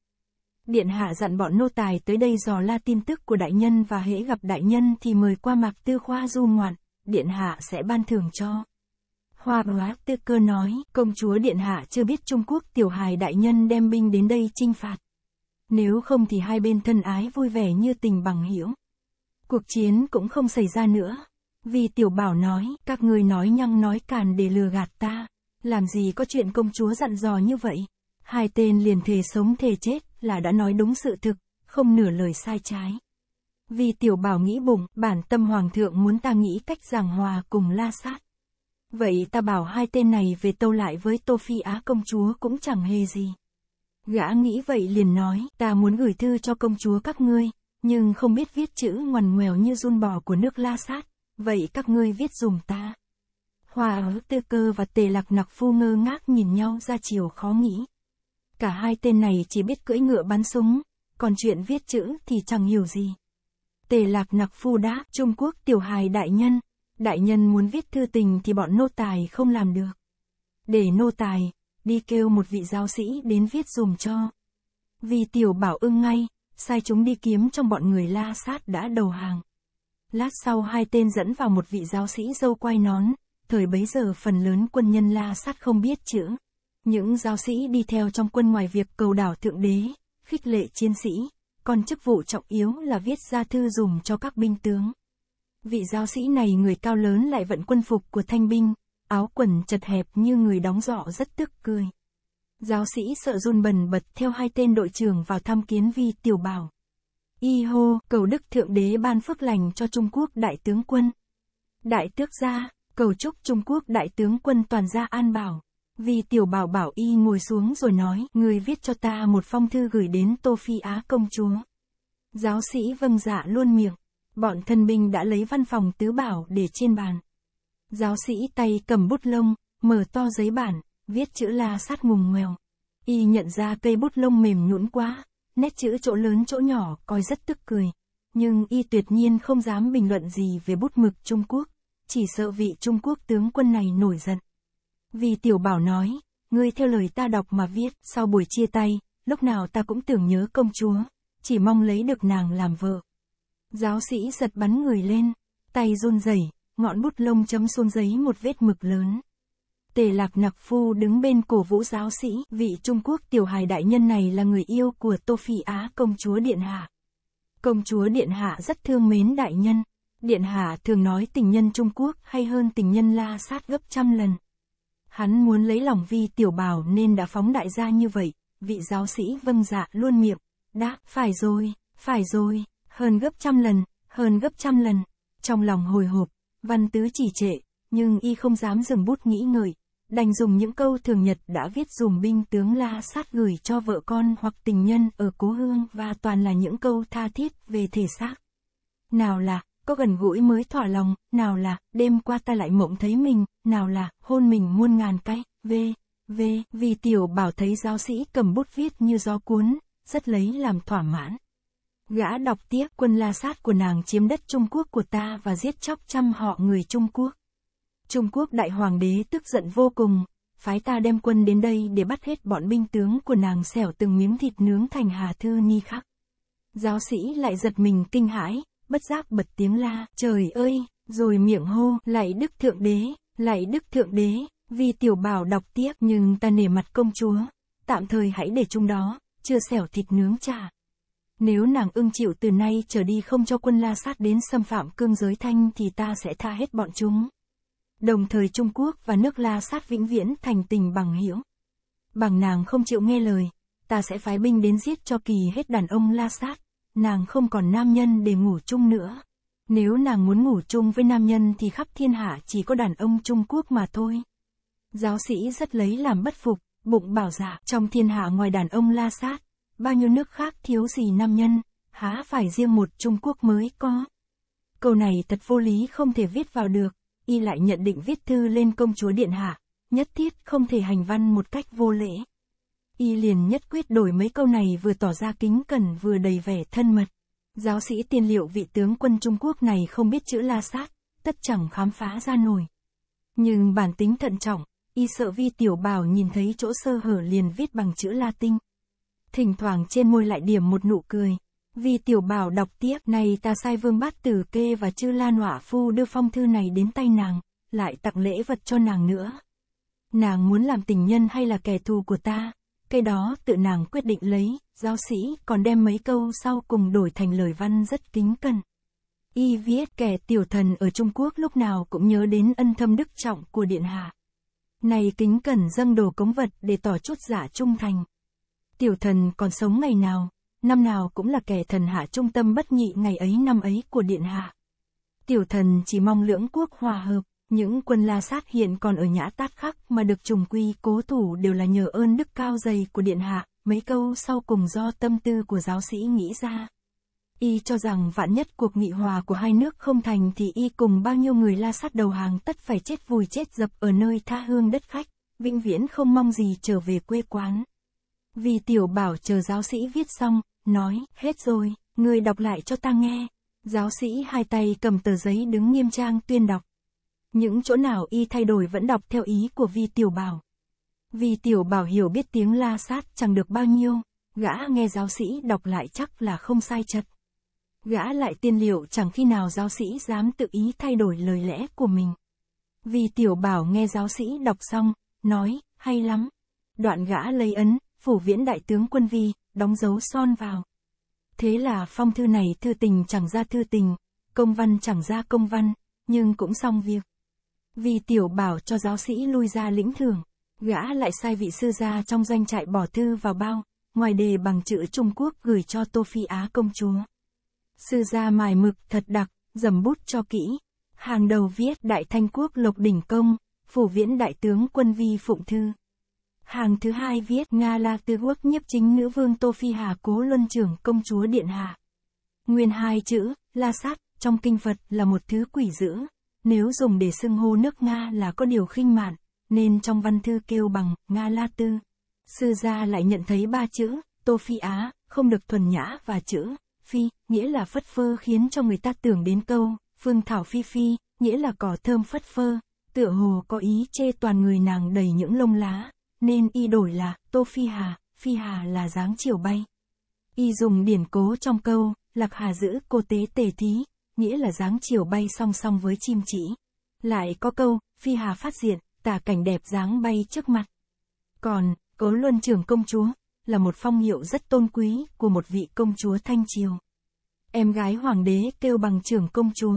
Điện Hạ dặn bọn nô tài tới đây dò la tin tức của đại nhân và hễ gặp đại nhân thì mời qua mạc tư khoa du ngoạn, Điện Hạ sẽ ban thưởng cho. Hoa Bá Tư Cơ nói, công chúa Điện Hạ chưa biết Trung Quốc tiểu hài đại nhân đem binh đến đây chinh phạt. Nếu không thì hai bên thân ái vui vẻ như tình bằng hiểu. Cuộc chiến cũng không xảy ra nữa. Vì tiểu bảo nói, các ngươi nói nhăng nói càn để lừa gạt ta. Làm gì có chuyện công chúa dặn dò như vậy? Hai tên liền thề sống thề chết, là đã nói đúng sự thực, không nửa lời sai trái. Vì tiểu bảo nghĩ bụng, bản tâm hoàng thượng muốn ta nghĩ cách giảng hòa cùng la sát. Vậy ta bảo hai tên này về tâu lại với Tô Phi Á công chúa cũng chẳng hề gì. Gã nghĩ vậy liền nói, ta muốn gửi thư cho công chúa các ngươi, nhưng không biết viết chữ ngoằn ngoèo như run bò của nước la sát, vậy các ngươi viết dùm ta. Hòa ớ tư cơ và tề lạc nặc phu ngơ ngác nhìn nhau ra chiều khó nghĩ. Cả hai tên này chỉ biết cưỡi ngựa bắn súng, còn chuyện viết chữ thì chẳng hiểu gì. Tề lạc nặc phu đáp: Trung Quốc tiểu hài đại nhân, đại nhân muốn viết thư tình thì bọn nô tài không làm được. Để nô tài, đi kêu một vị giáo sĩ đến viết dùm cho. Vì tiểu bảo ưng ngay, sai chúng đi kiếm trong bọn người la sát đã đầu hàng. Lát sau hai tên dẫn vào một vị giáo sĩ dâu quay nón, thời bấy giờ phần lớn quân nhân la sát không biết chữ. Những giáo sĩ đi theo trong quân ngoài việc cầu đảo thượng đế, khích lệ chiến sĩ, còn chức vụ trọng yếu là viết ra thư dùng cho các binh tướng. Vị giáo sĩ này người cao lớn lại vận quân phục của thanh binh, áo quần chật hẹp như người đóng giỏ rất tức cười. Giáo sĩ sợ run bần bật theo hai tên đội trưởng vào thăm kiến vi tiểu bảo y hô, cầu đức thượng đế ban phước lành cho Trung Quốc đại tướng quân. Đại tước gia, cầu chúc Trung Quốc đại tướng quân toàn gia an bảo. Vì tiểu bảo bảo y ngồi xuống rồi nói, người viết cho ta một phong thư gửi đến Tô Phi Á công chúa. Giáo sĩ vâng dạ luôn miệng, bọn thân binh đã lấy văn phòng tứ bảo để trên bàn. Giáo sĩ tay cầm bút lông, mở to giấy bản, viết chữ la sát ngùng ngoèo. Y nhận ra cây bút lông mềm nhũn quá, nét chữ chỗ lớn chỗ nhỏ coi rất tức cười. Nhưng y tuyệt nhiên không dám bình luận gì về bút mực Trung Quốc, chỉ sợ vị Trung Quốc tướng quân này nổi giận. Vì tiểu bảo nói, ngươi theo lời ta đọc mà viết, sau buổi chia tay, lúc nào ta cũng tưởng nhớ công chúa, chỉ mong lấy được nàng làm vợ. Giáo sĩ giật bắn người lên, tay run rẩy, ngọn bút lông chấm xuống giấy một vết mực lớn. Tề Lạc Nặc Phu đứng bên cổ vũ giáo sĩ, vị Trung Quốc tiểu hài đại nhân này là người yêu của Tô Phi Á công chúa Điện Hạ. Công chúa Điện Hạ rất thương mến đại nhân. Điện Hạ thường nói tình nhân Trung Quốc hay hơn tình nhân la sát gấp trăm lần. Hắn muốn lấy lòng vi tiểu bảo nên đã phóng đại gia như vậy, vị giáo sĩ vâng dạ luôn miệng, đáp, phải rồi, phải rồi, hơn gấp trăm lần, hơn gấp trăm lần. Trong lòng hồi hộp, văn tứ chỉ trệ, nhưng y không dám dừng bút nghĩ ngợi, đành dùng những câu thường nhật đã viết dùm binh tướng la sát gửi cho vợ con hoặc tình nhân ở cố hương và toàn là những câu tha thiết về thể xác. Nào là, có gần gũi mới thỏa lòng, nào là, đêm qua ta lại mộng thấy mình, nào là, hôn mình muôn ngàn cái, v, v, vì tiểu bảo thấy giáo sĩ cầm bút viết như gió cuốn, rất lấy làm thỏa mãn. Gã đọc tiếp quân la sát của nàng chiếm đất Trung Quốc của ta và giết chóc trăm họ người Trung Quốc. Trung Quốc đại hoàng đế tức giận vô cùng, phái ta đem quân đến đây để bắt hết bọn binh tướng của nàng xẻo từng miếng thịt nướng thành hà thư ni khắc. Giáo sĩ lại giật mình kinh hãi, bất giác bật tiếng la, trời ơi, rồi miệng hô, lại đức thượng đế, lại đức thượng đế, vì tiểu bảo đọc tiếp nhưng ta nể mặt công chúa, tạm thời hãy để chung đó, chưa xẻo thịt nướng trả. Nếu nàng ưng chịu từ nay trở đi không cho quân la sát đến xâm phạm cương giới thanh thì ta sẽ tha hết bọn chúng. Đồng thời Trung Quốc và nước La sát vĩnh viễn thành tình bằng hữu. Bằng nàng không chịu nghe lời, ta sẽ phái binh đến giết cho kỳ hết đàn ông La sát. Nàng không còn nam nhân để ngủ chung nữa. Nếu nàng muốn ngủ chung với nam nhân thì khắp thiên hạ chỉ có đàn ông Trung Quốc mà thôi. Giáo sĩ rất lấy làm bất phục, bụng bảo giả dạ, trong thiên hạ ngoài đàn ông La sát, bao nhiêu nước khác thiếu gì nam nhân, há phải riêng một Trung Quốc mới có. Câu này thật vô lý không thể viết vào được y lại nhận định viết thư lên công chúa điện hạ, nhất thiết không thể hành văn một cách vô lễ. Y liền nhất quyết đổi mấy câu này vừa tỏ ra kính cẩn vừa đầy vẻ thân mật. Giáo sĩ tiên liệu vị tướng quân Trung Quốc này không biết chữ la sát, tất chẳng khám phá ra nổi. Nhưng bản tính thận trọng, y sợ vi tiểu bảo nhìn thấy chỗ sơ hở liền viết bằng chữ La tinh, Thỉnh thoảng trên môi lại điểm một nụ cười, vì tiểu bảo đọc tiếp này ta sai vương bát tử kê và chư la nọa phu đưa phong thư này đến tay nàng, lại tặng lễ vật cho nàng nữa. Nàng muốn làm tình nhân hay là kẻ thù của ta, cây đó tự nàng quyết định lấy, giáo sĩ còn đem mấy câu sau cùng đổi thành lời văn rất kính cần. Y viết kẻ tiểu thần ở Trung Quốc lúc nào cũng nhớ đến ân thâm đức trọng của Điện Hạ. Này kính cần dâng đồ cống vật để tỏ chút giả trung thành. Tiểu thần còn sống ngày nào, năm nào cũng là kẻ thần hạ trung tâm bất nhị ngày ấy năm ấy của điện hạ. Tiểu thần chỉ mong lưỡng quốc hòa hợp, những quân la sát hiện còn ở nhã tát khắc mà được trùng quy cố thủ đều là nhờ ơn đức cao dày của điện hạ, mấy câu sau cùng do tâm tư của giáo sĩ nghĩ ra. Y cho rằng vạn nhất cuộc nghị hòa của hai nước không thành thì y cùng bao nhiêu người la sát đầu hàng tất phải chết vùi chết dập ở nơi tha hương đất khách, vĩnh viễn không mong gì trở về quê quán. Vì tiểu bảo chờ giáo sĩ viết xong, nói, hết rồi, người đọc lại cho ta nghe. Giáo sĩ hai tay cầm tờ giấy đứng nghiêm trang tuyên đọc. Những chỗ nào y thay đổi vẫn đọc theo ý của vi tiểu bảo. Vi tiểu bảo hiểu biết tiếng la sát chẳng được bao nhiêu, gã nghe giáo sĩ đọc lại chắc là không sai chật. Gã lại tiên liệu chẳng khi nào giáo sĩ dám tự ý thay đổi lời lẽ của mình. Vi tiểu bảo nghe giáo sĩ đọc xong, nói, hay lắm. Đoạn gã lấy ấn, phủ viễn đại tướng quân vi, đóng dấu son vào. Thế là phong thư này thư tình chẳng ra thư tình, công văn chẳng ra công văn, nhưng cũng xong việc. Vì tiểu bảo cho giáo sĩ lui ra lĩnh thưởng, gã lại sai vị sư gia trong doanh trại bỏ thư vào bao, ngoài đề bằng chữ Trung Quốc gửi cho Tô Phi Á công chúa. Sư gia mài mực thật đặc, dầm bút cho kỹ. Hàng đầu viết Đại Thanh Quốc Lộc Đỉnh Công, phủ viễn đại tướng quân vi phụng thư. Hàng thứ hai viết Nga là tư quốc nhiếp chính nữ vương Tô Phi Hà cố luân trưởng công chúa Điện Hạ. Nguyên hai chữ, la sát, trong kinh Phật là một thứ quỷ dữ. Nếu dùng để xưng hô nước Nga là có điều khinh mạn, nên trong văn thư kêu bằng Nga La Tư. Sư gia lại nhận thấy ba chữ, Tô Phi Á, không được thuần nhã và chữ, Phi, nghĩa là phất phơ khiến cho người ta tưởng đến câu, Phương Thảo Phi Phi, nghĩa là cỏ thơm phất phơ, tựa hồ có ý chê toàn người nàng đầy những lông lá nên y đổi là Tô Phi Hà, Phi Hà là dáng chiều bay. Y dùng điển cố trong câu, Lạc Hà giữ cô tế tề thí, nghĩa là dáng chiều bay song song với chim chỉ. Lại có câu, Phi Hà phát diện, tả cảnh đẹp dáng bay trước mặt. Còn, Cố Luân Trường Công Chúa, là một phong hiệu rất tôn quý của một vị công chúa thanh triều. Em gái hoàng đế kêu bằng trưởng công chúa,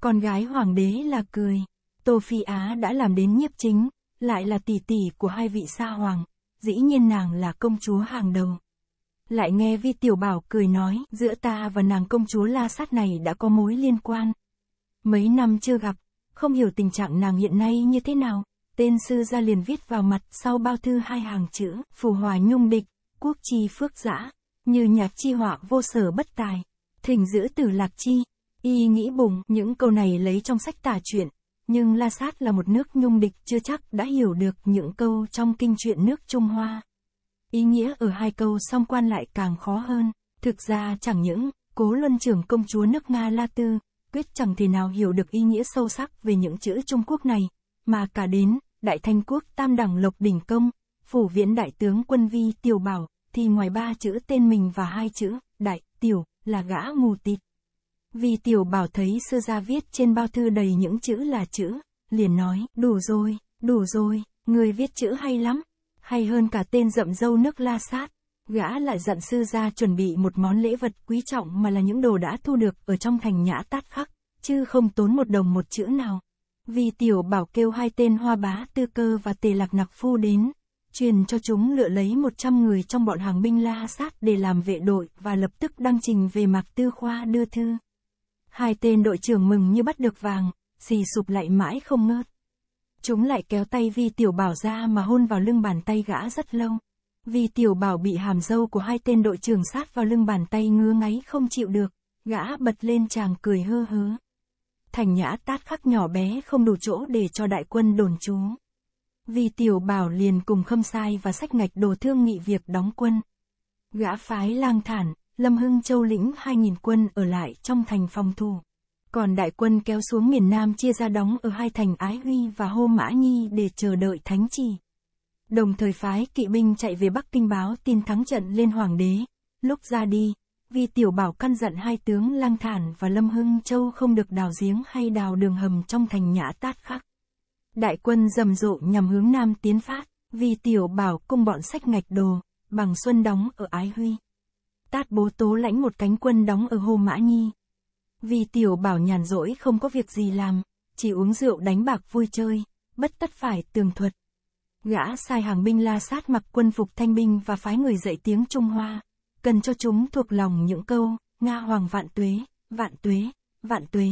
con gái hoàng đế là cười. Tô Phi Á đã làm đến nhiếp chính, lại là tỷ tỷ của hai vị sa hoàng, dĩ nhiên nàng là công chúa hàng đầu. Lại nghe Vi Tiểu Bảo cười nói, giữa ta và nàng công chúa La Sát này đã có mối liên quan. Mấy năm chưa gặp, không hiểu tình trạng nàng hiện nay như thế nào, tên sư gia liền viết vào mặt sau bao thư hai hàng chữ, phù hòa nhung địch, quốc chi phước giã, như nhạc chi họa vô sở bất tài, thỉnh giữ tử lạc chi, y nghĩ bùng, những câu này lấy trong sách tả chuyện nhưng La Sát là một nước nhung địch chưa chắc đã hiểu được những câu trong kinh truyện nước Trung Hoa. Ý nghĩa ở hai câu song quan lại càng khó hơn, thực ra chẳng những, cố luân trưởng công chúa nước Nga La Tư, quyết chẳng thể nào hiểu được ý nghĩa sâu sắc về những chữ Trung Quốc này, mà cả đến, Đại Thanh Quốc Tam Đẳng Lộc Đỉnh Công, phủ viễn đại tướng quân vi Tiểu Bảo, thì ngoài ba chữ tên mình và hai chữ, đại, tiểu, là gã mù tịt. Vì tiểu bảo thấy sư gia viết trên bao thư đầy những chữ là chữ, liền nói, đủ rồi, đủ rồi, người viết chữ hay lắm, hay hơn cả tên rậm dâu nước la sát. Gã lại dặn sư gia chuẩn bị một món lễ vật quý trọng mà là những đồ đã thu được ở trong thành nhã tát khắc, chứ không tốn một đồng một chữ nào. Vì tiểu bảo kêu hai tên hoa bá tư cơ và tề lạc nặc phu đến, truyền cho chúng lựa lấy 100 người trong bọn hàng binh la sát để làm vệ đội và lập tức đăng trình về mạc tư khoa đưa thư. Hai tên đội trưởng mừng như bắt được vàng, xì sụp lại mãi không ngớt. Chúng lại kéo tay Vi Tiểu Bảo ra mà hôn vào lưng bàn tay gã rất lâu. Vi Tiểu Bảo bị hàm dâu của hai tên đội trưởng sát vào lưng bàn tay ngứa ngáy không chịu được, gã bật lên chàng cười hơ hớ. Thành nhã tát khắc nhỏ bé không đủ chỗ để cho đại quân đồn trú. Vi Tiểu Bảo liền cùng khâm sai và sách ngạch đồ thương nghị việc đóng quân. Gã phái lang thản, Lâm Hưng Châu lĩnh 2.000 quân ở lại trong thành phòng thủ. Còn đại quân kéo xuống miền Nam chia ra đóng ở hai thành Ái Huy và Hô Mã Nhi để chờ đợi Thánh Chỉ. Đồng thời phái kỵ binh chạy về Bắc Kinh báo tin thắng trận lên Hoàng đế. Lúc ra đi, vì tiểu bảo căn dặn hai tướng lang thản và lâm hưng châu không được đào giếng hay đào đường hầm trong thành nhã tát khắc đại quân rầm rộ nhằm hướng nam tiến phát vì tiểu bảo cung bọn sách ngạch đồ bằng xuân đóng ở ái huy Tát bố tố lãnh một cánh quân đóng ở Hồ Mã Nhi. Vì tiểu bảo nhàn rỗi không có việc gì làm, chỉ uống rượu đánh bạc vui chơi, bất tất phải tường thuật. Gã sai hàng binh la sát mặc quân phục thanh binh và phái người dạy tiếng Trung Hoa, cần cho chúng thuộc lòng những câu, Nga hoàng vạn tuế, vạn tuế, vạn tuế.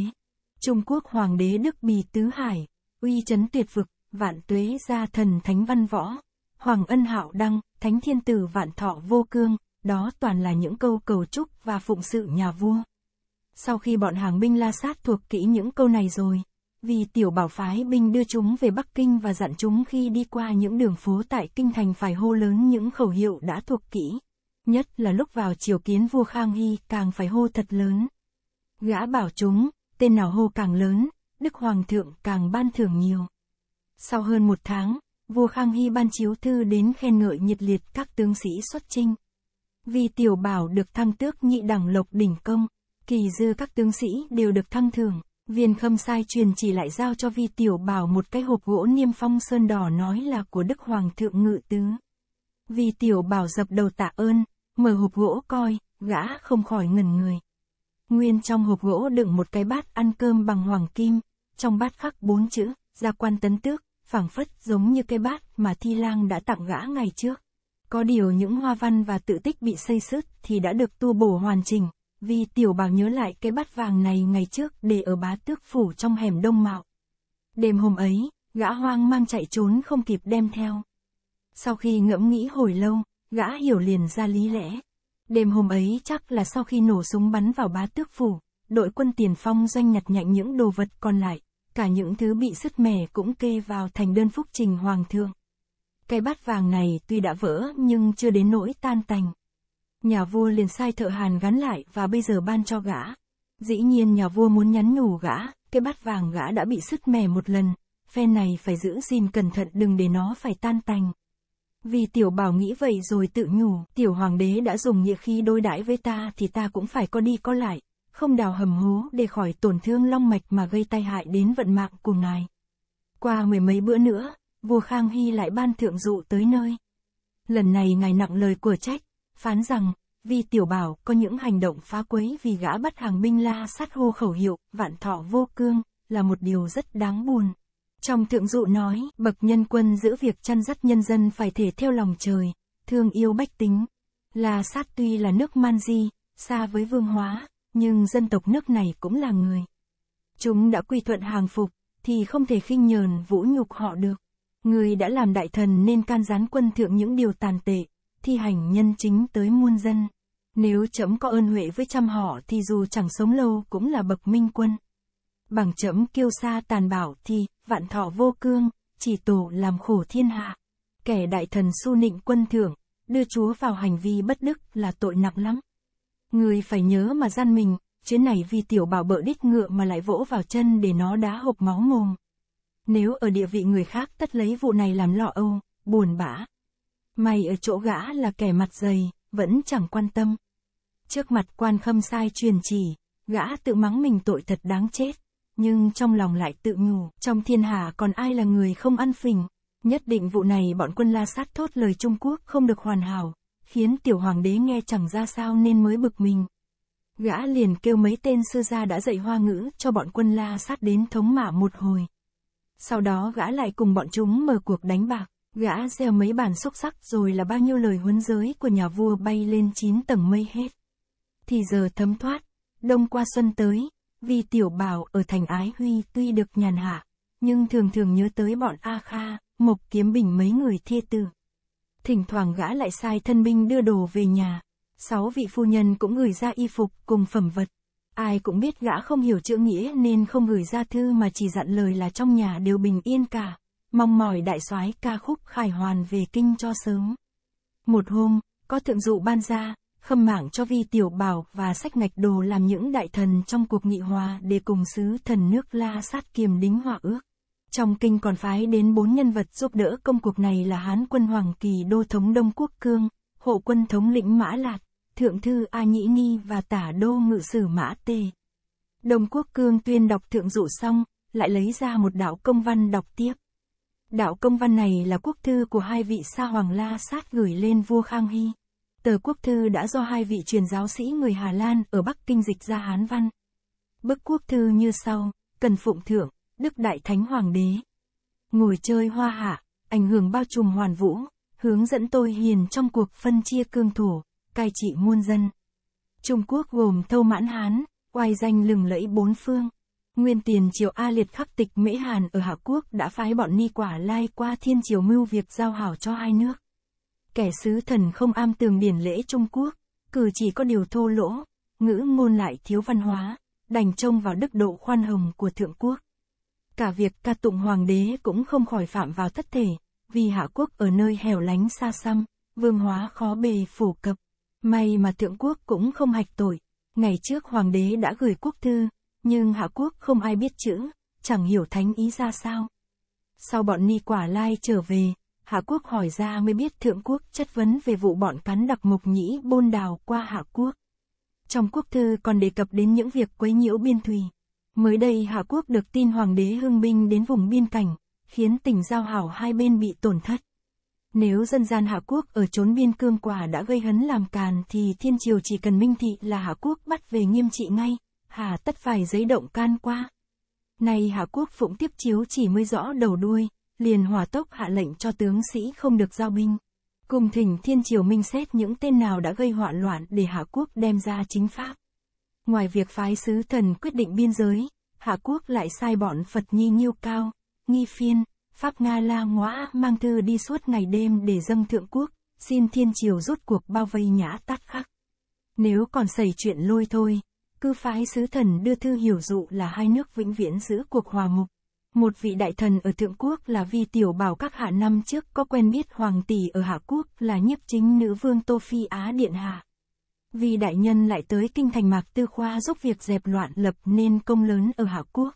Trung Quốc hoàng đế Đức Bì Tứ Hải, uy chấn tuyệt vực, vạn tuế gia thần thánh văn võ. Hoàng ân hạo đăng, thánh thiên tử vạn thọ vô cương, đó toàn là những câu cầu chúc và phụng sự nhà vua. Sau khi bọn hàng binh la sát thuộc kỹ những câu này rồi, vì tiểu bảo phái binh đưa chúng về Bắc Kinh và dặn chúng khi đi qua những đường phố tại Kinh Thành phải hô lớn những khẩu hiệu đã thuộc kỹ. Nhất là lúc vào triều kiến vua Khang Hy càng phải hô thật lớn. Gã bảo chúng, tên nào hô càng lớn, Đức Hoàng thượng càng ban thưởng nhiều. Sau hơn một tháng, vua Khang Hy ban chiếu thư đến khen ngợi nhiệt liệt các tướng sĩ xuất chinh vì tiểu bảo được thăng tước nhị đẳng lộc đỉnh công, kỳ dư các tướng sĩ đều được thăng thưởng. Viên khâm sai truyền chỉ lại giao cho vi tiểu bảo một cái hộp gỗ niêm phong sơn đỏ nói là của Đức Hoàng thượng ngự tứ. Vi tiểu bảo dập đầu tạ ơn, mở hộp gỗ coi, gã không khỏi ngẩn người. Nguyên trong hộp gỗ đựng một cái bát ăn cơm bằng hoàng kim, trong bát khắc bốn chữ, gia quan tấn tước, phảng phất giống như cái bát mà thi lang đã tặng gã ngày trước. Có điều những hoa văn và tự tích bị xây sứt thì đã được tu bổ hoàn chỉnh, vì tiểu bảo nhớ lại cái bát vàng này ngày trước để ở bá tước phủ trong hẻm đông mạo. Đêm hôm ấy, gã hoang mang chạy trốn không kịp đem theo. Sau khi ngẫm nghĩ hồi lâu, gã hiểu liền ra lý lẽ. Đêm hôm ấy chắc là sau khi nổ súng bắn vào bá tước phủ, đội quân tiền phong doanh nhặt nhạnh những đồ vật còn lại, cả những thứ bị sứt mẻ cũng kê vào thành đơn phúc trình hoàng thượng cây bát vàng này tuy đã vỡ nhưng chưa đến nỗi tan tành. Nhà vua liền sai thợ hàn gắn lại và bây giờ ban cho gã. Dĩ nhiên nhà vua muốn nhắn nhủ gã, cái bát vàng gã đã bị sứt mẻ một lần, phen này phải giữ gìn cẩn thận đừng để nó phải tan tành. Vì tiểu bảo nghĩ vậy rồi tự nhủ, tiểu hoàng đế đã dùng nghĩa khí đối đãi với ta thì ta cũng phải có đi có lại, không đào hầm hố để khỏi tổn thương long mạch mà gây tai hại đến vận mạng của ngài. Qua mười mấy bữa nữa, vua Khang Hy lại ban thượng dụ tới nơi. Lần này ngài nặng lời của trách, phán rằng, vì tiểu bảo có những hành động phá quấy vì gã bắt hàng binh la sát hô khẩu hiệu, vạn thọ vô cương, là một điều rất đáng buồn. Trong thượng dụ nói, bậc nhân quân giữ việc chăn dắt nhân dân phải thể theo lòng trời, thương yêu bách tính. La sát tuy là nước man di, xa với vương hóa, nhưng dân tộc nước này cũng là người. Chúng đã quy thuận hàng phục, thì không thể khinh nhờn vũ nhục họ được. Người đã làm đại thần nên can gián quân thượng những điều tàn tệ, thi hành nhân chính tới muôn dân. Nếu chấm có ơn huệ với trăm họ thì dù chẳng sống lâu cũng là bậc minh quân. Bằng chấm kiêu sa tàn bảo thì, vạn thọ vô cương, chỉ tổ làm khổ thiên hạ. Kẻ đại thần su nịnh quân thượng, đưa chúa vào hành vi bất đức là tội nặng lắm. Người phải nhớ mà gian mình, chuyến này vì tiểu bảo bợ đít ngựa mà lại vỗ vào chân để nó đá hộp máu mồm. Nếu ở địa vị người khác tất lấy vụ này làm lọ âu, buồn bã. May ở chỗ gã là kẻ mặt dày, vẫn chẳng quan tâm. Trước mặt quan khâm sai truyền chỉ, gã tự mắng mình tội thật đáng chết. Nhưng trong lòng lại tự nhủ, trong thiên hạ còn ai là người không ăn phình. Nhất định vụ này bọn quân la sát thốt lời Trung Quốc không được hoàn hảo, khiến tiểu hoàng đế nghe chẳng ra sao nên mới bực mình. Gã liền kêu mấy tên sư gia đã dạy hoa ngữ cho bọn quân la sát đến thống mả một hồi. Sau đó gã lại cùng bọn chúng mở cuộc đánh bạc, gã gieo mấy bản xúc sắc rồi là bao nhiêu lời huấn giới của nhà vua bay lên 9 tầng mây hết. Thì giờ thấm thoát, đông qua xuân tới, vì tiểu bảo ở thành Ái Huy tuy được nhàn hạ, nhưng thường thường nhớ tới bọn A Kha, Mộc Kiếm Bình mấy người thê tử. Thỉnh thoảng gã lại sai thân binh đưa đồ về nhà, sáu vị phu nhân cũng gửi ra y phục cùng phẩm vật. Ai cũng biết gã không hiểu chữ nghĩa nên không gửi ra thư mà chỉ dặn lời là trong nhà đều bình yên cả, mong mỏi đại soái ca khúc khải hoàn về kinh cho sớm. Một hôm, có thượng dụ ban ra, khâm mảng cho vi tiểu bảo và sách ngạch đồ làm những đại thần trong cuộc nghị hòa để cùng sứ thần nước la sát kiềm đính hòa ước. Trong kinh còn phái đến bốn nhân vật giúp đỡ công cuộc này là Hán quân Hoàng Kỳ Đô Thống Đông Quốc Cương, Hộ quân Thống lĩnh Mã Lạt, Thượng thư A Nhĩ Ni và tả đô ngự sử Mã Tề. Đồng Quốc Cương tuyên đọc thượng dụ xong, lại lấy ra một đạo công văn đọc tiếp. Đạo công văn này là quốc thư của hai vị sa hoàng la sát gửi lên vua Khang Hy. Tờ quốc thư đã do hai vị truyền giáo sĩ người Hà Lan ở Bắc Kinh dịch ra Hán văn. Bức quốc thư như sau, cần phụng thượng, Đức Đại Thánh Hoàng đế. Ngồi chơi hoa hạ, ảnh hưởng bao trùm hoàn vũ, hướng dẫn tôi hiền trong cuộc phân chia cương thổ cai trị muôn dân. Trung Quốc gồm Thâu Mãn Hán, oai danh lừng lẫy bốn phương. Nguyên tiền triều A Liệt khắc tịch Mễ Hàn ở Hạ Quốc đã phái bọn Ni Quả Lai qua thiên triều mưu việc giao hảo cho hai nước. Kẻ sứ thần không am tường biển lễ Trung Quốc, cử chỉ có điều thô lỗ, ngữ ngôn lại thiếu văn hóa, đành trông vào đức độ khoan hồng của Thượng Quốc. Cả việc ca tụng hoàng đế cũng không khỏi phạm vào thất thể, vì Hạ Quốc ở nơi hẻo lánh xa xăm, vương hóa khó bề phổ cập. May mà thượng quốc cũng không hạch tội. Ngày trước hoàng đế đã gửi quốc thư, nhưng hạ quốc không ai biết chữ, chẳng hiểu thánh ý ra sao. Sau bọn Ni Quả Lai trở về, Hạ Quốc hỏi ra mới biết Thượng Quốc chất vấn về vụ bọn cắn đặc mục nhĩ bôn đào qua Hạ Quốc. Trong quốc thư còn đề cập đến những việc quấy nhiễu biên thùy. Mới đây Hạ Quốc được tin Hoàng đế hưng binh đến vùng biên cảnh, khiến tình giao hảo hai bên bị tổn thất. Nếu dân gian Hạ Quốc ở chốn biên cương quả đã gây hấn làm càn thì thiên triều chỉ cần minh thị là Hạ Quốc bắt về nghiêm trị ngay, hà tất phải giấy động can qua. Nay Hạ Quốc phụng tiếp chiếu chỉ mới rõ đầu đuôi, liền hòa tốc hạ lệnh cho tướng sĩ không được giao binh. Cùng thỉnh thiên triều minh xét những tên nào đã gây hoạn loạn để Hạ Quốc đem ra chính pháp. Ngoài việc phái sứ thần quyết định biên giới, Hạ Quốc lại sai bọn Phật Nhi Nhiêu Cao, Nghi Phiên, Pháp Nga la ngõa mang thư đi suốt ngày đêm để dâng thượng quốc, xin thiên triều rút cuộc bao vây nhã tát khắc. Nếu còn xảy chuyện lôi thôi, cư phái sứ thần đưa thư hiểu dụ là hai nước vĩnh viễn giữ cuộc hòa mục. Một vị đại thần ở Thượng Quốc là Vi Tiểu Bảo các hạ năm trước có quen biết Hoàng tỷ ở Hạ Quốc là nhiếp chính nữ vương Tô Phi Á Điện Hạ. Vì đại nhân lại tới kinh thành Mạc Tư Khoa giúp việc dẹp loạn lập nên công lớn ở Hạ Quốc.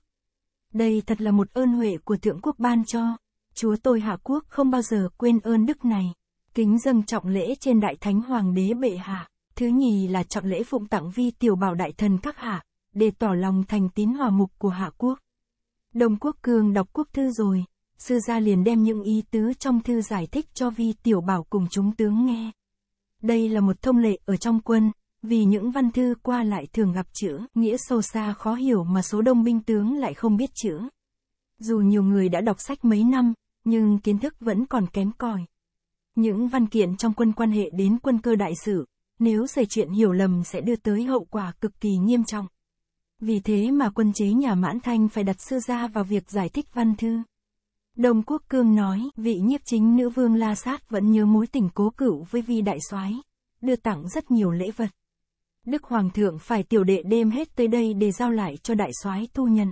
Đây thật là một ơn huệ của Thượng Quốc ban cho. Chúa tôi Hạ Quốc không bao giờ quên ơn đức này. Kính dâng trọng lễ trên Đại Thánh Hoàng đế Bệ Hạ. Thứ nhì là trọng lễ phụng tặng vi tiểu bảo đại thần các hạ, để tỏ lòng thành tín hòa mục của Hạ Quốc. Đồng Quốc cường đọc quốc thư rồi, sư gia liền đem những ý tứ trong thư giải thích cho vi tiểu bảo cùng chúng tướng nghe. Đây là một thông lệ ở trong quân, vì những văn thư qua lại thường gặp chữ nghĩa sâu xa khó hiểu mà số đông binh tướng lại không biết chữ. Dù nhiều người đã đọc sách mấy năm, nhưng kiến thức vẫn còn kém cỏi. Những văn kiện trong quân quan hệ đến quân cơ đại sử, nếu xảy chuyện hiểu lầm sẽ đưa tới hậu quả cực kỳ nghiêm trọng. Vì thế mà quân chế nhà Mãn Thanh phải đặt sư ra vào việc giải thích văn thư. đông Quốc Cương nói, vị nhiếp chính nữ vương La Sát vẫn nhớ mối tình cố cửu với vi đại soái, đưa tặng rất nhiều lễ vật. Đức Hoàng thượng phải tiểu đệ đêm hết tới đây để giao lại cho đại soái tu nhân.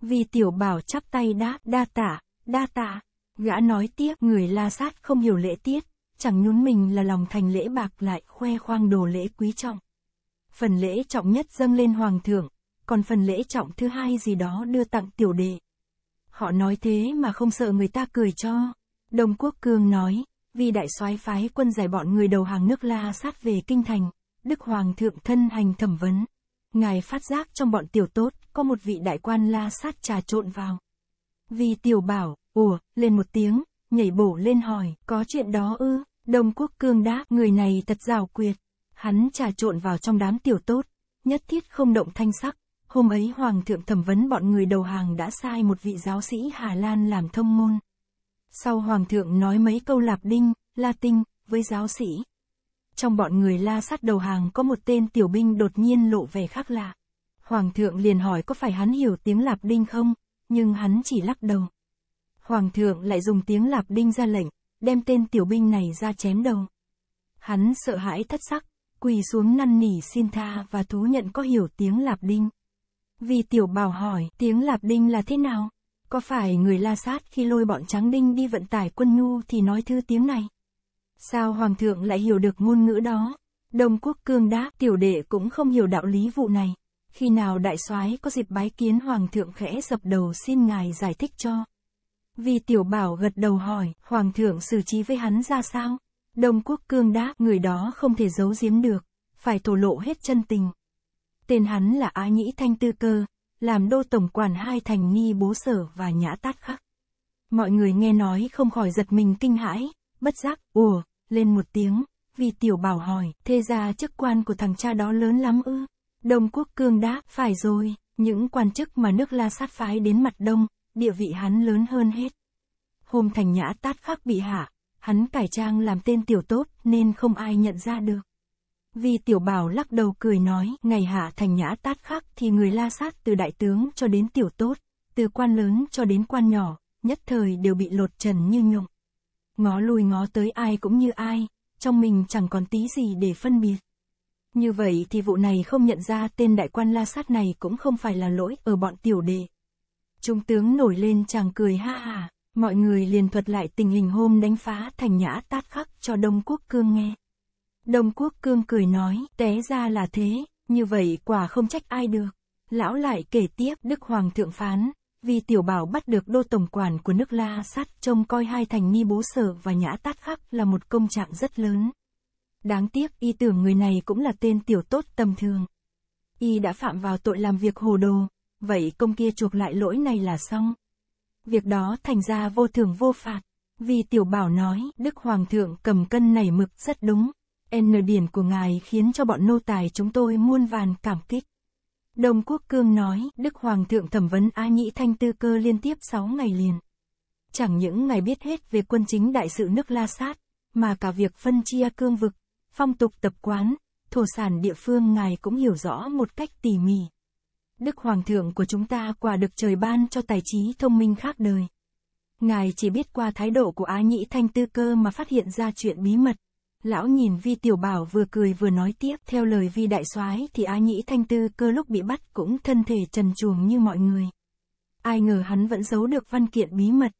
Vì tiểu bảo chắp tay đá, đa tạ đa tạ. Gã nói tiếp người la sát không hiểu lễ tiết, chẳng nhún mình là lòng thành lễ bạc lại khoe khoang đồ lễ quý trọng. Phần lễ trọng nhất dâng lên hoàng thượng, còn phần lễ trọng thứ hai gì đó đưa tặng tiểu đệ. Họ nói thế mà không sợ người ta cười cho. Đồng Quốc cường nói, vì đại soái phái quân giải bọn người đầu hàng nước La sát về kinh thành, Đức Hoàng thượng thân hành thẩm vấn. Ngài phát giác trong bọn tiểu tốt, có một vị đại quan la sát trà trộn vào. Vì tiểu bảo, ủa, lên một tiếng, nhảy bổ lên hỏi, có chuyện đó ư, Đông Quốc Cương đáp, người này thật rào quyệt. Hắn trà trộn vào trong đám tiểu tốt, nhất thiết không động thanh sắc. Hôm ấy Hoàng thượng thẩm vấn bọn người đầu hàng đã sai một vị giáo sĩ Hà Lan làm thông môn. Sau Hoàng thượng nói mấy câu lạp đinh, Latin, với giáo sĩ, trong bọn người la sát đầu hàng có một tên tiểu binh đột nhiên lộ vẻ khác lạ. Hoàng thượng liền hỏi có phải hắn hiểu tiếng Lạp Đinh không, nhưng hắn chỉ lắc đầu. Hoàng thượng lại dùng tiếng Lạp Đinh ra lệnh, đem tên tiểu binh này ra chém đầu. Hắn sợ hãi thất sắc, quỳ xuống năn nỉ xin tha và thú nhận có hiểu tiếng Lạp Đinh. Vì tiểu bảo hỏi tiếng Lạp Đinh là thế nào? Có phải người la sát khi lôi bọn Tráng Đinh đi vận tải quân nhu thì nói thư tiếng này? Sao Hoàng thượng lại hiểu được ngôn ngữ đó? Đông Quốc Cương đáp tiểu đệ cũng không hiểu đạo lý vụ này. Khi nào đại soái có dịp bái kiến Hoàng thượng khẽ dập đầu xin ngài giải thích cho. Vì tiểu bảo gật đầu hỏi, Hoàng thượng xử trí với hắn ra sao? Đông Quốc Cương đáp người đó không thể giấu giếm được, phải thổ lộ hết chân tình. Tên hắn là Á Nhĩ Thanh Tư Cơ, làm đô tổng quản hai thành nghi bố sở và nhã tát khắc. Mọi người nghe nói không khỏi giật mình kinh hãi, bất giác, ùa, lên một tiếng, vì tiểu bảo hỏi, thế ra chức quan của thằng cha đó lớn lắm ư? Đông quốc cương đã, phải rồi, những quan chức mà nước la sát phái đến mặt đông, địa vị hắn lớn hơn hết. Hôm thành nhã tát khắc bị hạ, hắn cải trang làm tên tiểu tốt nên không ai nhận ra được. Vì tiểu bảo lắc đầu cười nói, ngày hạ thành nhã tát khắc thì người la sát từ đại tướng cho đến tiểu tốt, từ quan lớn cho đến quan nhỏ, nhất thời đều bị lột trần như nhộng ngó lui ngó tới ai cũng như ai, trong mình chẳng còn tí gì để phân biệt. Như vậy thì vụ này không nhận ra tên đại quan la sát này cũng không phải là lỗi ở bọn tiểu đệ. Trung tướng nổi lên chàng cười ha hà, mọi người liền thuật lại tình hình hôm đánh phá thành nhã tát khắc cho Đông Quốc Cương nghe. Đông Quốc Cương cười nói, té ra là thế, như vậy quả không trách ai được. Lão lại kể tiếp Đức Hoàng Thượng phán, vì tiểu bảo bắt được đô tổng quản của nước La Sát trông coi hai thành ni bố sở và nhã tát khắc là một công trạng rất lớn. Đáng tiếc y tưởng người này cũng là tên tiểu tốt tầm thường. Y đã phạm vào tội làm việc hồ đồ, vậy công kia chuộc lại lỗi này là xong. Việc đó thành ra vô thường vô phạt, vì tiểu bảo nói Đức Hoàng thượng cầm cân nảy mực rất đúng. N điển của ngài khiến cho bọn nô tài chúng tôi muôn vàn cảm kích. Đông Quốc Cương nói, Đức Hoàng thượng thẩm vấn A Nhĩ Thanh Tư Cơ liên tiếp 6 ngày liền. Chẳng những ngài biết hết về quân chính đại sự nước La Sát, mà cả việc phân chia cương vực, phong tục tập quán, thổ sản địa phương ngài cũng hiểu rõ một cách tỉ mỉ. Đức Hoàng thượng của chúng ta quả được trời ban cho tài trí thông minh khác đời. Ngài chỉ biết qua thái độ của Á Nhĩ Thanh Tư Cơ mà phát hiện ra chuyện bí mật. Lão nhìn Vi Tiểu Bảo vừa cười vừa nói tiếp, theo lời Vi Đại soái thì A Nhĩ Thanh Tư cơ lúc bị bắt cũng thân thể trần truồng như mọi người. Ai ngờ hắn vẫn giấu được văn kiện bí mật,